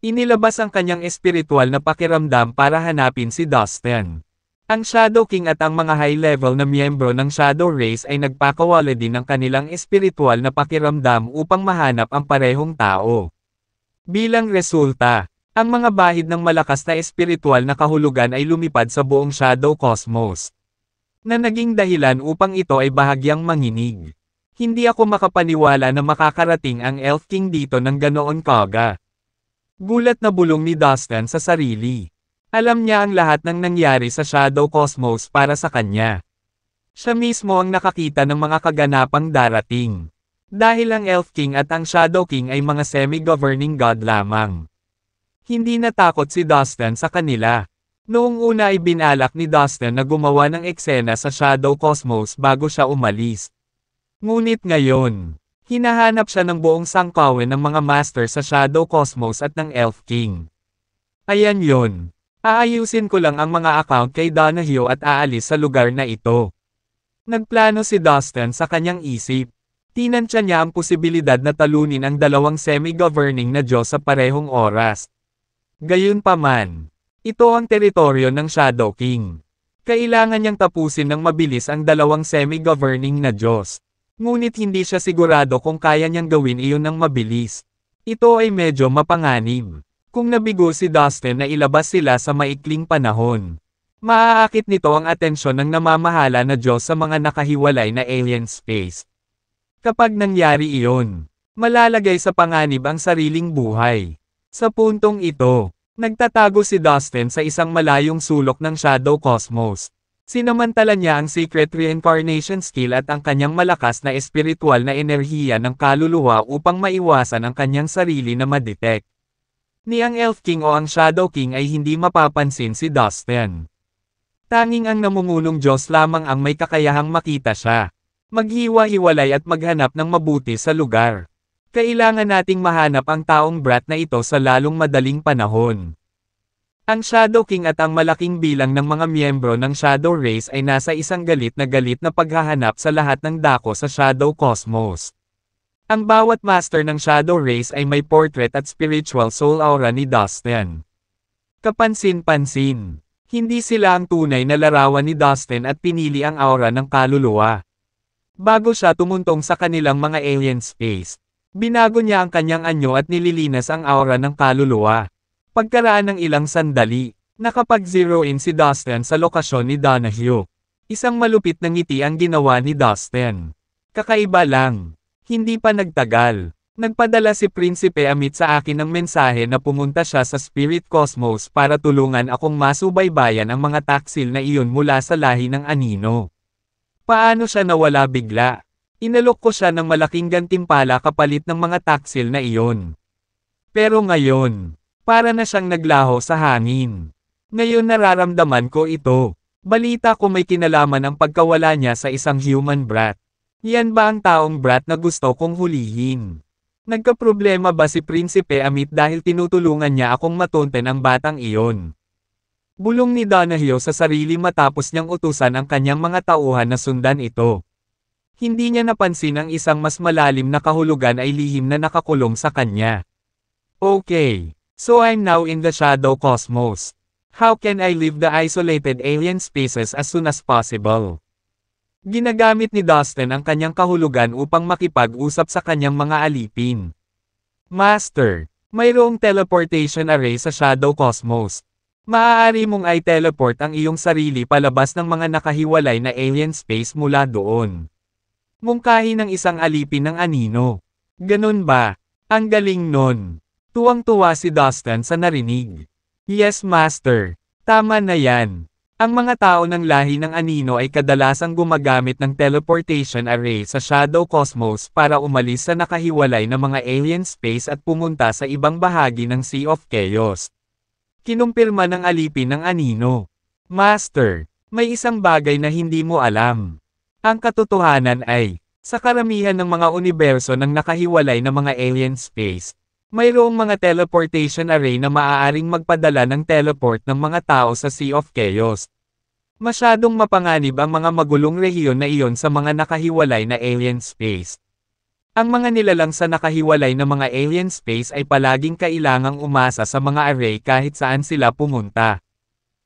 Inilabas ang kanyang espiritual na pakiramdam para hanapin si Dustin. Ang Shadow King at ang mga high-level na miyembro ng Shadow Race ay nagpakawala din ng kanilang espiritual na pakiramdam upang mahanap ang parehong tao. Bilang resulta, ang mga bahid ng malakas na espiritual na kahulugan ay lumipad sa buong Shadow Cosmos. Na naging dahilan upang ito ay bahagyang manginig. Hindi ako makapaniwala na makakarating ang Elf King dito ng ganoon kaga. Gulat na bulong ni Dustin sa sarili. Alam niya ang lahat ng nangyari sa Shadow Cosmos para sa kanya. Siya mismo ang nakakita ng mga kaganapang darating. Dahil ang Elf King at ang Shadow King ay mga semi-governing god lamang. Hindi natakot si Dustin sa kanila. Noong una ay binalak ni Dustin na gumawa ng eksena sa Shadow Cosmos bago siya umalis. Ngunit ngayon, Hinahanap siya ng buong sangkawin ng mga master sa Shadow Cosmos at ng Elf King. Ayan yon. Aayusin ko lang ang mga account kay Donahue at aalis sa lugar na ito. Nagplano si Dustin sa kanyang isip. Tinansya niya ang posibilidad na talunin ang dalawang semi-governing na Diyos sa parehong oras. Gayunpaman, ito ang teritoryo ng Shadow King. Kailangan niyang tapusin ng mabilis ang dalawang semi-governing na Diyos. Ngunit hindi siya sigurado kung kaya niyang gawin iyon ng mabilis. Ito ay medyo mapanganib. Kung nabigo si Dustin na ilabas sila sa maikling panahon. Maaakit nito ang atensyon ng namamahala na Diyos sa mga nakahiwalay na alien space. Kapag nangyari iyon, malalagay sa panganib ang sariling buhay. Sa puntong ito, nagtatago si Dustin sa isang malayong sulok ng Shadow Cosmos. Sinamantala niya ang secret reincarnation skill at ang kanyang malakas na espiritual na enerhiya ng kaluluwa upang maiwasan ang kanyang sarili na madetect. Ni ang Elf King o ang Shadow King ay hindi mapapansin si Dustin. Tanging ang namumulong Diyos lamang ang may kakayahang makita siya. Maghiwa-hiwalay at maghanap ng mabuti sa lugar. Kailangan nating mahanap ang taong brat na ito sa lalong madaling panahon. Ang Shadow King at ang malaking bilang ng mga miyembro ng Shadow Race ay nasa isang galit na galit na paghahanap sa lahat ng dako sa Shadow Cosmos. Ang bawat master ng Shadow Race ay may portrait at spiritual soul aura ni Dustin. Kapansin-pansin, hindi sila ang tunay na larawan ni Dustin at pinili ang aura ng kaluluwa. Bago siya tumuntong sa kanilang mga alien space, binago niya ang kanyang anyo at nililinas ang aura ng kaluluwa. Pagkaraan ng ilang sandali, nakapag-zero in si Dustin sa lokasyon ni Donahue. Isang malupit na ngiti ang ginawa ni Dustin. Kakaiba lang. Hindi pa nagtagal. Nagpadala si Prinsipe Amit sa akin ng mensahe na pumunta siya sa Spirit Cosmos para tulungan akong masubaybayan ang mga taksil na iyon mula sa lahi ng anino. Paano siya nawala bigla? Inalok ko siya ng malaking gantimpala kapalit ng mga taksil na iyon. Pero ngayon, para na siyang naglaho sa hangin. Ngayon nararamdaman ko ito. Balita ko may kinalaman ang pagkawala niya sa isang human brat. Yan ba ang taong brat na gusto kong hulihin? Nagkaproblema ba si Prinsipe Amit dahil tinutulungan niya akong matunten ang batang iyon? Bulong ni Donahue sa sarili matapos niyang utusan ang kanyang mga tauhan na sundan ito. Hindi niya napansin ang isang mas malalim na kahulugan ay lihim na nakakulong sa kanya. Okay. So I'm now in the shadow cosmos. How can I leave the isolated alien spaces as soon as possible? Ginagamit ni Dustin ang kanyang kahulugan upang makipag-usap sa kanyang mga alipin. Master, mayroong teleportation array sa Shadow Cosmos. Maaari mong i-teleport ang iyong sarili palabas ng mga nakahiwalay na alien space mula doon. Mungkahi ng isang alipin ng anino. Ganun ba? Ang galing nun. Tuwang-tuwa si Dustin sa narinig. Yes master. Tama na yan. Ang mga tao ng lahi ng anino ay kadalasang gumagamit ng teleportation array sa Shadow Cosmos para umalis sa nakahiwalay na mga alien space at pumunta sa ibang bahagi ng Sea of Chaos. Kinumpirma ng alipin ng anino. Master, may isang bagay na hindi mo alam. Ang katotohanan ay, sa karamihan ng mga universo ng nakahiwalay na mga alien space, Mayroong mga teleportation array na maaaring magpadala ng teleport ng mga tao sa Sea of Chaos. Masyadong mapanganib ang mga magulong rehiyon na iyon sa mga nakahiwalay na alien space. Ang mga nilalang sa nakahiwalay na mga alien space ay palaging kailangang umasa sa mga array kahit saan sila pumunta.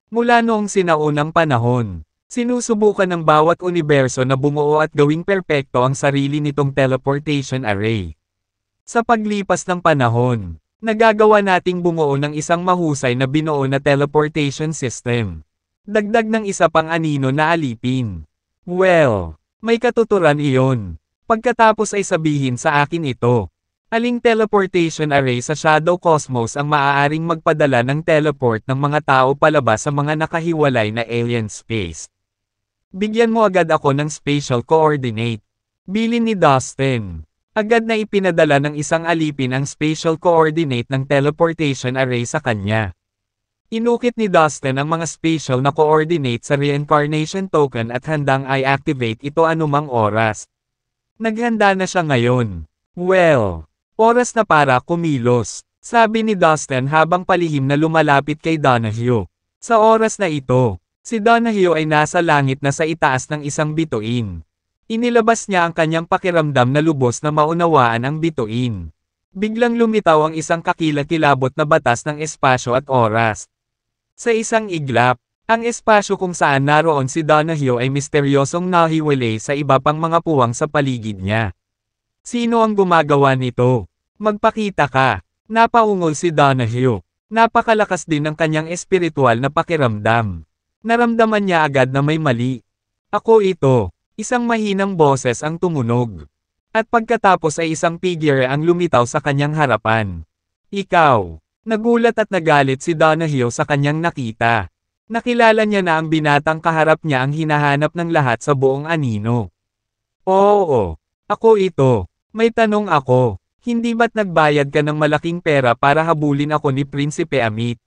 Mula noong sinaunang panahon, sinusubukan ng bawat universo na bumuo at gawing perpekto ang sarili nitong teleportation array. Sa paglipas ng panahon, nagagawa nating bumuo ng isang mahusay na binuo na teleportation system. Dagdag ng isa pang anino na alipin. Well, may katuturan iyon. Pagkatapos ay sabihin sa akin ito. Aling teleportation array sa Shadow Cosmos ang maaaring magpadala ng teleport ng mga tao palabas sa mga nakahiwalay na alien space. Bigyan mo agad ako ng spatial coordinate. Bilin ni Dustin. Agad na ipinadala ng isang alipin ang spatial coordinate ng teleportation array sa kanya. Inukit ni Dustin ang mga spatial na coordinate sa reincarnation token at handang i-activate ito anumang oras. Naghanda na siya ngayon. Well, oras na para kumilos, sabi ni Dustin habang palihim na lumalapit kay Donahue. Sa oras na ito, si Donahue ay nasa langit na sa itaas ng isang bituin. Inilabas niya ang kanyang pakiramdam na lubos na maunawaan ang bituin. Biglang lumitaw ang isang kakilakilabot na batas ng espasyo at oras. Sa isang iglap, ang espasyo kung saan naroon si Donahue ay misteryosong nahiwalay sa iba pang mga puwang sa paligid niya. Sino ang gumagawa nito? Magpakita ka. Napaungol si Donahue. Napakalakas din ng kanyang espiritual na pakiramdam. Naramdaman niya agad na may mali. Ako ito. Isang mahinang boses ang tumunog. At pagkatapos ay isang figure ang lumitaw sa kanyang harapan. Ikaw! Nagulat at nagalit si Donahue sa kanyang nakita. Nakilala niya na ang binatang kaharap niya ang hinahanap ng lahat sa buong anino. Oo, ako ito. May tanong ako. Hindi ba't nagbayad ka ng malaking pera para habulin ako ni Prinsipe Amit?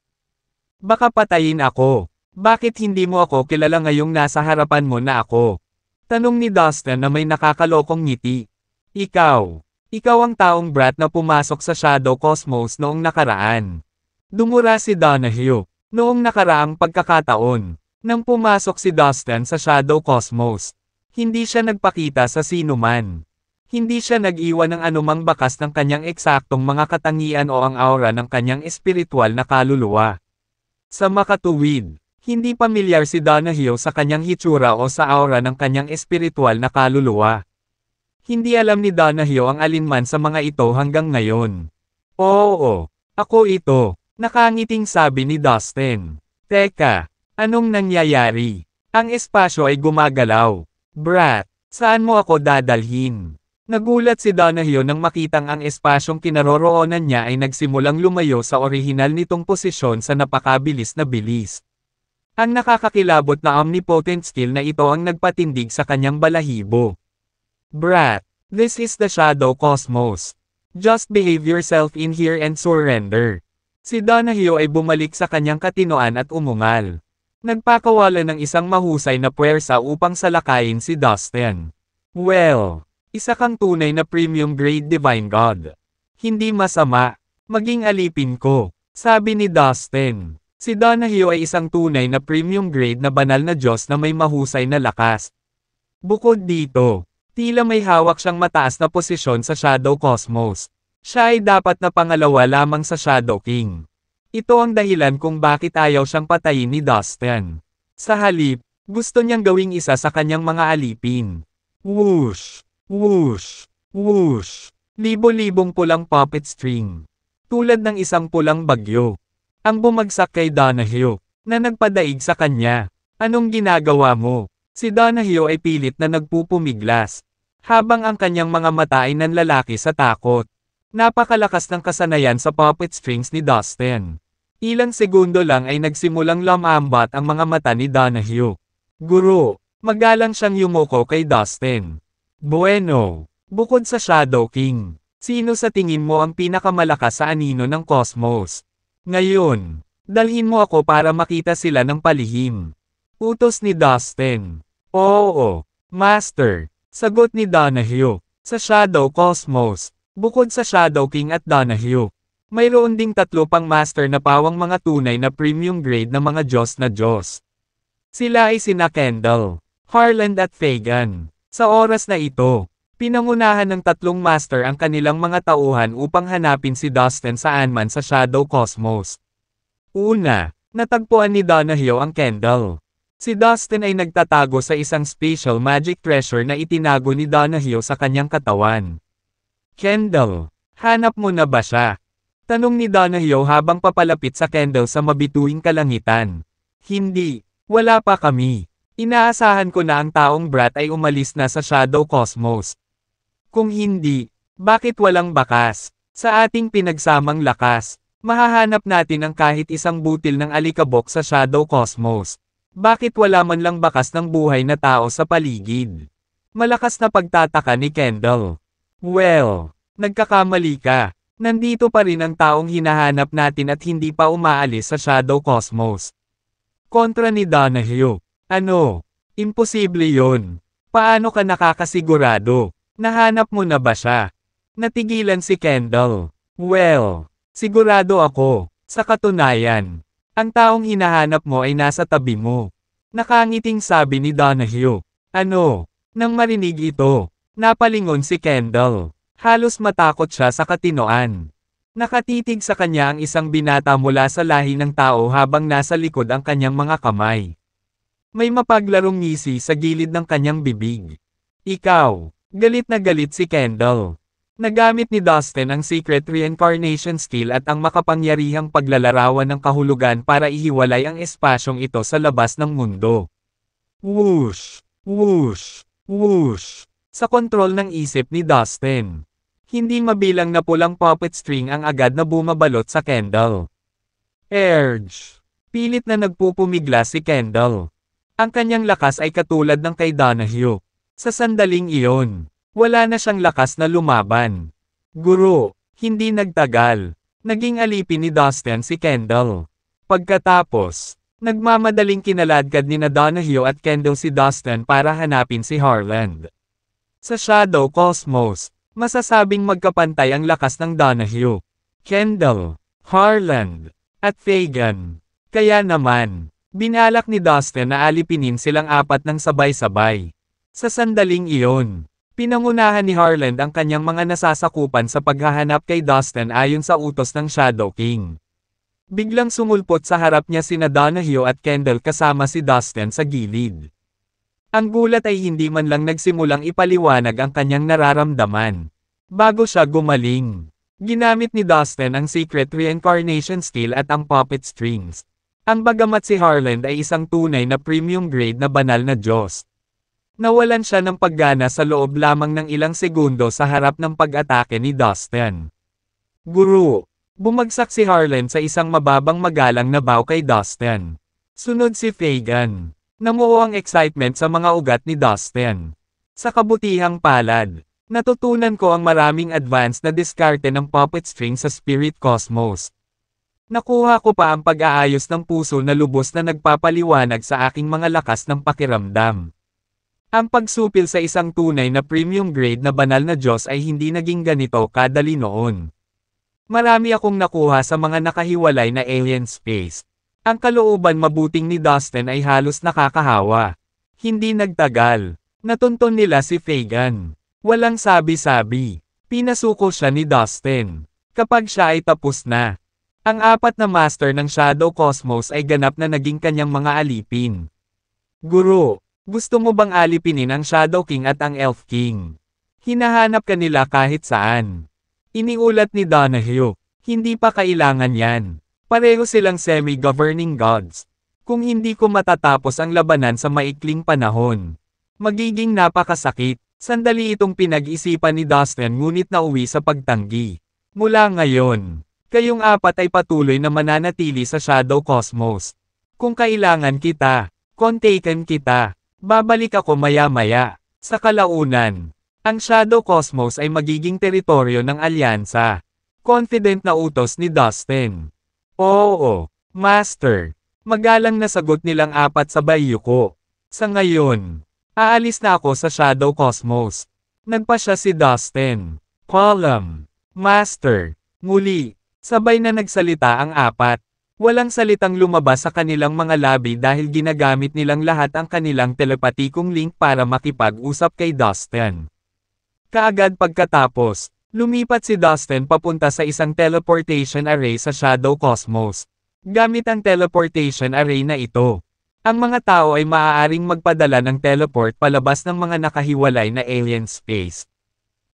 Baka patayin ako. Bakit hindi mo ako kilala ngayong nasa harapan mo na ako? Tanong ni Dustin na may nakakalokong ngiti. Ikaw. Ikaw ang taong brat na pumasok sa Shadow Cosmos noong nakaraan. Dumura si Donahue. Noong nakaraang pagkakataon, nang pumasok si Dustin sa Shadow Cosmos, hindi siya nagpakita sa sino man. Hindi siya nag-iwan ng anumang bakas ng kanyang eksaktong mga katangian o ang aura ng kanyang espiritual na kaluluwa. Sa makatuwid, hindi pamilyar si Donahue sa kanyang hitsura o sa aura ng kanyang espiritual na kaluluwa. Hindi alam ni Donahue ang alinman sa mga ito hanggang ngayon. Oo, ako ito, nakangiting sabi ni Dustin. Teka, anong nangyayari? Ang espasyo ay gumagalaw. Brat, saan mo ako dadalhin? Nagulat si Donahue nang makitang ang espasyong kinaroroonan niya ay nagsimulang lumayo sa orihinal nitong posisyon sa napakabilis na bilis. Ang nakakakilabot na omnipotent skill na ito ang nagpatindig sa kanyang balahibo. Brat, this is the shadow cosmos. Just behave yourself in here and surrender. Si Donahue ay bumalik sa kanyang katinoan at umungal. Nagpakawala ng isang mahusay na puwersa upang salakayin si Dustin. Well, isa kang tunay na premium grade divine god. Hindi masama, maging alipin ko, sabi ni Dustin. Si Donahue ay isang tunay na premium grade na banal na Diyos na may mahusay na lakas. Bukod dito, tila may hawak siyang mataas na posisyon sa Shadow Cosmos. Siya ay dapat na pangalawa lamang sa Shadow King. Ito ang dahilan kung bakit ayaw siyang patayin ni Dustin. Sa halip, gusto niyang gawing isa sa kanyang mga alipin. Whoosh! Whoosh! Whoosh! Libo-libong pulang puppet string. Tulad ng isang pulang bagyo ang bumagsak kay Donahue, na nagpadaig sa kanya. Anong ginagawa mo? Si Donahue ay pilit na nagpupumiglas, habang ang kanyang mga mata ay nanlalaki sa takot. Napakalakas ng kasanayan sa puppet strings ni Dustin. Ilang segundo lang ay nagsimulang lamambat ang mga mata ni Donahue. Guru, magalang siyang yumuko kay Dustin. Bueno, bukod sa Shadow King, sino sa tingin mo ang pinakamalakas sa anino ng cosmos? Ngayon, dalhin mo ako para makita sila ng palihim. Utos ni Dustin. Oo, Master. Sagot ni Donahue. Sa Shadow Cosmos, bukod sa Shadow King at Donahue, mayroon ding tatlo pang master na pawang mga tunay na premium grade na mga Diyos na Diyos. Sila ay sina Kendall, Harland at Fagan. Sa oras na ito, Pinangunahan ng tatlong master ang kanilang mga tauhan upang hanapin si Dustin saan man sa Shadow Cosmos. Una, natagpuan ni Donahue ang Kendall. Si Dustin ay nagtatago sa isang special magic treasure na itinago ni Donahue sa kanyang katawan. Kendall, hanap mo na ba siya? Tanong ni Donahue habang papalapit sa Kendall sa mabituing kalangitan. Hindi, wala pa kami. Inaasahan ko na ang taong brat ay umalis na sa Shadow Cosmos. Kung hindi, bakit walang bakas? Sa ating pinagsamang lakas, mahahanap natin ang kahit isang butil ng alikabok sa Shadow Cosmos. Bakit wala man lang bakas ng buhay na tao sa paligid? Malakas na pagtataka ni Kendall. Well, nagkakamali ka. Nandito pa rin ang taong hinahanap natin at hindi pa umaalis sa Shadow Cosmos. Kontra ni Donahue. Ano? Imposible yon. Paano ka nakakasigurado? Nahanap mo na ba siya? Natigilan si Kendall. Well, sigurado ako, sa katunayan, ang taong hinahanap mo ay nasa tabi mo. Nakangiting sabi ni Donahue. Ano? Nang marinig ito, napalingon si Kendall. Halos matakot siya sa katinoan. Nakatitig sa kanya ang isang binata mula sa lahi ng tao habang nasa likod ang kanyang mga kamay. May mapaglarong ngisi sa gilid ng kanyang bibig. Ikaw, Galit na galit si Kendall. Nagamit ni Dustin ang secret reincarnation skill at ang makapangyarihang paglalarawan ng kahulugan para ihiwalay ang espasyong ito sa labas ng mundo. Whoosh! Whoosh! Whoosh! Sa kontrol ng isip ni Dustin. Hindi mabilang na pulang puppet string ang agad na bumabalot sa Kendall. Erge! Pilit na nagpupumigla si Kendall. Ang kanyang lakas ay katulad ng kay Donahue. Sa sandaling iyon, wala na siyang lakas na lumaban. Guru, hindi nagtagal, naging alipin ni Dustin si Kendall. Pagkatapos, nagmamadaling kinaladkad ni Donahue at Kendall si Dustin para hanapin si Harland. Sa Shadow Cosmos, masasabing magkapantay ang lakas ng Donahue, Kendall, Harland, at Fagan. Kaya naman, binalak ni Dustin na alipinin silang apat ng sabay-sabay. Sa sandaling iyon, pinangunahan ni Harland ang kanyang mga nasasakupan sa paghahanap kay Dustin ayon sa utos ng Shadow King. Biglang sumulpot sa harap niya sina Donahue at Kendall kasama si Dustin sa gilid. Ang gulat ay hindi man lang nagsimulang ipaliwanag ang kanyang nararamdaman. Bago siya gumaling, ginamit ni Dustin ang secret reincarnation skill at ang puppet strings. Ang bagamat si Harland ay isang tunay na premium grade na banal na Diyos, Nawalan siya ng paggana sa loob lamang ng ilang segundo sa harap ng pag-atake ni Dustin. Guru! Bumagsak si Harlan sa isang mababang magalang na bow kay Dustin. Sunod si Fagan. Namuo ang excitement sa mga ugat ni Dustin. Sa kabutihang palad, natutunan ko ang maraming advance na diskarte ng puppet string sa Spirit Cosmos. Nakuha ko pa ang pag-aayos ng puso na lubos na nagpapaliwanag sa aking mga lakas ng pakiramdam. Ang pagsupil sa isang tunay na premium grade na banal na Diyos ay hindi naging ganito kadali noon. Marami akong nakuha sa mga nakahiwalay na alien space. Ang kalooban mabuting ni Dustin ay halos nakakahawa. Hindi nagtagal. Natunton nila si Fagan. Walang sabi-sabi. Pinasuko siya ni Dustin. Kapag siya ay tapos na. Ang apat na master ng Shadow Cosmos ay ganap na naging kanyang mga alipin. Guru, gusto mo bang alipinin ang Shadow King at ang Elf King? Hinahanap ka nila kahit saan. Iniulat ni Donahue, hindi pa kailangan yan. Pareho silang semi-governing gods. Kung hindi ko matatapos ang labanan sa maikling panahon, magiging napakasakit. Sandali itong pinag-isipan ni Dustin ngunit nauwi sa pagtanggi. Mula ngayon, kayong apat ay patuloy na mananatili sa Shadow Cosmos. Kung kailangan kita, kontaken kita. Babalik ako maya-maya. Sa kalaunan, ang Shadow Cosmos ay magiging teritoryo ng alyansa. Confident na utos ni Dustin. Oo, Master. Magalang na sagot nilang apat sa ko. Sa ngayon, aalis na ako sa Shadow Cosmos. Nagpa siya si Dustin. Column. Master. Muli. Sabay na nagsalita ang apat. Walang salitang lumabas sa kanilang mga labi dahil ginagamit nilang lahat ang kanilang telepatikong link para makipag-usap kay Dustin. Kaagad pagkatapos, lumipat si Dustin papunta sa isang teleportation array sa Shadow Cosmos. Gamit ang teleportation array na ito, ang mga tao ay maaaring magpadala ng teleport palabas ng mga nakahiwalay na alien space.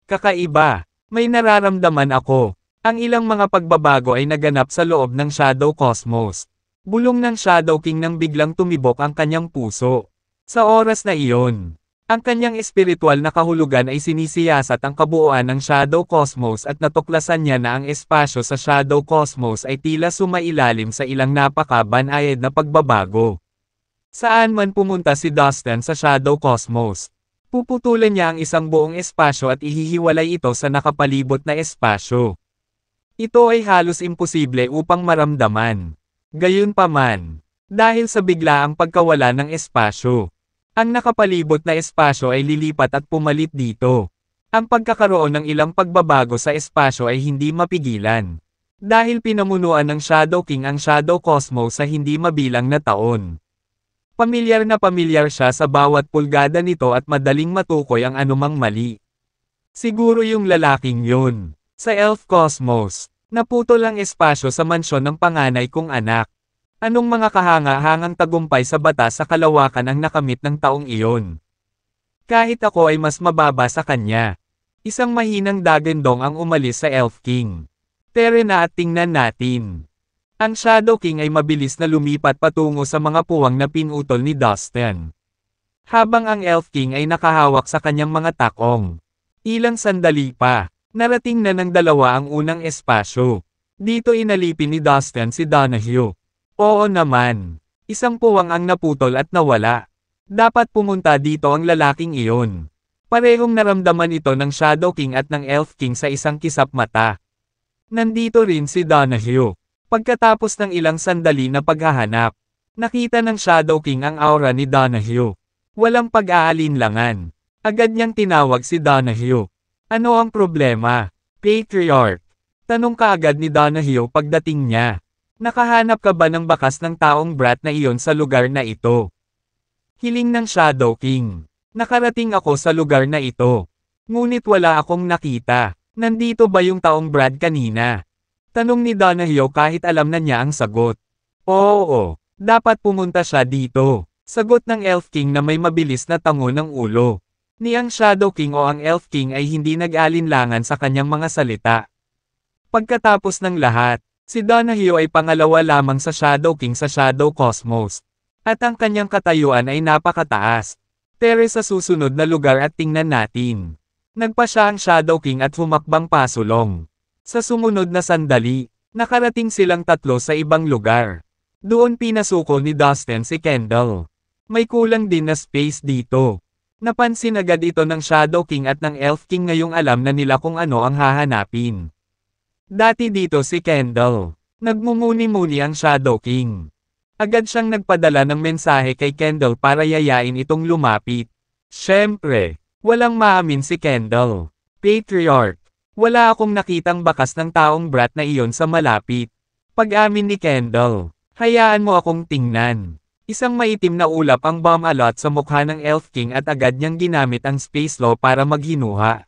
Kakaiba, may nararamdaman ako, ang ilang mga pagbabago ay naganap sa loob ng Shadow Cosmos. Bulong ng Shadow King nang biglang tumibok ang kanyang puso. Sa oras na iyon, ang kanyang espiritual na kahulugan ay sinisiyasat ang kabuuan ng Shadow Cosmos at natuklasan niya na ang espasyo sa Shadow Cosmos ay tila sumailalim sa ilang napakabanayad na pagbabago. Saan man pumunta si Dustin sa Shadow Cosmos, puputulan niya ang isang buong espasyo at ihihiwalay ito sa nakapalibot na espasyo. Ito ay halos imposible upang maramdaman. Gayunpaman, dahil sa biglaang pagkawala ng espasyo, ang nakapalibot na espasyo ay lilipat at pumalit dito. Ang pagkakaroon ng ilang pagbabago sa espasyo ay hindi mapigilan. Dahil pinamunuan ng Shadow King ang Shadow Cosmos sa hindi mabilang na taon. Pamilyar na pamilyar siya sa bawat pulgada nito at madaling matukoy ang anumang mali. Siguro yung lalaking yun. Sa Elf Cosmos, Naputo lang espasyo sa mansyon ng panganay kong anak. Anong mga kahanga-hangang tagumpay sa bata sa kalawakan ang nakamit ng taong iyon? Kahit ako ay mas mababa sa kanya. Isang mahinang dagendong ang umalis sa Elf King. Tere na at tingnan natin. Ang Shadow King ay mabilis na lumipat patungo sa mga puwang na pinutol ni Dustin. Habang ang Elf King ay nakahawak sa kanyang mga takong. Ilang sandali pa, Narating na ng dalawa ang unang espasyo. Dito inalipin ni Dustin si Donahue. Oo naman. Isang puwang ang naputol at nawala. Dapat pumunta dito ang lalaking iyon. Parehong naramdaman ito ng Shadow King at ng Elf King sa isang kisap mata. Nandito rin si Donahue. Pagkatapos ng ilang sandali na paghahanap, nakita ng Shadow King ang aura ni Donahue. Walang pag-aalinlangan. Agad niyang tinawag si Donahue. Ano ang problema? Patriarch. Tanong kaagad ni Donahue pagdating niya. Nakahanap ka ba ng bakas ng taong brat na iyon sa lugar na ito? Hiling ng Shadow King. Nakarating ako sa lugar na ito. Ngunit wala akong nakita. Nandito ba yung taong brat kanina? Tanong ni Donahue kahit alam na niya ang sagot. Oo, dapat pumunta siya dito. Sagot ng Elf King na may mabilis na tango ng ulo ni ang Shadow King o ang Elf King ay hindi nag-alinlangan sa kanyang mga salita. Pagkatapos ng lahat, si Donahue ay pangalawa lamang sa Shadow King sa Shadow Cosmos. At ang kanyang katayuan ay napakataas. Tere sa susunod na lugar at tingnan natin. Nagpa siya ang Shadow King at humakbang pasulong. Sa sumunod na sandali, nakarating silang tatlo sa ibang lugar. Doon pinasuko ni Dustin si Kendall. May kulang din na space dito. Napansin agad ito ng Shadow King at ng Elf King ngayong alam na nila kung ano ang hahanapin. Dati dito si Kendall. Nagmumuni-muni ang Shadow King. Agad siyang nagpadala ng mensahe kay Kendall para yayain itong lumapit. Siyempre, walang maamin si Kendall. Patriarch, wala akong nakitang bakas ng taong brat na iyon sa malapit. Pag-amin ni Kendall, hayaan mo akong tingnan. Isang maitim na ulap ang bomb alot sa mukha ng Elf King at agad niyang ginamit ang Space Law para maghinuha.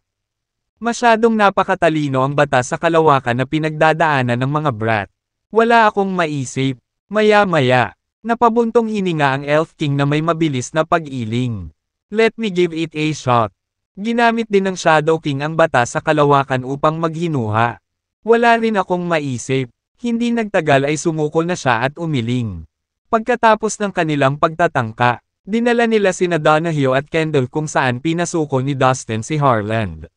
Masyadong napakatalino ang bata sa kalawakan na pinagdadaanan ng mga brat. Wala akong maisip. Maya-maya, napabuntong hininga ang Elf King na may mabilis na pag-iling. Let me give it a shot. Ginamit din ng Shadow King ang bata sa kalawakan upang maghinuha. Wala rin akong maisip. Hindi nagtagal ay sumukol na siya at umiling. Pagkatapos ng kanilang pagtatangka, dinala nila sina Donahue at Kendall kung saan pinasuko ni Dustin si Harland.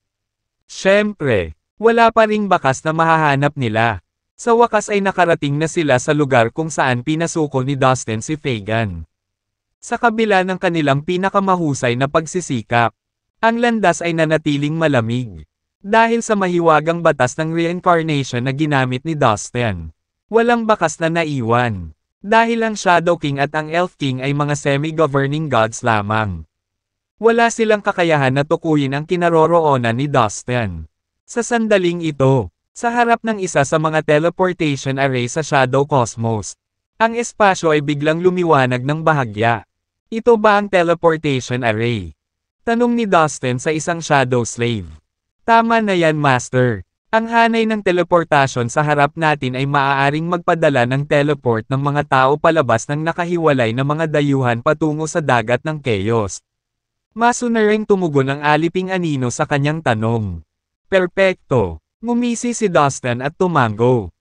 Siyempre, wala pa ring bakas na mahahanap nila. Sa wakas ay nakarating na sila sa lugar kung saan pinasuko ni Dustin si Fagan. Sa kabila ng kanilang pinakamahusay na pagsisikap, ang landas ay nanatiling malamig. Dahil sa mahiwagang batas ng reincarnation na ginamit ni Dustin, walang bakas na naiwan. Dahil ang Shadow King at ang Elf King ay mga semi-governing gods lamang. Wala silang kakayahan na tukuyin ang kinaroroonan ni Dustin. Sa sandaling ito, sa harap ng isa sa mga teleportation array sa Shadow Cosmos, ang espasyo ay biglang lumiwanag ng bahagya. Ito ba ang teleportation array? Tanong ni Dustin sa isang Shadow Slave. Tama na yan Master, ang hanay ng teleportasyon sa harap natin ay maaaring magpadala ng teleport ng mga tao palabas ng nakahiwalay na mga dayuhan patungo sa dagat ng chaos. Masunaring tumugon ang aliping anino sa kanyang tanong. Perpekto! Ngumisi si Dustin at tumango.